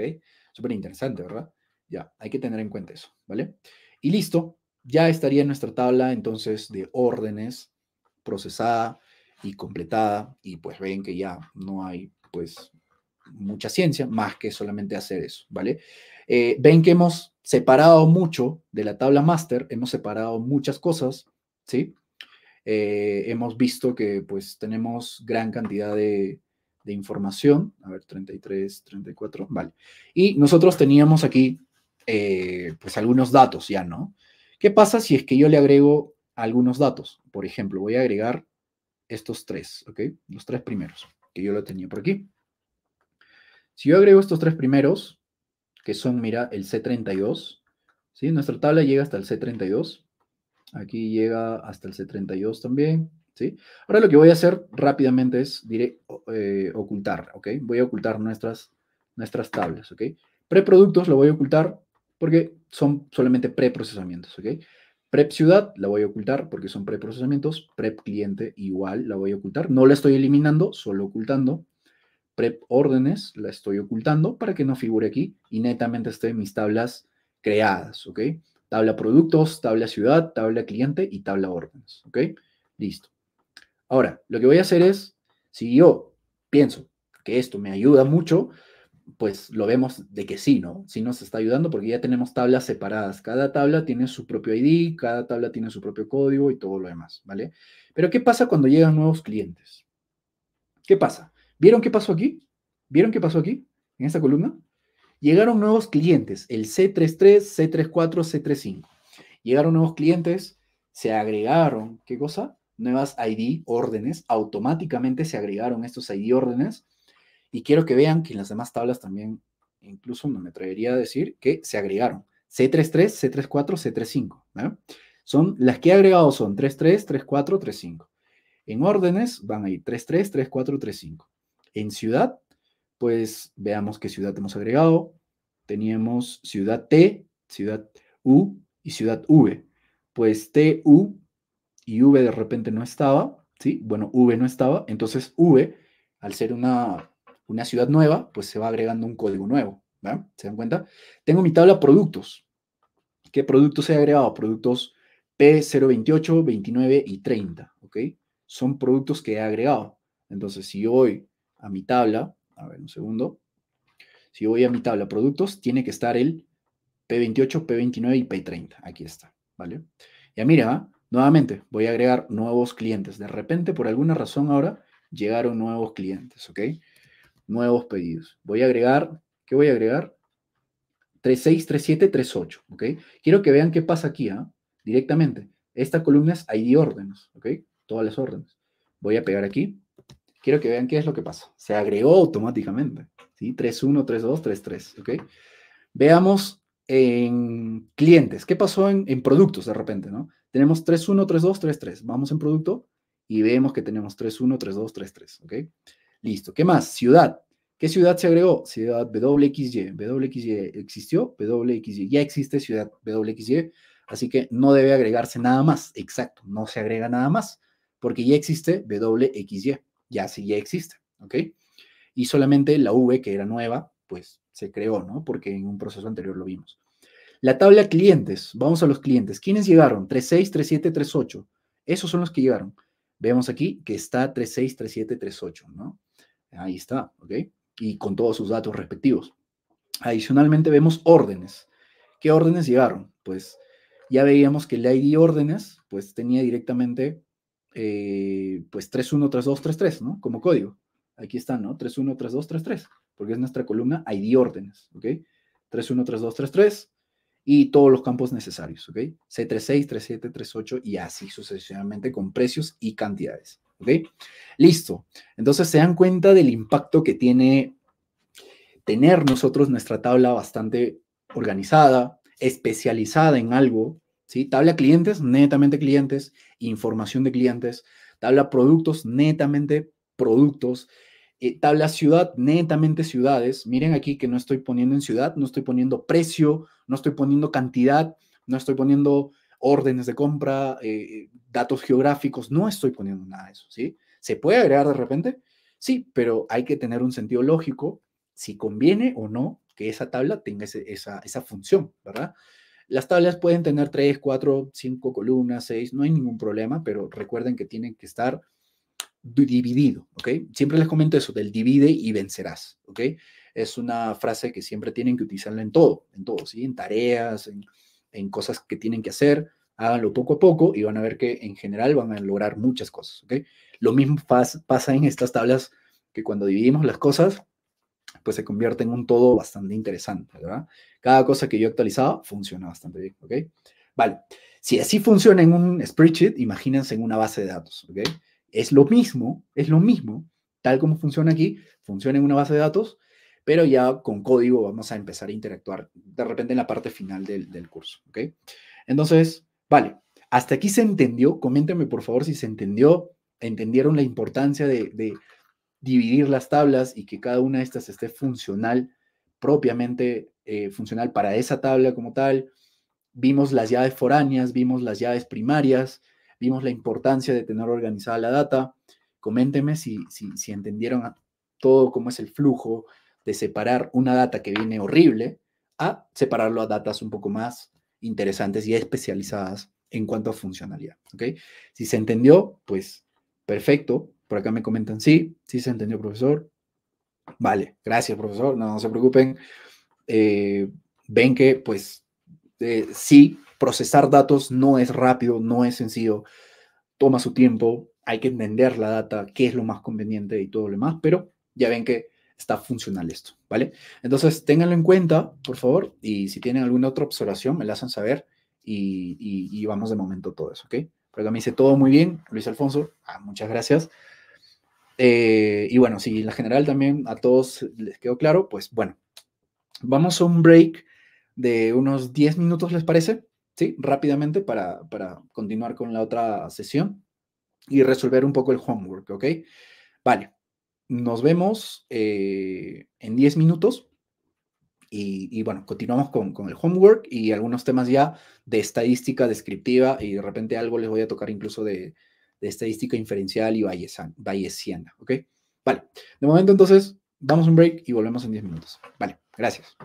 Súper interesante, ¿verdad? Ya, hay que tener en cuenta eso, ¿vale? Y listo, ya estaría en nuestra tabla entonces de órdenes procesada y completada y pues ven que ya no hay pues mucha ciencia más que solamente hacer eso, ¿vale? Eh, ven que hemos separado mucho de la tabla master, hemos separado muchas cosas, ¿sí? Eh, hemos visto que pues tenemos gran cantidad de, información. A ver, 33, 34, vale. Y nosotros teníamos aquí eh, pues algunos datos ya, ¿no? ¿Qué pasa si es que yo le agrego algunos datos? Por ejemplo, voy a agregar estos tres, ¿ok? Los tres primeros, que yo lo tenía por aquí. Si yo agrego estos tres primeros, que son, mira, el C32, ¿sí? Nuestra tabla llega hasta el C32. Aquí llega hasta el C32 también. ¿sí? Ahora lo que voy a hacer rápidamente es eh, ocultar. ¿ok? Voy a ocultar nuestras, nuestras tablas. ¿ok? Preproductos lo voy a ocultar porque son solamente preprocesamientos. ¿ok? Prep ciudad la voy a ocultar porque son preprocesamientos. Prep cliente igual la voy a ocultar. No la estoy eliminando, solo ocultando. Prep órdenes la estoy ocultando para que no figure aquí y netamente esté en mis tablas creadas. ¿ok? Tabla productos, tabla ciudad, tabla cliente y tabla órdenes. ¿Ok? Listo. Ahora, lo que voy a hacer es, si yo pienso que esto me ayuda mucho, pues lo vemos de que sí, ¿no? Sí nos está ayudando porque ya tenemos tablas separadas. Cada tabla tiene su propio ID, cada tabla tiene su propio código y todo lo demás, ¿vale? Pero ¿qué pasa cuando llegan nuevos clientes? ¿Qué pasa? ¿Vieron qué pasó aquí? ¿Vieron qué pasó aquí? En esta columna. Llegaron nuevos clientes, el C33, C34, C35. Llegaron nuevos clientes, se agregaron, ¿qué cosa? Nuevas ID órdenes, automáticamente se agregaron estos ID órdenes. Y quiero que vean que en las demás tablas también, incluso no me atrevería a decir que se agregaron C33, C34, C35. Son, las que he agregado son 33, 34, 35. En órdenes van a ir 33, 34, 35. En ciudad, pues veamos qué ciudad hemos agregado. Teníamos ciudad T, ciudad U y ciudad V. Pues T, U y V de repente no estaba, ¿sí? Bueno, V no estaba, entonces V, al ser una, una ciudad nueva, pues se va agregando un código nuevo, ¿Se dan cuenta? Tengo mi tabla productos. ¿Qué productos he agregado? Productos P028, 29 y 30, ¿ok? Son productos que he agregado. Entonces, si voy a mi tabla, a ver un segundo, si voy a mi tabla productos, tiene que estar el P28, P29 y P30. Aquí está, ¿vale? Ya mira, nuevamente voy a agregar nuevos clientes. De repente, por alguna razón ahora, llegaron nuevos clientes, ¿ok? Nuevos pedidos. Voy a agregar, ¿qué voy a agregar? 36, 37, 38, ¿ok? Quiero que vean qué pasa aquí, ¿ah? Directamente. Esta columna es ID órdenes, ¿ok? Todas las órdenes. Voy a pegar aquí quiero que vean qué es lo que pasó. Se agregó automáticamente. 3 3-1, 3-2, 3-3. ¿okay? Veamos en clientes. ¿Qué pasó en, productos de repente? Tenemos 3-1, 3-2, 3-3. Vamos en producto y vemos que tenemos 3-1, 3-2, 3-3. ¿okay? Listo. ¿Qué más? Ciudad. ¿Qué ciudad se agregó? Ciudad WXY. WXY existió, WXY. Ya existe ciudad WXY, así que no debe agregarse nada más. Exacto, no se agrega nada más, porque ya existe WXY ya sí, ya existe, ¿ok? Y solamente la V, que era nueva, pues se creó, ¿no? Porque en un proceso anterior lo vimos. La tabla clientes, vamos a los clientes. ¿Quiénes llegaron? 3637.38. Esos son los que llegaron. Vemos aquí que está 363738, ¿no? Ahí está, ¿ok? Y con todos sus datos respectivos. Adicionalmente vemos órdenes. ¿Qué órdenes llegaron? Pues ya veíamos que el ID órdenes, pues tenía directamente eh, pues 3-1, 3-2, 3-3, ¿no? Como código. Aquí está, ¿no? 3-1, 3-2, 3-3, porque es nuestra columna ID órdenes, ¿ok? 3-1, 3-2, 3-3 y todos los campos necesarios, ¿ok? C36, 37, 38 y así sucesivamente con precios y cantidades, ¿ok? Listo. Entonces se dan cuenta del impacto que tiene tener nosotros nuestra tabla bastante organizada, especializada en algo, ¿sí? Tabla clientes, netamente clientes, información de clientes, tabla productos, netamente productos, eh, tabla ciudad, netamente ciudades. Miren aquí que no estoy poniendo en ciudad, no estoy poniendo precio, no estoy poniendo cantidad, no estoy poniendo órdenes de compra, eh, datos geográficos, no estoy poniendo nada de eso, ¿sí? ¿Se puede agregar de repente? Sí, pero hay que tener un sentido lógico si conviene o no que esa tabla tenga esa, esa función, ¿verdad? Las tablas pueden tener tres, cuatro, cinco columnas, seis, no hay ningún problema, pero recuerden que tienen que estar dividido, ¿ok? Siempre les comento eso del divide y vencerás, ¿ok? Es una frase que siempre tienen que utilizarla en todo, en todo, ¿sí? En tareas, en, en cosas que tienen que hacer, háganlo poco a poco y van a ver que en general van a lograr muchas cosas, ¿ok? Lo mismo pasa en estas tablas que cuando dividimos las cosas, pues se convierte en un todo bastante interesante, ¿verdad? Cada cosa que yo actualizaba funciona bastante bien, ¿ok? Vale, si así funciona en un spreadsheet, imagínense en una base de datos, ¿ok? Es lo mismo, es lo mismo, tal como funciona aquí, funciona en una base de datos, pero ya con código vamos a empezar a interactuar de repente en la parte final del, curso, ¿ok? Entonces, vale, hasta aquí se entendió, Coméntenme, por favor si se entendió, entendieron la importancia de, dividir las tablas y que cada una de estas esté funcional, propiamente eh, funcional para esa tabla como tal. Vimos las llaves foráneas, vimos las llaves primarias, vimos la importancia de tener organizada la data. Coménteme si, si, entendieron todo cómo es el flujo de separar una data que viene horrible a separarlo a datas un poco más interesantes y especializadas en cuanto a funcionalidad. Si se entendió, pues perfecto. Por acá me comentan, sí, sí se entendió, profesor. Vale, gracias, profesor. No, se preocupen. Eh, ven que, pues, eh, sí, procesar datos no es rápido, no es sencillo, toma su tiempo, hay que entender la data, qué es lo más conveniente y todo lo demás, pero ya ven que está funcional esto, ¿vale? Entonces, ténganlo en cuenta, por favor, y si tienen alguna otra observación, me la hacen saber y, y, y vamos de momento todo eso, ¿ok? que me dice todo muy bien, Luis Alfonso, ah, muchas gracias. Eh, y bueno, si en la general también a todos les quedó claro, pues bueno, vamos a un break de unos 10 minutos, ¿les parece? Sí, rápidamente para, para continuar con la otra sesión y resolver un poco el homework, ¿ok? Vale, nos vemos eh, en 10 minutos y, bueno, continuamos con, el homework y algunos temas ya de estadística descriptiva y de repente algo les voy a tocar incluso de, de estadística inferencial y bayesiana, ¿ok? Vale, de momento entonces, damos un break y volvemos en 10 minutos. Vale, gracias.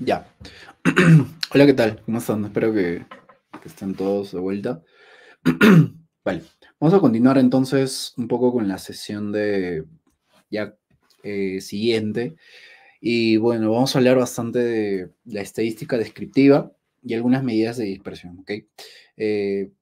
Ya. Hola, ¿qué tal? ¿Cómo están? Espero que, estén todos de vuelta. vale, vamos a continuar entonces un poco con la sesión de ya eh, siguiente. Y bueno, vamos a hablar bastante de la estadística descriptiva y algunas medidas de dispersión, ¿ok? Eh,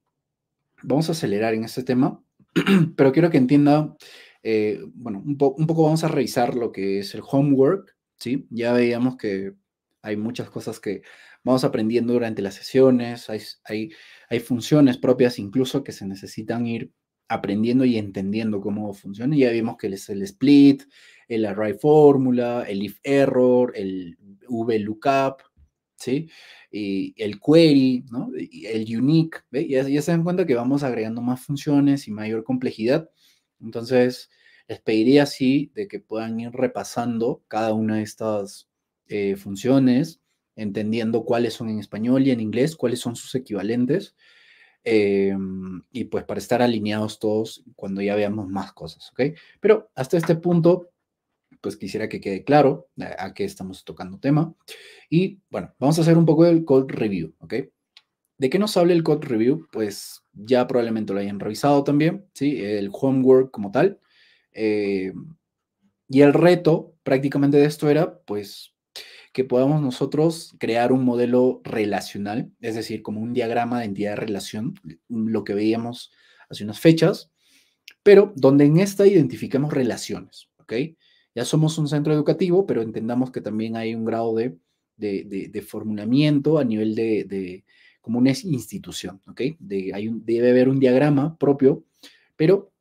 vamos a acelerar en este tema, pero quiero que entienda, eh, bueno, un, un poco vamos a revisar lo que es el homework, ¿sí? Ya veíamos que hay muchas cosas que vamos aprendiendo durante las sesiones, hay, hay, funciones propias incluso que se necesitan ir aprendiendo y entendiendo cómo funciona. Ya vimos que es el split, el array fórmula, el if error, el vlookup, ¿sí? Y el query, ¿no? Y el unique, Ya, ya se dan cuenta que vamos agregando más funciones y mayor complejidad. Entonces, les pediría así de que puedan ir repasando cada una de estas eh, funciones, entendiendo cuáles son en español y en inglés, cuáles son sus equivalentes, eh, y pues para estar alineados todos cuando ya veamos más cosas, ¿ok? Pero hasta este punto, pues quisiera que quede claro a, qué estamos tocando tema. Y bueno, vamos a hacer un poco del code review, ¿ok? ¿De qué nos habla el code review? Pues ya probablemente lo hayan revisado también, ¿sí? El homework como tal. Eh, y el reto prácticamente de esto era, pues, que podamos nosotros crear un modelo relacional, es decir, como un diagrama de entidad-relación, lo que veíamos hace unas fechas, pero donde en esta identificamos relaciones, ¿ok? Ya somos un centro educativo, pero entendamos que también hay un grado de, de, de, formulamiento a nivel de, de, como una institución, ¿ok? hay un, debe haber un diagrama propio, pero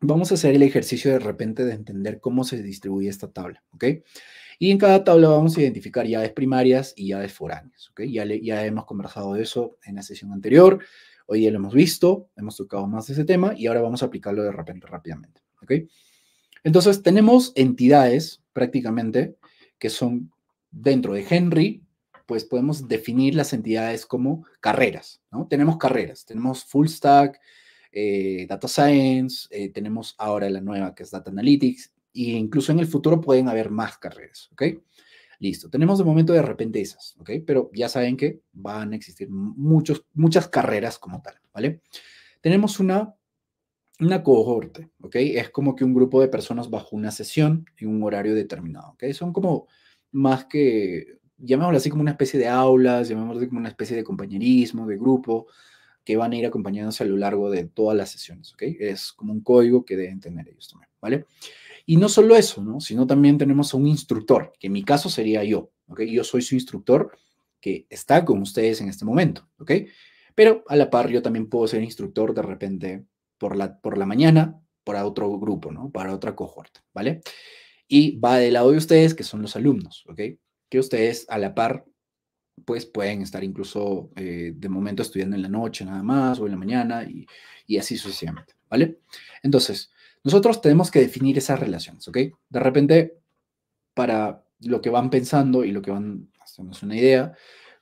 vamos a hacer el ejercicio de repente de entender cómo se distribuye esta tabla, ¿ok? Y en cada tabla vamos a identificar llaves primarias y llaves foráneas. Ya, ya hemos conversado de eso en la sesión anterior. Hoy ya lo hemos visto, hemos tocado más de ese tema y ahora vamos a aplicarlo de repente rápidamente. Entonces tenemos entidades prácticamente que son dentro de Henry, pues podemos definir las entidades como carreras. ¿no? Tenemos carreras, tenemos full stack, eh, data science, eh, tenemos ahora la nueva que es data analytics, y incluso en el futuro pueden haber más carreras, ¿ok? Listo, tenemos de momento de repente esas, ¿ok? Pero ya saben que van a existir muchos, muchas carreras como tal, ¿vale? Tenemos una, una cohorte, ¿ok? Es como que un grupo de personas bajo una sesión en un horario determinado, ¿ok? Son como más que, llamémoslo así como una especie de aulas, llamémoslo como una especie de compañerismo, de grupo, que van a ir acompañándose a lo largo de todas las sesiones, ¿ok? Es como un código que deben tener ellos también, ¿vale? vale y no solo eso, ¿no? sino también tenemos a un instructor, que en mi caso sería yo. ¿ok? Yo soy su instructor que está con ustedes en este momento. ¿ok? Pero a la par yo también puedo ser instructor de repente por la, por la mañana para otro grupo, ¿no? para otra cohorte. ¿vale? Y va del lado de ustedes, que son los alumnos, ¿ok? que ustedes a la par pues pueden estar incluso eh, de momento estudiando en la noche nada más o en la mañana y, y así sucesivamente, ¿vale? Entonces, nosotros tenemos que definir esas relaciones, ¿ok? De repente, para lo que van pensando y lo que van, hacemos una idea,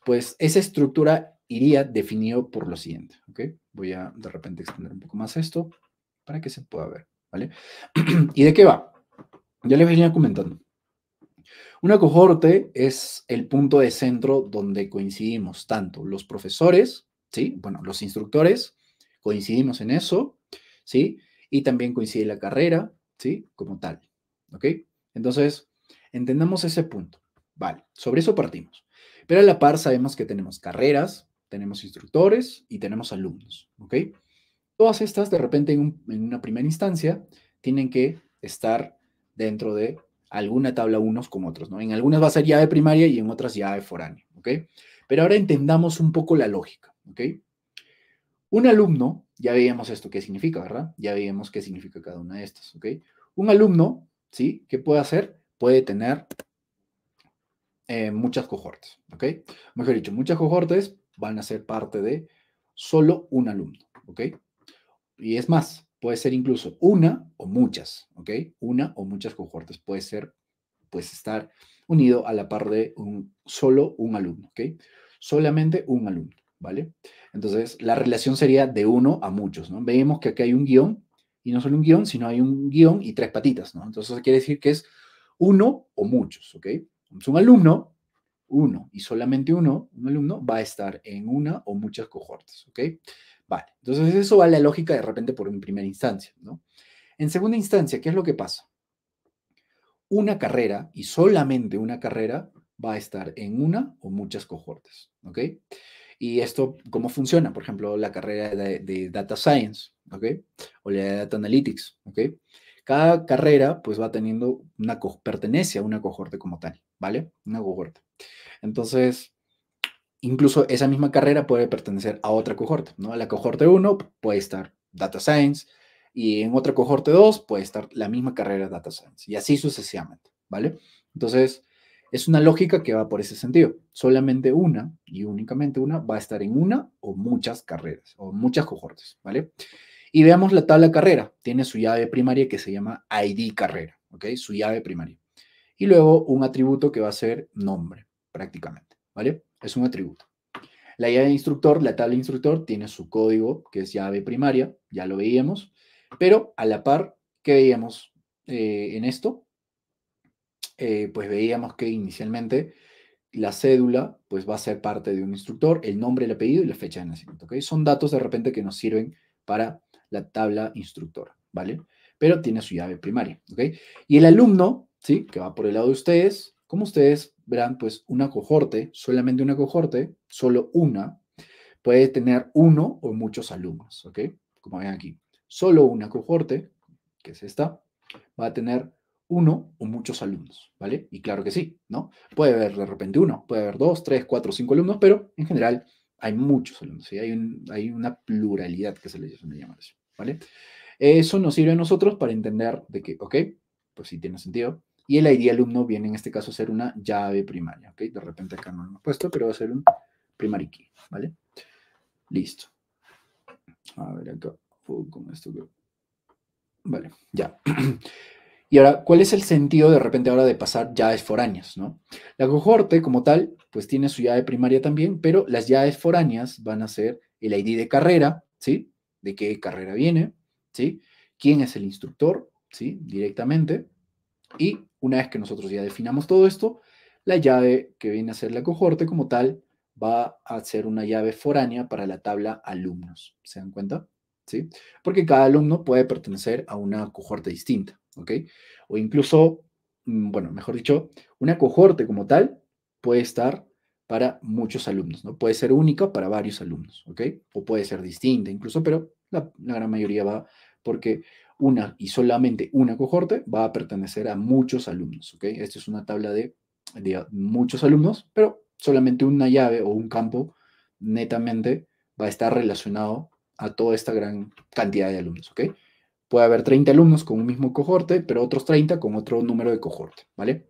pues esa estructura iría definido por lo siguiente, ¿ok? Voy a de repente extender un poco más esto para que se pueda ver, ¿vale? ¿Y de qué va? Ya les venía comentando. Una cohorte es el punto de centro donde coincidimos tanto los profesores, ¿sí? Bueno, los instructores, coincidimos en eso, ¿sí? y también coincide la carrera, ¿sí? Como tal, ¿ok? Entonces, entendamos ese punto. Vale, sobre eso partimos. Pero a la par sabemos que tenemos carreras, tenemos instructores y tenemos alumnos, ¿ok? Todas estas, de repente, en, una primera instancia, tienen que estar dentro de alguna tabla unos con otros, ¿no? En algunas va a ser ya de primaria y en otras ya de foráneo, ¿ok? Pero ahora entendamos un poco la lógica, ¿ok? Un alumno, ya veíamos esto, qué significa, ¿verdad? Ya veíamos qué significa cada una de estas, ¿ok? Un alumno, ¿sí? ¿Qué puede hacer? Puede tener eh, muchas cohortes, ¿ok? Mejor dicho, muchas cohortes van a ser parte de solo un alumno, ¿ok? Y es más, puede ser incluso una o muchas, ¿ok? Una o muchas cohortes puede ser, pues estar unido a la par de un, solo un alumno, ¿ok? Solamente un alumno. ¿vale? Entonces, la relación sería de uno a muchos, ¿no? Vemos que aquí hay un guión, y no solo un guión, sino hay un guión y tres patitas, ¿no? Entonces, eso quiere decir que es uno o muchos, ¿ok? un alumno, uno, y solamente uno, un alumno, va a estar en una o muchas cohortes, ¿ok? Vale, entonces eso va a la lógica de repente por en primera instancia, ¿no? En segunda instancia, ¿qué es lo que pasa? Una carrera, y solamente una carrera, va a estar en una o muchas cohortes, ¿ok? Y esto, ¿cómo funciona? Por ejemplo, la carrera de, Data Science, ¿ok? O la de Data Analytics, ¿ok? Cada carrera, pues, va teniendo una, pertenece a una cohorte como tal, ¿vale? Una cohorte. Entonces, incluso esa misma carrera puede pertenecer a otra cohorte, ¿no? La cohorte 1 puede estar Data Science y en otra cohorte 2 puede estar la misma carrera Data Science y así sucesivamente, ¿vale? Entonces, es una lógica que va por ese sentido. Solamente una y únicamente una va a estar en una o muchas carreras o muchas cohortes, ¿vale? Y veamos la tabla carrera. Tiene su llave primaria que se llama ID carrera, ¿ok? Su llave primaria. Y luego un atributo que va a ser nombre, prácticamente, ¿vale? Es un atributo. La llave instructor, la tabla instructor, tiene su código, que es llave primaria, ya lo veíamos, pero a la par, que veíamos eh, en esto? Eh, pues veíamos que inicialmente la cédula pues va a ser parte de un instructor, el nombre, el apellido y la fecha de nacimiento. ¿okay? Son datos de repente que nos sirven para la tabla instructora, ¿vale? Pero tiene su llave primaria, ¿ok? Y el alumno, ¿sí? Que va por el lado de ustedes, como ustedes verán, pues una cohorte, solamente una cohorte, solo una, puede tener uno o muchos alumnos, ¿ok? Como ven aquí, solo una cohorte, que es esta, va a tener uno o muchos alumnos, ¿vale? Y claro que sí, ¿no? Puede haber de repente uno, puede haber dos, tres, cuatro, cinco alumnos, pero en general hay muchos alumnos, ¿sí? hay, una pluralidad que se le llama eso, ¿vale? Eso nos sirve a nosotros para entender de que, ok, pues sí tiene sentido. Y el ID alumno viene en este caso a ser una llave primaria, ¿ok? De repente acá no lo hemos puesto, pero va a ser un primary key, ¿vale? Listo. A ver acá, esto Vale, ya. Y ahora, ¿cuál es el sentido de repente ahora de pasar llaves foráneas? ¿no? La cohorte como tal, pues tiene su llave primaria también, pero las llaves foráneas van a ser el ID de carrera, ¿sí? De qué carrera viene, ¿sí? ¿Quién es el instructor, ¿sí? Directamente. Y una vez que nosotros ya definamos todo esto, la llave que viene a ser la cohorte como tal va a ser una llave foránea para la tabla alumnos. ¿Se dan cuenta? ¿Sí? Porque cada alumno puede pertenecer a una cohorte distinta. ¿ok? O incluso, mm, bueno, mejor dicho, una cohorte como tal puede estar para muchos alumnos, ¿no? Puede ser única para varios alumnos, ¿ok? O puede ser distinta incluso, pero la, gran mayoría va porque una y solamente una cohorte va a pertenecer a muchos alumnos, ¿ok? Esta es una tabla de, de muchos alumnos, pero solamente una llave o un campo netamente va a estar relacionado a toda esta gran cantidad de alumnos, ¿ok? Puede haber 30 alumnos con un mismo cohorte, pero otros 30 con otro número de cohorte, ¿vale?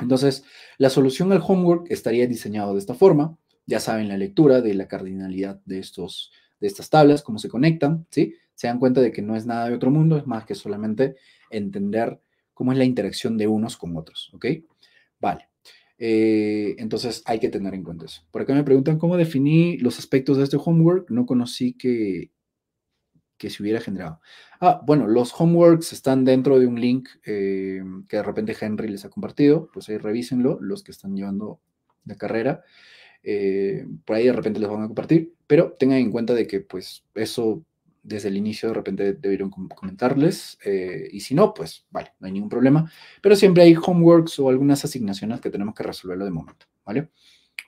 Entonces, la solución al homework estaría diseñado de esta forma. Ya saben la lectura de la cardinalidad de, estos, de estas tablas, cómo se conectan, ¿sí? Se dan cuenta de que no es nada de otro mundo, es más que solamente entender cómo es la interacción de unos con otros, ¿ok? Vale. Eh, entonces hay que tener en cuenta eso. Por acá me preguntan cómo definí los aspectos de este homework. No conocí que, que se hubiera generado. Ah, bueno, los homeworks están dentro de un link eh, que de repente Henry les ha compartido, pues ahí revísenlo, los que están llevando la carrera. Eh, por ahí de repente les van a compartir, pero tengan en cuenta de que pues eso desde el inicio de repente debieron comentarles eh, y si no, pues vale, no hay ningún problema, pero siempre hay homeworks o algunas asignaciones que tenemos que resolverlo de momento, ¿vale?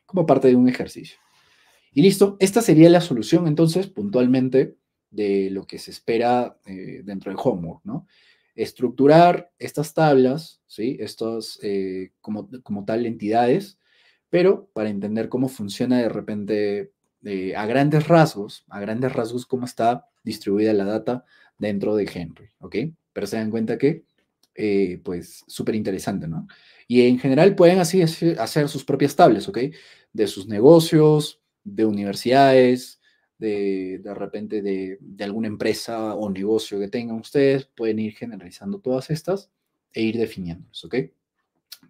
Como parte de un ejercicio. Y listo, esta sería la solución entonces puntualmente de lo que se espera eh, dentro del homework, ¿no? Estructurar estas tablas, ¿sí? Estas, eh, como, como, tal, entidades, pero para entender cómo funciona de repente eh, a grandes rasgos, a grandes rasgos cómo está distribuida la data dentro de Henry, ¿ok? Pero se dan cuenta que, pues, súper interesante, ¿no? Y en general pueden así hacer sus propias tablas, ¿ok? De sus negocios, de universidades, de, de repente de, de, alguna empresa o negocio que tengan ustedes, pueden ir generalizando todas estas e ir definiéndolas, ¿ok?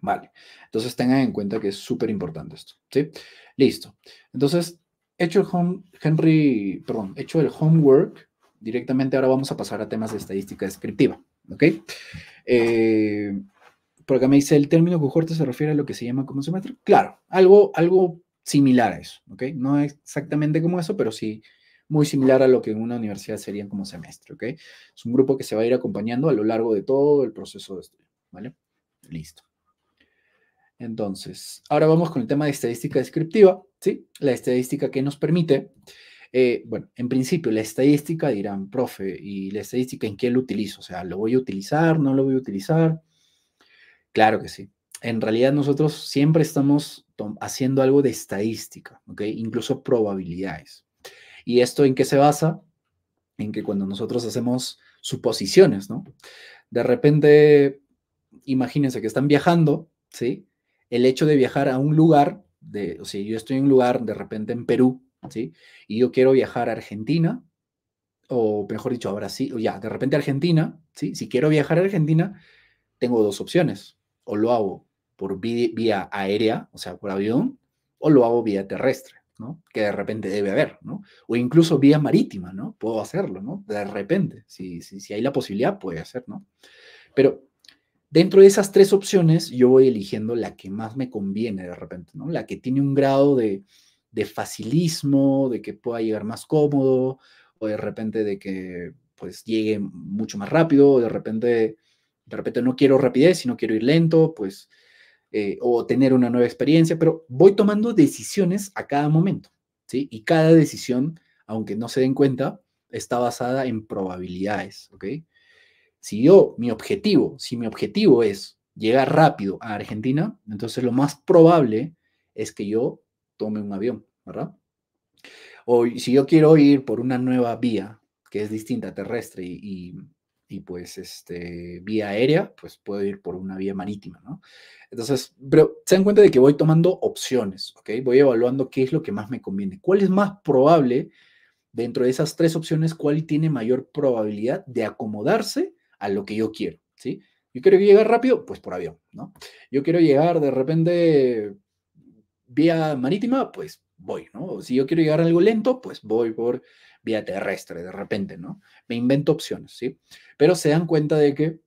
Vale, entonces tengan en cuenta que es súper importante esto, ¿sí? Listo. Entonces, hecho el, Henry, perdón, hecho el homework, directamente ahora vamos a pasar a temas de estadística descriptiva, ¿ok? Eh, por acá me dice, ¿el término cohorte se refiere a lo que se llama como semestre? Claro, algo, algo similar a eso, ¿ok? No exactamente como eso, pero sí muy similar a lo que en una universidad sería como semestre, ¿ok? Es un grupo que se va a ir acompañando a lo largo de todo el proceso de estudio, ¿vale? Listo. Entonces, ahora vamos con el tema de estadística descriptiva, ¿sí? La estadística que nos permite, eh, bueno, en principio la estadística dirán, profe, ¿y la estadística en qué lo utilizo? O sea, ¿lo voy a utilizar? ¿No lo voy a utilizar? Claro que sí en realidad nosotros siempre estamos haciendo algo de estadística, ¿ok? Incluso probabilidades. ¿Y esto en qué se basa? En que cuando nosotros hacemos suposiciones, ¿no? De repente, imagínense que están viajando, ¿sí? El hecho de viajar a un lugar, de, o sea, yo estoy en un lugar de repente en Perú, ¿sí? Y yo quiero viajar a Argentina, o mejor dicho, a Brasil, o ya, de repente a Argentina, ¿sí? Si quiero viajar a Argentina, tengo dos opciones, o lo hago por vía aérea, o sea, por avión, o lo hago vía terrestre, ¿no? Que de repente debe haber, ¿no? O incluso vía marítima, ¿no? Puedo hacerlo, ¿no? De repente, si, hay la posibilidad, puede hacer, ¿no? Pero dentro de esas tres opciones, yo voy eligiendo la que más me conviene de repente, ¿no? La que tiene un grado de, de facilismo, de que pueda llegar más cómodo, o de repente de que pues llegue mucho más rápido, o de repente, de repente no quiero rapidez, sino quiero ir lento, pues eh, o tener una nueva experiencia, pero voy tomando decisiones a cada momento, ¿sí? Y cada decisión, aunque no se den cuenta, está basada en probabilidades, ¿ok? Si yo, mi objetivo, si mi objetivo es llegar rápido a Argentina, entonces lo más probable es que yo tome un avión, ¿verdad? O si yo quiero ir por una nueva vía que es distinta terrestre y y pues este, vía aérea, pues puedo ir por una vía marítima, ¿no? Entonces, pero se dan cuenta de que voy tomando opciones, ¿ok? Voy evaluando qué es lo que más me conviene. ¿Cuál es más probable dentro de esas tres opciones, cuál tiene mayor probabilidad de acomodarse a lo que yo quiero, ¿sí? Yo quiero llegar rápido, pues por avión, ¿no? Yo quiero llegar de repente vía marítima, pues voy, ¿no? Si yo quiero llegar algo lento, pues voy por vía terrestre, de repente, ¿no? Me invento opciones, ¿sí? Pero se dan cuenta de que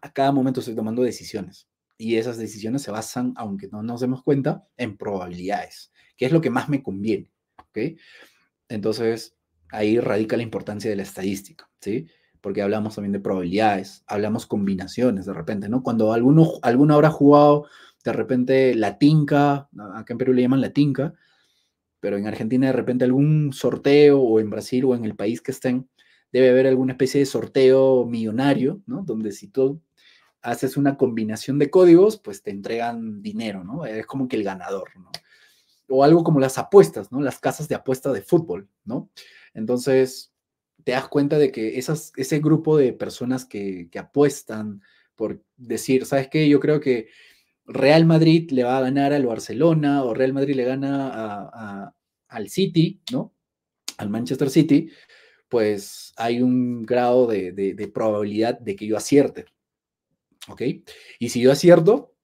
a cada momento estoy tomando decisiones y esas decisiones se basan, aunque no nos demos cuenta, en probabilidades, que es lo que más me conviene, ¿ok? Entonces, ahí radica la importancia de la estadística, ¿sí? Porque hablamos también de probabilidades, hablamos combinaciones de repente, ¿no? Cuando alguno, alguna habrá jugado de repente la tinca, acá en Perú le llaman la tinca, pero en Argentina de repente algún sorteo o en Brasil o en el país que estén, debe haber alguna especie de sorteo millonario, ¿no? Donde si tú haces una combinación de códigos, pues te entregan dinero, ¿no? Es como que el ganador, ¿no? O algo como las apuestas, ¿no? Las casas de apuesta de fútbol, ¿no? Entonces, te das cuenta de que esas, ese grupo de personas que, que apuestan por decir, ¿sabes qué? Yo creo que Real Madrid le va a ganar al Barcelona o Real Madrid le gana al City, ¿no? Al Manchester City, pues hay un grado de, probabilidad de que yo acierte, ¿ok? Y si yo acierto,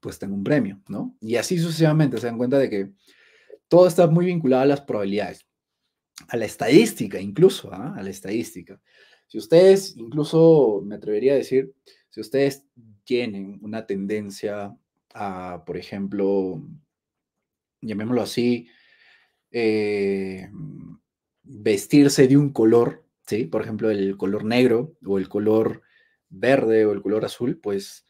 pues tengo un premio, ¿no? Y así sucesivamente se dan cuenta de que todo está muy vinculado a las probabilidades, a la estadística incluso, ¿ah? a la estadística. Si ustedes, incluso me atrevería a decir, si ustedes tienen una tendencia a, por ejemplo, llamémoslo así, eh, vestirse de un color, ¿sí? Por ejemplo, el color negro o el color verde o el color azul, pues,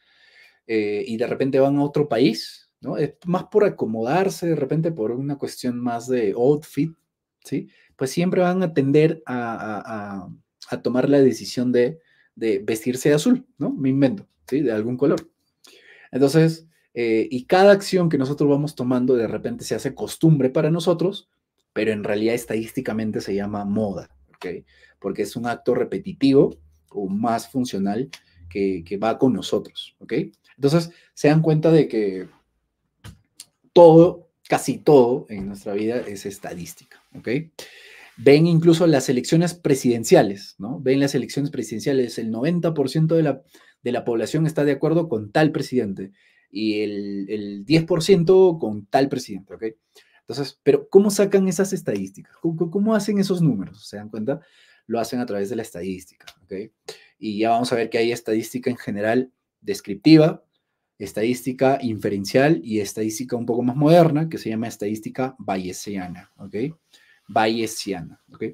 eh, y de repente van a otro país, ¿no? Es más por acomodarse, de repente por una cuestión más de outfit, ¿sí? Pues siempre van a tender a, tomar la decisión de, de vestirse de azul, ¿no? Me invento. De algún color. Entonces, eh, y cada acción que nosotros vamos tomando de repente se hace costumbre para nosotros, pero en realidad estadísticamente se llama moda, ¿ok? Porque es un acto repetitivo o más funcional que, que va con nosotros, ¿ok? Entonces, se dan cuenta de que todo, casi todo en nuestra vida es estadística, ¿ok? Ven incluso las elecciones presidenciales, ¿no? Ven las elecciones presidenciales, el 90% de la de la población está de acuerdo con tal presidente y el, 10% con tal presidente, ¿ok? Entonces, pero ¿cómo sacan esas estadísticas? ¿Cómo, ¿Cómo, hacen esos números? ¿Se dan cuenta? Lo hacen a través de la estadística, ¿ok? Y ya vamos a ver que hay estadística en general descriptiva, estadística inferencial y estadística un poco más moderna que se llama estadística bayesiana, ¿ok? Bayesiana, ¿ok?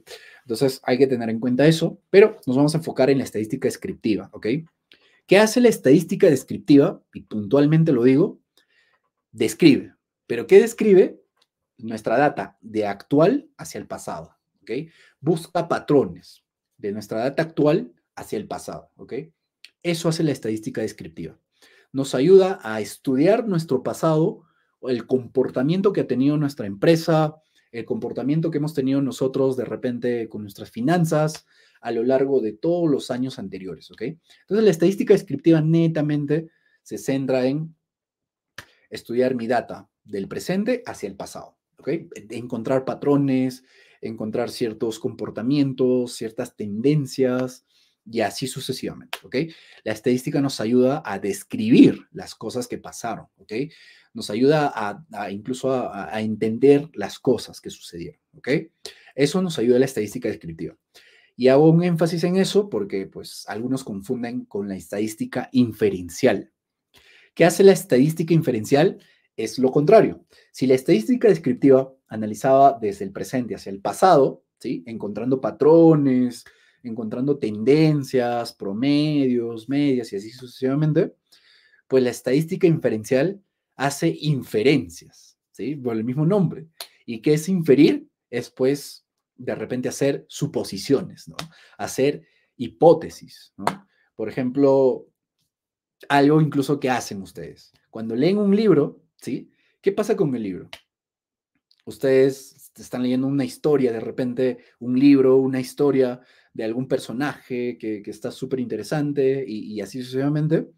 Entonces hay que tener en cuenta eso, pero nos vamos a enfocar en la estadística descriptiva, ¿ok? ¿Qué hace la estadística descriptiva? Y puntualmente lo digo, describe. ¿Pero qué describe? Nuestra data de actual hacia el pasado. Busca patrones de nuestra data actual hacia el pasado. Eso hace la estadística descriptiva. Nos ayuda a estudiar nuestro pasado, el comportamiento que ha tenido nuestra empresa, el comportamiento que hemos tenido nosotros de repente con nuestras finanzas, a lo largo de todos los años anteriores, ¿ok? Entonces la estadística descriptiva netamente se centra en estudiar mi data del presente hacia el pasado, ¿ok? Encontrar patrones, encontrar ciertos comportamientos, ciertas tendencias y así sucesivamente, ¿ok? La estadística nos ayuda a describir las cosas que pasaron, ¿ok? Nos ayuda a, incluso a, entender las cosas que sucedieron, ¿ok? Eso nos ayuda a la estadística descriptiva. Y hago un énfasis en eso porque pues algunos confunden con la estadística inferencial. ¿Qué hace la estadística inferencial? Es lo contrario. Si la estadística descriptiva analizaba desde el presente hacia el pasado, ¿sí? encontrando patrones, encontrando tendencias, promedios, medias y así sucesivamente, pues la estadística inferencial hace inferencias, ¿sí? Por el mismo nombre. ¿Y qué es inferir? Es pues de repente hacer suposiciones, ¿no? hacer hipótesis. Por ejemplo, algo incluso que hacen ustedes. Cuando leen un libro, ¿sí? ¿Qué pasa con el libro? Ustedes están leyendo una historia, de repente un libro, una historia de algún personaje que, está súper interesante y, y así sucesivamente,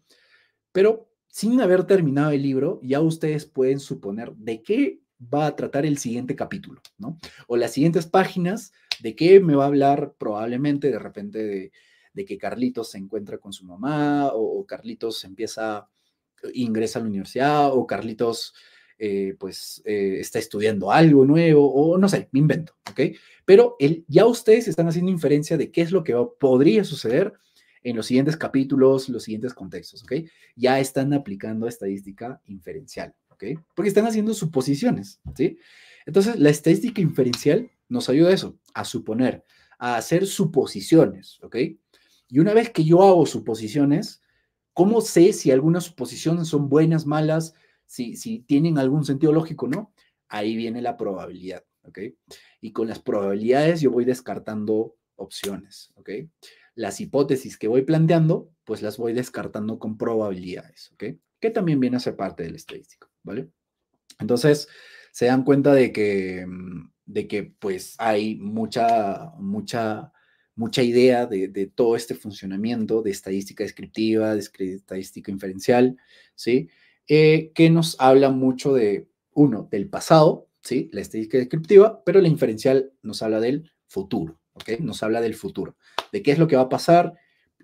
pero sin haber terminado el libro, ya ustedes pueden suponer de qué va a tratar el siguiente capítulo, ¿no? O las siguientes páginas, de qué me va a hablar probablemente de repente de, que Carlitos se encuentra con su mamá, o, Carlitos empieza, eh, ingresa a la universidad, o Carlitos eh, pues eh, está estudiando algo nuevo, o no sé, me invento, ¿ok? Pero ya ustedes están haciendo inferencia de qué es lo que podría suceder en los siguientes capítulos, los siguientes contextos, ¿ok? Ya están aplicando estadística inferencial. Porque están haciendo suposiciones, ¿sí? Entonces, la estadística inferencial nos ayuda a eso, a suponer, a hacer suposiciones, ¿ok? Y una vez que yo hago suposiciones, ¿cómo sé si algunas suposiciones son buenas, malas, si, si tienen algún sentido lógico, ¿no? Ahí viene la probabilidad, ¿ok? Y con las probabilidades yo voy descartando opciones, ¿ok? Las hipótesis que voy planteando, pues las voy descartando con probabilidades, ¿ok? Que también viene a ser parte del estadístico. ¿vale? Entonces, se dan cuenta de que, mm, de que pues hay mucha, mucha, mucha idea de, todo este funcionamiento de estadística descriptiva, de estadística inferencial, ¿sí? Eh, que nos habla mucho de, uno, del pasado, ¿sí? La estadística descriptiva, pero la inferencial nos habla del futuro, Nos habla del futuro, de qué es lo que va a pasar,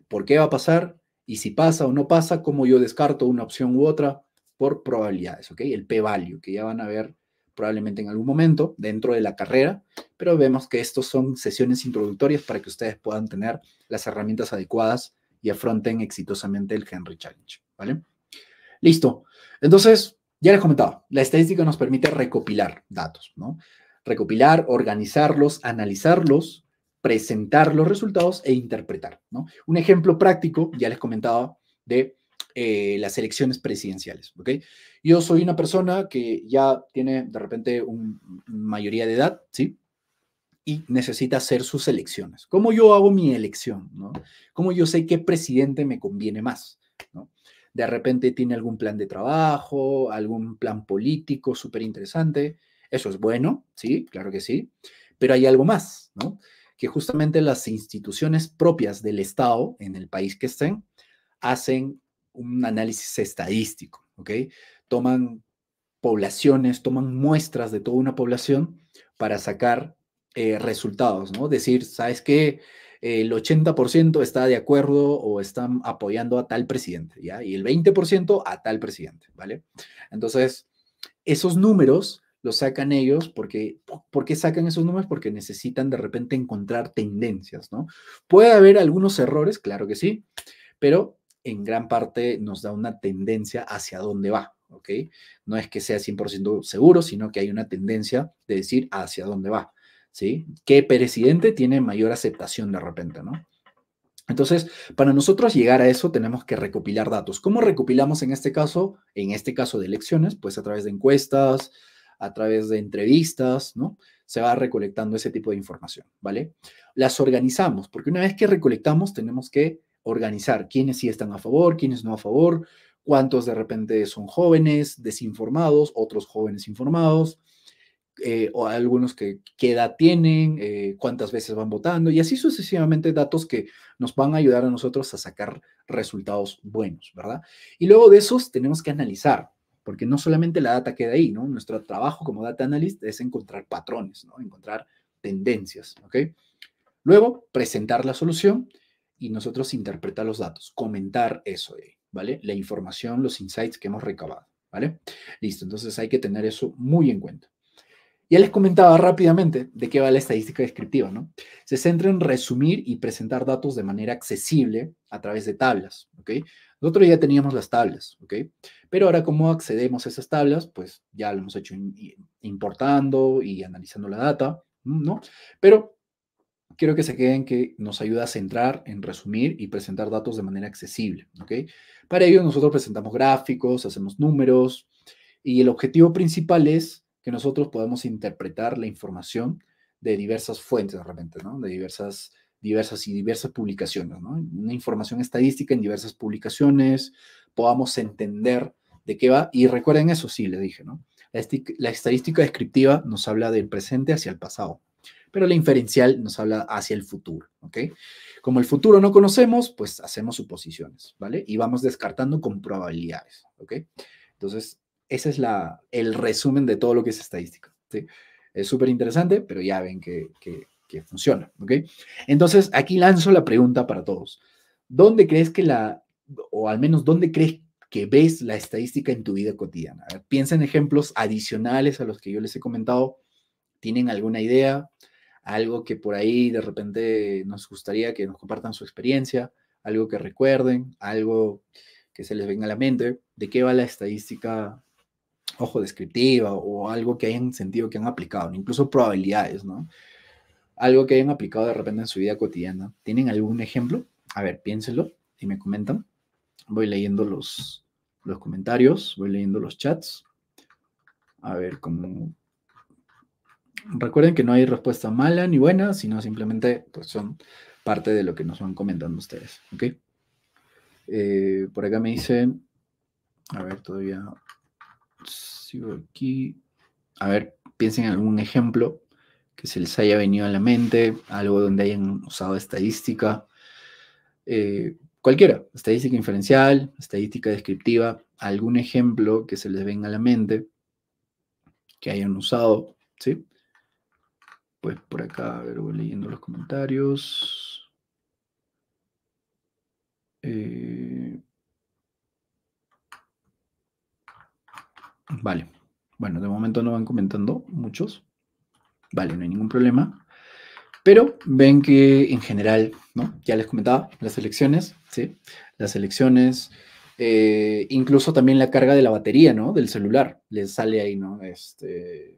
por qué va a pasar, y si pasa o no pasa, cómo yo descarto una opción u otra, por probabilidades, ¿ok? El p-value, que ya van a ver probablemente en algún momento dentro de la carrera, pero vemos que estos son sesiones introductorias para que ustedes puedan tener las herramientas adecuadas y afronten exitosamente el Henry Challenge, ¿vale? Listo. Entonces, ya les comentaba, la estadística nos permite recopilar datos, ¿no? Recopilar, organizarlos, analizarlos, presentar los resultados e interpretar, ¿no? Un ejemplo práctico, ya les comentaba, de eh, las elecciones presidenciales. ¿ok? Yo soy una persona que ya tiene de repente una mayoría de edad, ¿sí? Y necesita hacer sus elecciones. ¿Cómo yo hago mi elección? ¿no? ¿Cómo yo sé qué presidente me conviene más? ¿no? De repente tiene algún plan de trabajo, algún plan político súper interesante. Eso es bueno, sí, claro que sí. Pero hay algo más, Que justamente las instituciones propias del Estado en el país que estén hacen un análisis estadístico, ¿ok? Toman poblaciones, toman muestras de toda una población para sacar eh, resultados, ¿no? Decir, ¿sabes qué? el 80% está de acuerdo o están apoyando a tal presidente, ¿ya? Y el 20% a tal presidente, ¿vale? Entonces, esos números los sacan ellos porque, ¿por qué sacan esos números? Porque necesitan de repente encontrar tendencias, ¿no? Puede haber algunos errores, claro que sí, pero en gran parte nos da una tendencia hacia dónde va, ¿ok? No es que sea 100% seguro, sino que hay una tendencia de decir hacia dónde va, ¿sí? ¿Qué presidente tiene mayor aceptación de repente, ¿no? Entonces, para nosotros llegar a eso tenemos que recopilar datos. ¿Cómo recopilamos en este caso? En este caso de elecciones, pues a través de encuestas, a través de entrevistas, ¿no? Se va recolectando ese tipo de información, ¿vale? Las organizamos, porque una vez que recolectamos tenemos que organizar quiénes sí están a favor, quiénes no a favor, cuántos de repente son jóvenes desinformados, otros jóvenes informados, eh, o algunos que qué edad tienen, eh, cuántas veces van votando, y así sucesivamente datos que nos van a ayudar a nosotros a sacar resultados buenos, ¿verdad? Y luego de esos tenemos que analizar, porque no solamente la data queda ahí, ¿no? Nuestro trabajo como data analyst es encontrar patrones, ¿no? Encontrar tendencias, ¿ok? Luego, presentar la solución y nosotros interpretar los datos, comentar eso, eh, ¿vale? La información, los insights que hemos recabado, ¿vale? Listo, entonces hay que tener eso muy en cuenta. Ya les comentaba rápidamente de qué va la estadística descriptiva, ¿no? Se centra en resumir y presentar datos de manera accesible a través de tablas, ¿ok? otro día teníamos las tablas, ¿ok? Pero ahora, ¿cómo accedemos a esas tablas? Pues ya lo hemos hecho importando y analizando la data, ¿no? Pero quiero que se queden que nos ayuda a centrar en resumir y presentar datos de manera accesible. ¿okay? Para ello nosotros presentamos gráficos, hacemos números y el objetivo principal es que nosotros podamos interpretar la información de diversas fuentes realmente, ¿no? de diversas, diversas y diversas publicaciones, ¿no? una información estadística en diversas publicaciones, podamos entender de qué va y recuerden eso, sí, le dije, ¿no? la estadística descriptiva nos habla del presente hacia el pasado pero la inferencial nos habla hacia el futuro, ¿ok? Como el futuro no conocemos, pues hacemos suposiciones, ¿vale? Y vamos descartando con probabilidades, ¿ok? Entonces, ese es la, el resumen de todo lo que es estadística, ¿sí? Es súper interesante, pero ya ven que, funciona, ¿ok? Entonces, aquí lanzo la pregunta para todos. ¿Dónde crees que la, o al menos dónde crees que ves la estadística en tu vida cotidiana. piensa en ejemplos adicionales a los que yo les he comentado. ¿Tienen alguna idea? algo que por ahí de repente nos gustaría que nos compartan su experiencia, algo que recuerden, algo que se les venga a la mente, de qué va la estadística, ojo, descriptiva o algo que hayan sentido que han aplicado, incluso probabilidades, ¿no? Algo que hayan aplicado de repente en su vida cotidiana. ¿Tienen algún ejemplo? A ver, piénsenlo y me comentan. Voy leyendo los, los comentarios, voy leyendo los chats. A ver cómo Recuerden que no hay respuesta mala ni buena, sino simplemente pues, son parte de lo que nos van comentando ustedes. Eh, por acá me dice, a ver, todavía sigo aquí. A ver, piensen en algún ejemplo que se les haya venido a la mente, algo donde hayan usado estadística, eh, cualquiera, estadística inferencial, estadística descriptiva, algún ejemplo que se les venga a la mente que hayan usado, ¿sí? por acá, a voy leyendo los comentarios. Eh, vale. Bueno, de momento no van comentando muchos. Vale, no hay ningún problema. Pero ven que en general, ¿no? Ya les comentaba, las elecciones, ¿sí? Las elecciones, eh, incluso también la carga de la batería, ¿no? Del celular, les sale ahí, ¿no? Este,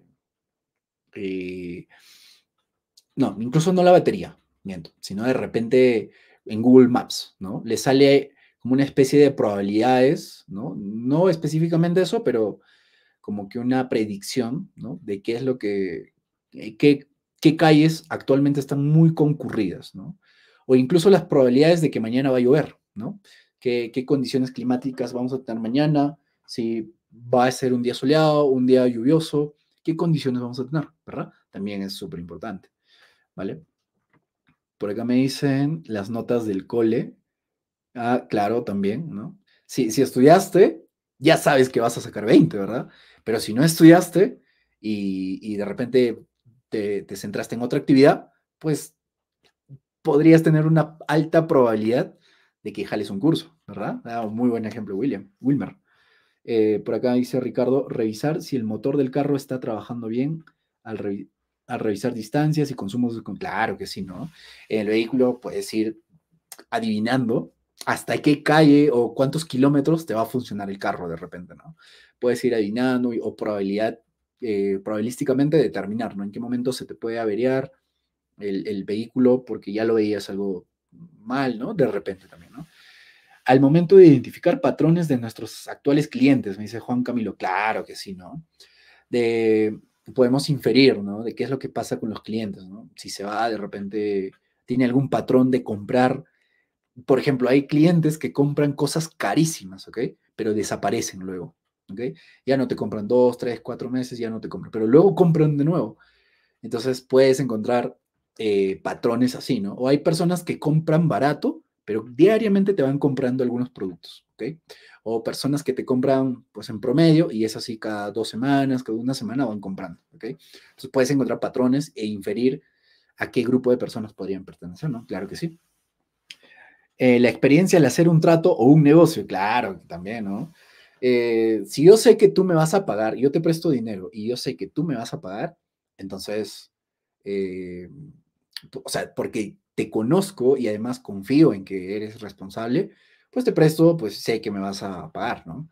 no, incluso no la batería, miento, sino de repente en Google Maps, ¿no? Le sale como una especie de probabilidades, ¿no? No específicamente eso, pero como que una predicción, ¿no? De qué es lo que, eh, qué, qué calles actualmente están muy concurridas, ¿no? O incluso las probabilidades de que mañana va a llover, ¿no? ¿Qué, qué condiciones climáticas vamos a tener mañana? Si va a ser un día soleado, un día lluvioso, qué condiciones vamos a tener, ¿verdad? También es súper importante. ¿vale? Por acá me dicen las notas del cole. Ah, claro, también, ¿no? Si, estudiaste, ya sabes que vas a sacar 20, ¿verdad? Pero si no estudiaste y, de repente te, centraste en otra actividad, pues podrías tener una alta probabilidad de que jales un curso, ¿verdad? Ah, muy buen ejemplo, William, Wilmer. Eh, por acá dice Ricardo, revisar si el motor del carro está trabajando bien al, a revisar distancias y consumos. Claro que sí, ¿no? En el vehículo puedes ir adivinando hasta qué calle o cuántos kilómetros te va a funcionar el carro de repente, ¿no? Puedes ir adivinando o probabilidad, eh, probabilísticamente determinar, ¿no? En qué momento se te puede averiar el, el vehículo porque ya lo veías algo mal, ¿no? De repente también, ¿no? Al momento de identificar patrones de nuestros actuales clientes, me dice Juan Camilo, claro que sí, ¿no? De podemos inferir, ¿no? De qué es lo que pasa con los clientes, ¿no? Si se va de repente, tiene algún patrón de comprar. Por ejemplo, hay clientes que compran cosas carísimas, ¿ok? Pero desaparecen luego, ¿ok? Ya no te compran dos, tres, cuatro meses, ya no te compran, pero luego compran de nuevo. Entonces puedes encontrar eh, patrones así, ¿no? O hay personas que compran barato, pero diariamente te van comprando algunos productos, ¿ok? O personas que te compran, pues en promedio, y es así cada dos semanas, cada una semana van comprando, ¿ok? Entonces puedes encontrar patrones e inferir a qué grupo de personas podrían pertenecer, ¿no? Claro que sí. Eh, la experiencia de hacer un trato o un negocio, claro, también, ¿no? Eh, si yo sé que tú me vas a pagar, yo te presto dinero y yo sé que tú me vas a pagar, entonces, eh, o sea, porque te conozco y además confío en que eres responsable, pues te presto, pues sé que me vas a pagar, ¿no?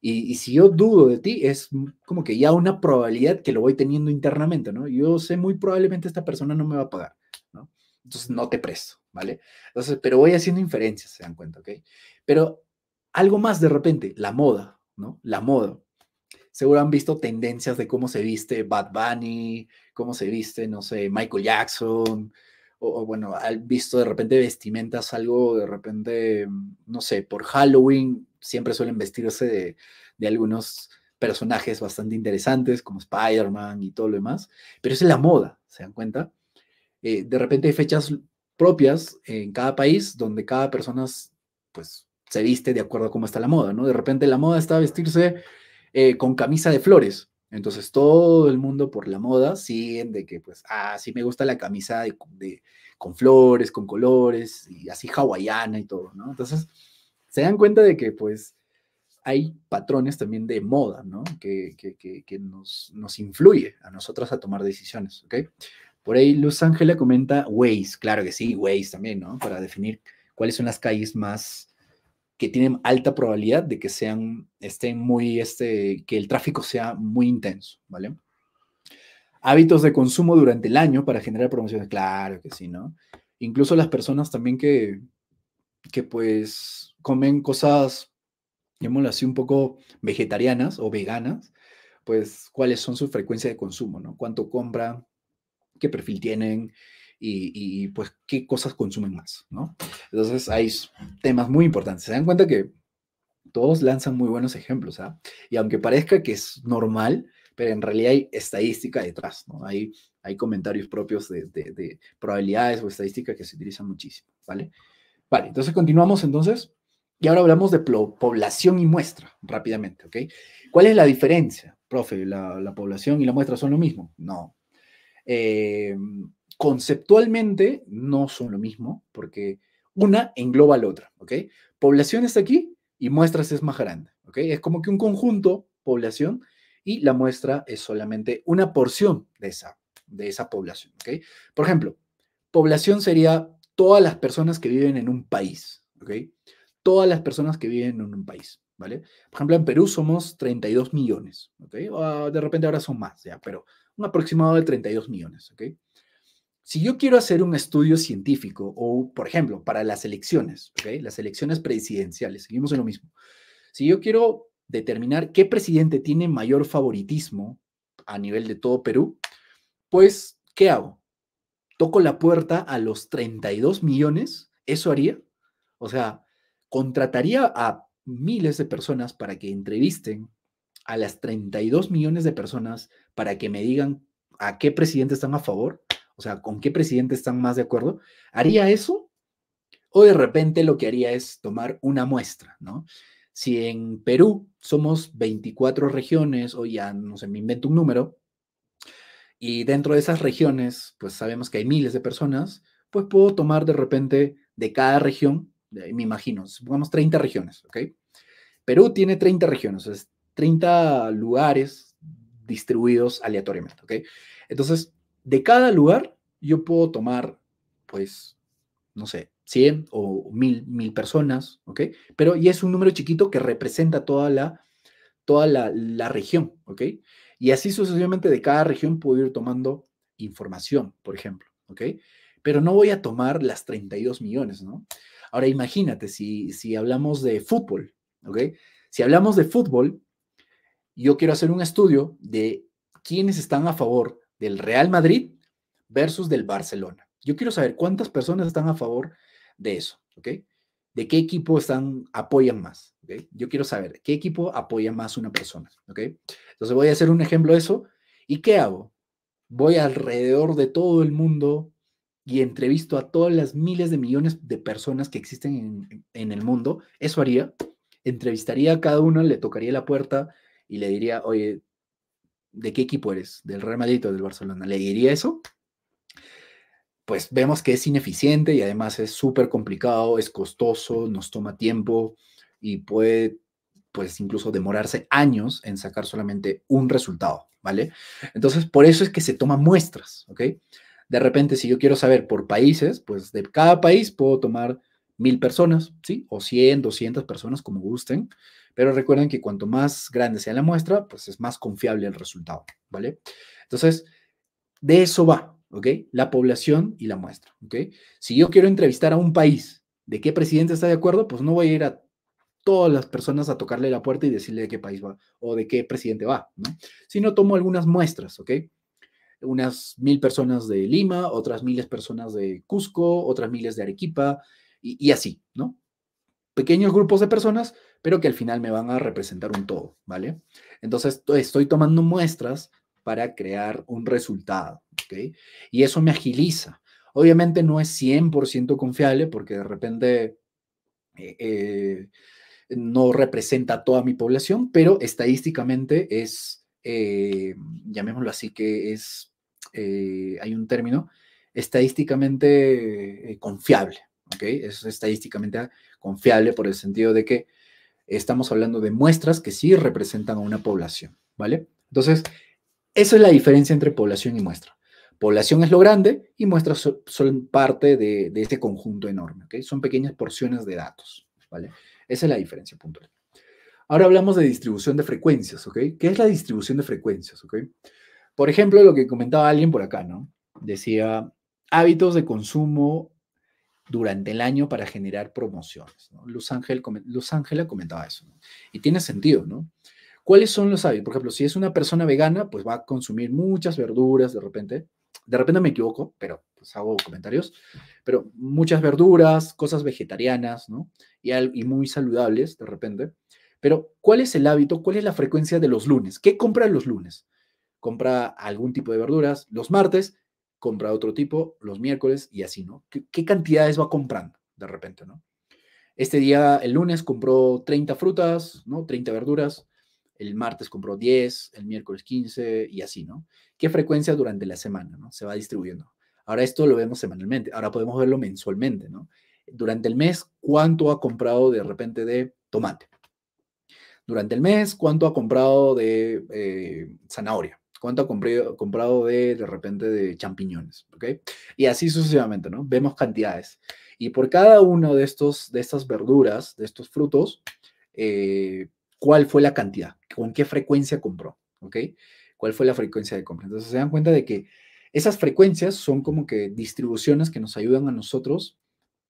Y, si yo dudo de ti, es como que ya una probabilidad que lo voy teniendo internamente, ¿no? Yo sé muy probablemente esta persona no me va a pagar, ¿no? Entonces no te presto, ¿vale? Entonces, pero voy haciendo inferencias, se dan cuenta, ¿ok? Pero algo más de repente, la moda, ¿no? La moda. Seguro han visto tendencias de cómo se viste Bad Bunny, cómo se viste, no sé, Michael Jackson, o, bueno, han visto de repente vestimentas, algo de repente, no sé, por Halloween siempre suelen vestirse de, algunos personajes bastante interesantes como Spider-Man y todo lo demás, pero es la moda, ¿se dan cuenta? Eh, de repente hay fechas propias en cada país donde cada persona pues se viste de acuerdo a cómo está la moda, ¿no? De repente la moda está vestirse eh, con camisa de flores, entonces todo el mundo por la moda siguen de que, pues, ah, sí me gusta la camisa de, con flores, con colores, y así hawaiana y todo, ¿no? Entonces se dan cuenta de que, pues, hay patrones también de moda, ¿no? Que, nos, nos, influye a nosotras a tomar decisiones, ¿ok? Por ahí Luz Ángela comenta Waze, claro que sí, Waze también, ¿no? Para definir cuáles son las calles más que tienen alta probabilidad de que sean, estén muy, este, que el tráfico sea muy intenso, ¿vale? Hábitos de consumo durante el año para generar promociones, claro que sí, ¿no? Incluso las personas también que, que pues comen cosas, llamémoslo así, un poco vegetarianas o veganas, pues cuáles son su frecuencia de consumo, ¿no? Cuánto compra? qué perfil tienen, y, pues qué cosas consumen más, ¿no? Entonces hay temas muy importantes. Se dan cuenta que todos lanzan muy buenos ejemplos, ¿ah? Y aunque parezca que es normal, pero en realidad hay estadística detrás, ¿no? Hay, hay comentarios propios de, probabilidades o estadística que se utilizan muchísimo, ¿vale? Vale, entonces continuamos entonces. Y ahora hablamos de población y muestra, rápidamente, ¿ok? ¿Cuál es la diferencia, profe? ¿La, la población y la muestra son lo mismo? No. Eh, conceptualmente no son lo mismo, porque una engloba a la otra, ¿ok? Población está aquí y muestras es más grande, ¿ok? Es como que un conjunto, población, y la muestra es solamente una porción de esa, de esa población, ¿ok? Por ejemplo, población sería todas las personas que viven en un país, ¿ok? Todas las personas que viven en un país, ¿vale? Por ejemplo, en Perú somos 32 millones, ¿ok? Ah, de repente ahora son más, ya, pero un aproximado de 32 millones, ¿ok? si yo quiero hacer un estudio científico o, por ejemplo, para las elecciones, las elecciones presidenciales, seguimos en lo mismo. Si yo quiero determinar qué presidente tiene mayor favoritismo a nivel de todo Perú, pues, ¿qué hago? ¿Toco la puerta a los 32 millones? ¿Eso haría? O sea, contrataría a miles de personas para que entrevisten a las 32 millones de personas para que me digan a qué presidente están a favor o sea, con qué presidente están más de acuerdo, haría eso o de repente lo que haría es tomar una muestra, ¿no? Si en Perú somos 24 regiones, o ya no sé, me invento un número, y dentro de esas regiones, pues sabemos que hay miles de personas, pues puedo tomar de repente de cada región, me imagino, supongamos 30 regiones, ¿ok? Perú tiene 30 regiones, es 30 lugares distribuidos aleatoriamente, ¿ok? Entonces, de cada lugar yo puedo tomar, pues, no sé, 100 o 1000, 1000 personas, ¿ok? Pero y es un número chiquito que representa toda la, toda la, región, ¿ok? Y así sucesivamente de cada región puedo ir tomando información, por ejemplo, ¿ok? Pero no voy a tomar las 32 millones, ¿no? Ahora imagínate, si, si hablamos de fútbol, ¿ok? Si hablamos de fútbol, yo quiero hacer un estudio de quiénes están a favor del Real Madrid versus del Barcelona. Yo quiero saber cuántas personas están a favor de eso, ¿ok? ¿De qué equipo están, apoyan más? Yo quiero saber, ¿qué equipo apoya más una persona? ¿Ok? Entonces voy a hacer un ejemplo de eso. ¿Y qué hago? Voy alrededor de todo el mundo y entrevisto a todas las miles de millones de personas que existen en, en el mundo. Eso haría. Entrevistaría a cada uno, le tocaría la puerta y le diría, oye, de qué equipo eres, del Real Madrid o del Barcelona, ¿le diría eso? Pues vemos que es ineficiente y además es súper complicado, es costoso, nos toma tiempo y puede pues incluso demorarse años en sacar solamente un resultado, ¿vale? Entonces, por eso es que se toman muestras, ¿ok? De repente, si yo quiero saber por países, pues de cada país puedo tomar mil personas, ¿sí? O 100, 200 personas, como gusten. Pero recuerden que cuanto más grande sea la muestra, pues es más confiable el resultado, ¿vale? Entonces, de eso va, ¿ok? La población y la muestra, ¿ok? Si yo quiero entrevistar a un país, ¿de qué presidente está de acuerdo? Pues no voy a ir a todas las personas a tocarle la puerta y decirle de qué país va o de qué presidente va, ¿no? Sino tomo algunas muestras, ¿ok? Unas mil personas de Lima, otras miles personas de Cusco, otras miles de Arequipa, y, así, ¿no? Pequeños grupos de personas, pero que al final me van a representar un todo, ¿vale? Entonces estoy tomando muestras para crear un resultado, ¿ok? Y eso me agiliza. Obviamente no es 100% confiable porque de repente eh, eh, no representa toda mi población, pero estadísticamente es, eh, llamémoslo así, que es, hay un término, estadísticamente confiable, eso Es estadísticamente confiable por el sentido de que estamos hablando de muestras que sí representan a una población, ¿vale? Entonces, esa es la diferencia entre población y muestra. Población es lo grande y muestras son parte de, ese conjunto enorme, Son pequeñas porciones de datos, ¿vale? Esa es la diferencia puntual. Ahora hablamos de distribución de frecuencias, ¿ok? ¿Qué es la distribución de frecuencias, ok? Por ejemplo, lo que comentaba alguien por acá, ¿no? Decía, hábitos de consumo durante el año para generar promociones. Los Ángeles Ángel, comentaba eso. Y tiene sentido, ¿no? ¿Cuáles son los hábitos? Por ejemplo, si es una persona vegana, pues va a consumir muchas verduras de repente. De repente me equivoco, pero pues hago comentarios. Pero muchas verduras, cosas vegetarianas, ¿no? y muy saludables de repente. Pero, ¿cuál es el hábito? ¿Cuál es la frecuencia de los lunes? ¿Qué compra los lunes? Compra algún tipo de verduras. Los martes, compra otro tipo los miércoles y así, ¿no? ¿Qué, cantidades va comprando de repente, ¿no? Este día, el lunes, compró 30 frutas, ¿no? 30 verduras. El martes compró 10, el miércoles 15 y así, ¿no? ¿Qué frecuencia durante la semana, ¿no? Se va distribuyendo. Ahora esto lo vemos semanalmente, ahora podemos verlo mensualmente, ¿no? Durante el mes, ¿cuánto ha comprado de repente de tomate? Durante el mes, ¿cuánto ha comprado de eh, zanahoria? cuánto ha comprado, de, repente, de champiñones, ¿ok? Y así sucesivamente, ¿no? Vemos cantidades. Y por cada uno de, estos, de estas verduras, de estos frutos, eh, ¿cuál fue la cantidad? ¿Con qué frecuencia compró? ¿Ok? ¿Cuál fue la frecuencia de compra? Entonces se dan cuenta de que esas frecuencias son como que distribuciones que nos ayudan a nosotros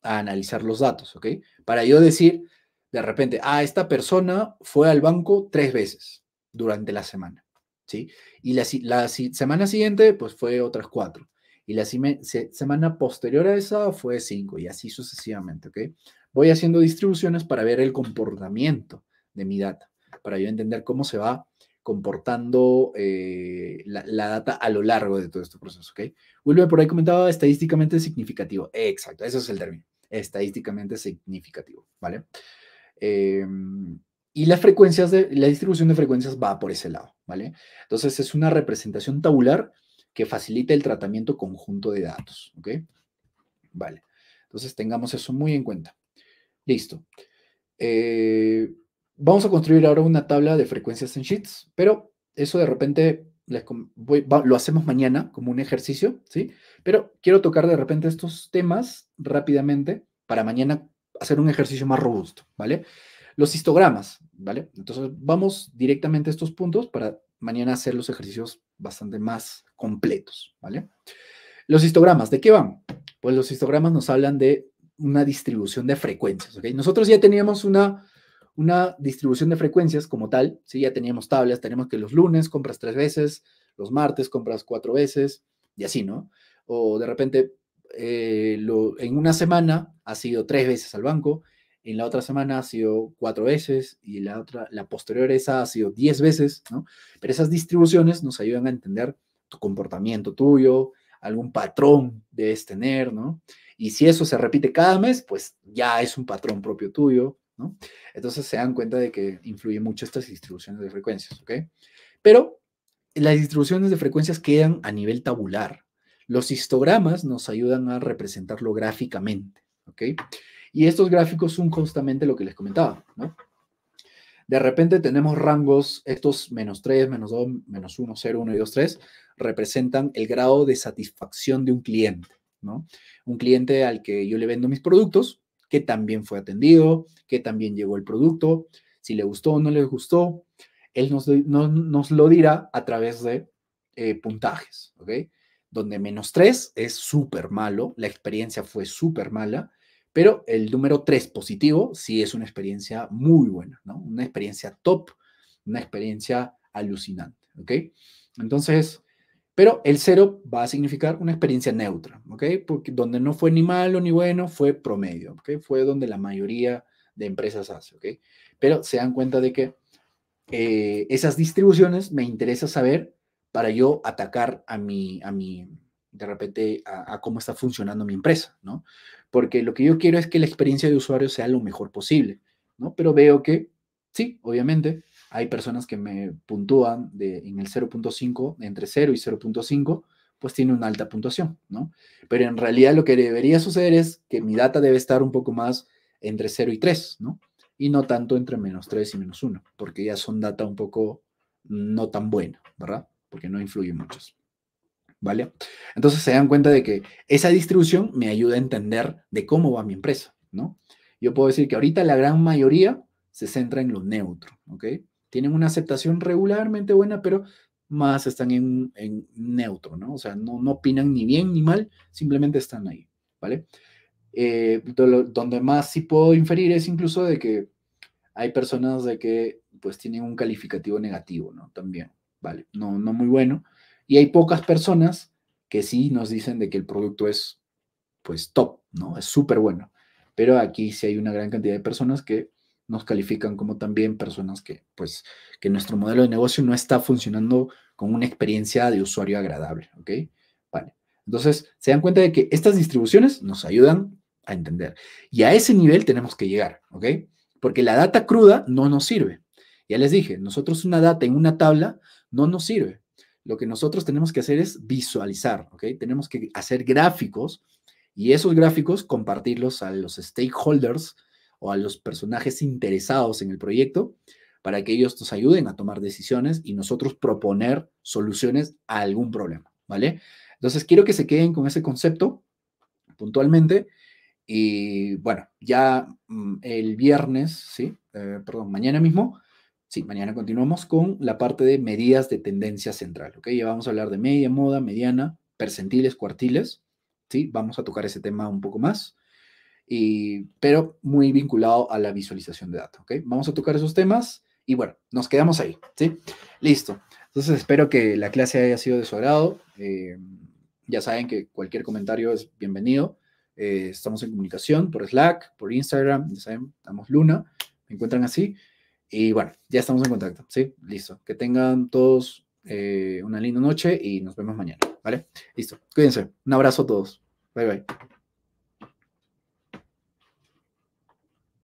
a analizar los datos, ¿ok? Para yo decir, de repente, ah, esta persona fue al banco tres veces durante la semana. Y la, semana siguiente, pues fue otras cuatro. Y la semana posterior a esa fue cinco, y así sucesivamente, ¿ok? Voy haciendo distribuciones para ver el comportamiento de mi data, para yo entender cómo se va comportando eh, la, data a lo largo de todo este proceso, ¿ok? vuelve por ahí comentado estadísticamente significativo. Exacto, ese es el término, estadísticamente significativo, ¿vale? Eh, y las frecuencias de, la distribución de frecuencias va por ese lado, ¿vale? Entonces es una representación tabular que facilita el tratamiento conjunto de datos, ¿ok? Vale. Entonces tengamos eso muy en cuenta. Listo. Eh, vamos a construir ahora una tabla de frecuencias en sheets, pero eso de repente lo hacemos mañana como un ejercicio, ¿sí? Pero quiero tocar de repente estos temas rápidamente para mañana hacer un ejercicio más robusto, ¿vale? los histogramas, ¿vale? Entonces vamos directamente a estos puntos para mañana hacer los ejercicios bastante más completos, ¿vale? Los histogramas, ¿de qué van? Pues los histogramas nos hablan de una distribución de frecuencias, ¿ok? Nosotros ya teníamos una, una distribución de frecuencias como tal, ¿sí? Ya teníamos tablas, tenemos que los lunes compras tres veces, los martes compras cuatro veces y así, ¿no? O de repente eh, en una semana has ido tres veces al banco en la otra semana ha sido cuatro veces y la otra, la posterior esa ha sido diez veces, ¿no? Pero esas distribuciones nos ayudan a entender tu comportamiento tuyo, algún patrón debes tener, ¿no? Y si eso se repite cada mes, pues ya es un patrón propio tuyo, ¿no? Entonces se dan cuenta de que influye mucho estas distribuciones de frecuencias, ¿ok? Pero las distribuciones de frecuencias quedan a nivel tabular. Los histogramas nos ayudan a representarlo gráficamente, ¿ok? Y estos gráficos son justamente lo que les comentaba, ¿no? De repente tenemos rangos, estos menos 3, menos 2, menos 1, 0, 1 y 2, 3, representan el grado de satisfacción de un cliente, ¿no? Un cliente al que yo le vendo mis productos, que también fue atendido, que también llegó el producto, si le gustó o no le gustó, él nos, lo dirá a través de eh, puntajes, ¿ok? Donde menos 3 es súper malo, la experiencia fue súper mala, pero el número 3 positivo sí es una experiencia muy buena, ¿no? Una experiencia top, una experiencia alucinante, ¿ok? Entonces, pero el 0 va a significar una experiencia neutra, ¿ok? Porque donde no fue ni malo ni bueno, fue promedio, ¿ok? Fue donde la mayoría de empresas hace, ¿ok? Pero se dan cuenta de que eh, esas distribuciones me interesa saber para yo atacar a mi, a mi de repente, a, a cómo está funcionando mi empresa, ¿no? porque lo que yo quiero es que la experiencia de usuario sea lo mejor posible, ¿no? Pero veo que, sí, obviamente, hay personas que me puntúan de, en el 0.5, entre 0 y 0.5, pues tiene una alta puntuación, ¿no? Pero en realidad lo que debería suceder es que mi data debe estar un poco más entre 0 y 3, ¿no? Y no tanto entre menos 3 y menos 1, porque ya son data un poco no tan buena, ¿verdad? Porque no influye muchos. ¿vale? Entonces se dan cuenta de que esa distribución me ayuda a entender de cómo va mi empresa, ¿no? Yo puedo decir que ahorita la gran mayoría se centra en lo neutro, ¿ok? Tienen una aceptación regularmente buena, pero más están en, neutro, ¿no? O sea, no, no, opinan ni bien ni mal, simplemente están ahí, ¿vale? Eh, donde más sí puedo inferir es incluso de que hay personas de que pues tienen un calificativo negativo, ¿no? También, ¿vale? No, no muy bueno, y hay pocas personas que sí nos dicen de que el producto es, pues, top, ¿no? Es súper bueno. Pero aquí sí hay una gran cantidad de personas que nos califican como también personas que, pues, que nuestro modelo de negocio no está funcionando con una experiencia de usuario agradable, ¿ok? Vale. Entonces, se dan cuenta de que estas distribuciones nos ayudan a entender. Y a ese nivel tenemos que llegar, ¿ok? Porque la data cruda no nos sirve. Ya les dije, nosotros una data en una tabla no nos sirve lo que nosotros tenemos que hacer es visualizar, ¿ok? Tenemos que hacer gráficos y esos gráficos compartirlos a los stakeholders o a los personajes interesados en el proyecto para que ellos nos ayuden a tomar decisiones y nosotros proponer soluciones a algún problema, ¿vale? Entonces, quiero que se queden con ese concepto puntualmente y bueno, ya mm, el viernes, ¿sí? Eh, perdón, mañana mismo Sí, mañana continuamos con la parte de medidas de tendencia central, ¿ok? Ya vamos a hablar de media, moda, mediana, percentiles, cuartiles, ¿sí? Vamos a tocar ese tema un poco más, pero muy vinculado a la visualización de datos, ¿ok? Vamos a tocar esos temas y bueno, nos quedamos ahí, ¿sí? Listo. Entonces espero que la clase haya sido de su agrado. Eh, ya saben que cualquier comentario es bienvenido. Eh, estamos en comunicación por Slack, por Instagram, ya saben, estamos Luna, me encuentran así. Y bueno, ya estamos en contacto, ¿sí? Listo. Que tengan todos eh, una linda noche y nos vemos mañana, ¿vale? Listo. Cuídense. Un abrazo a todos. Bye bye.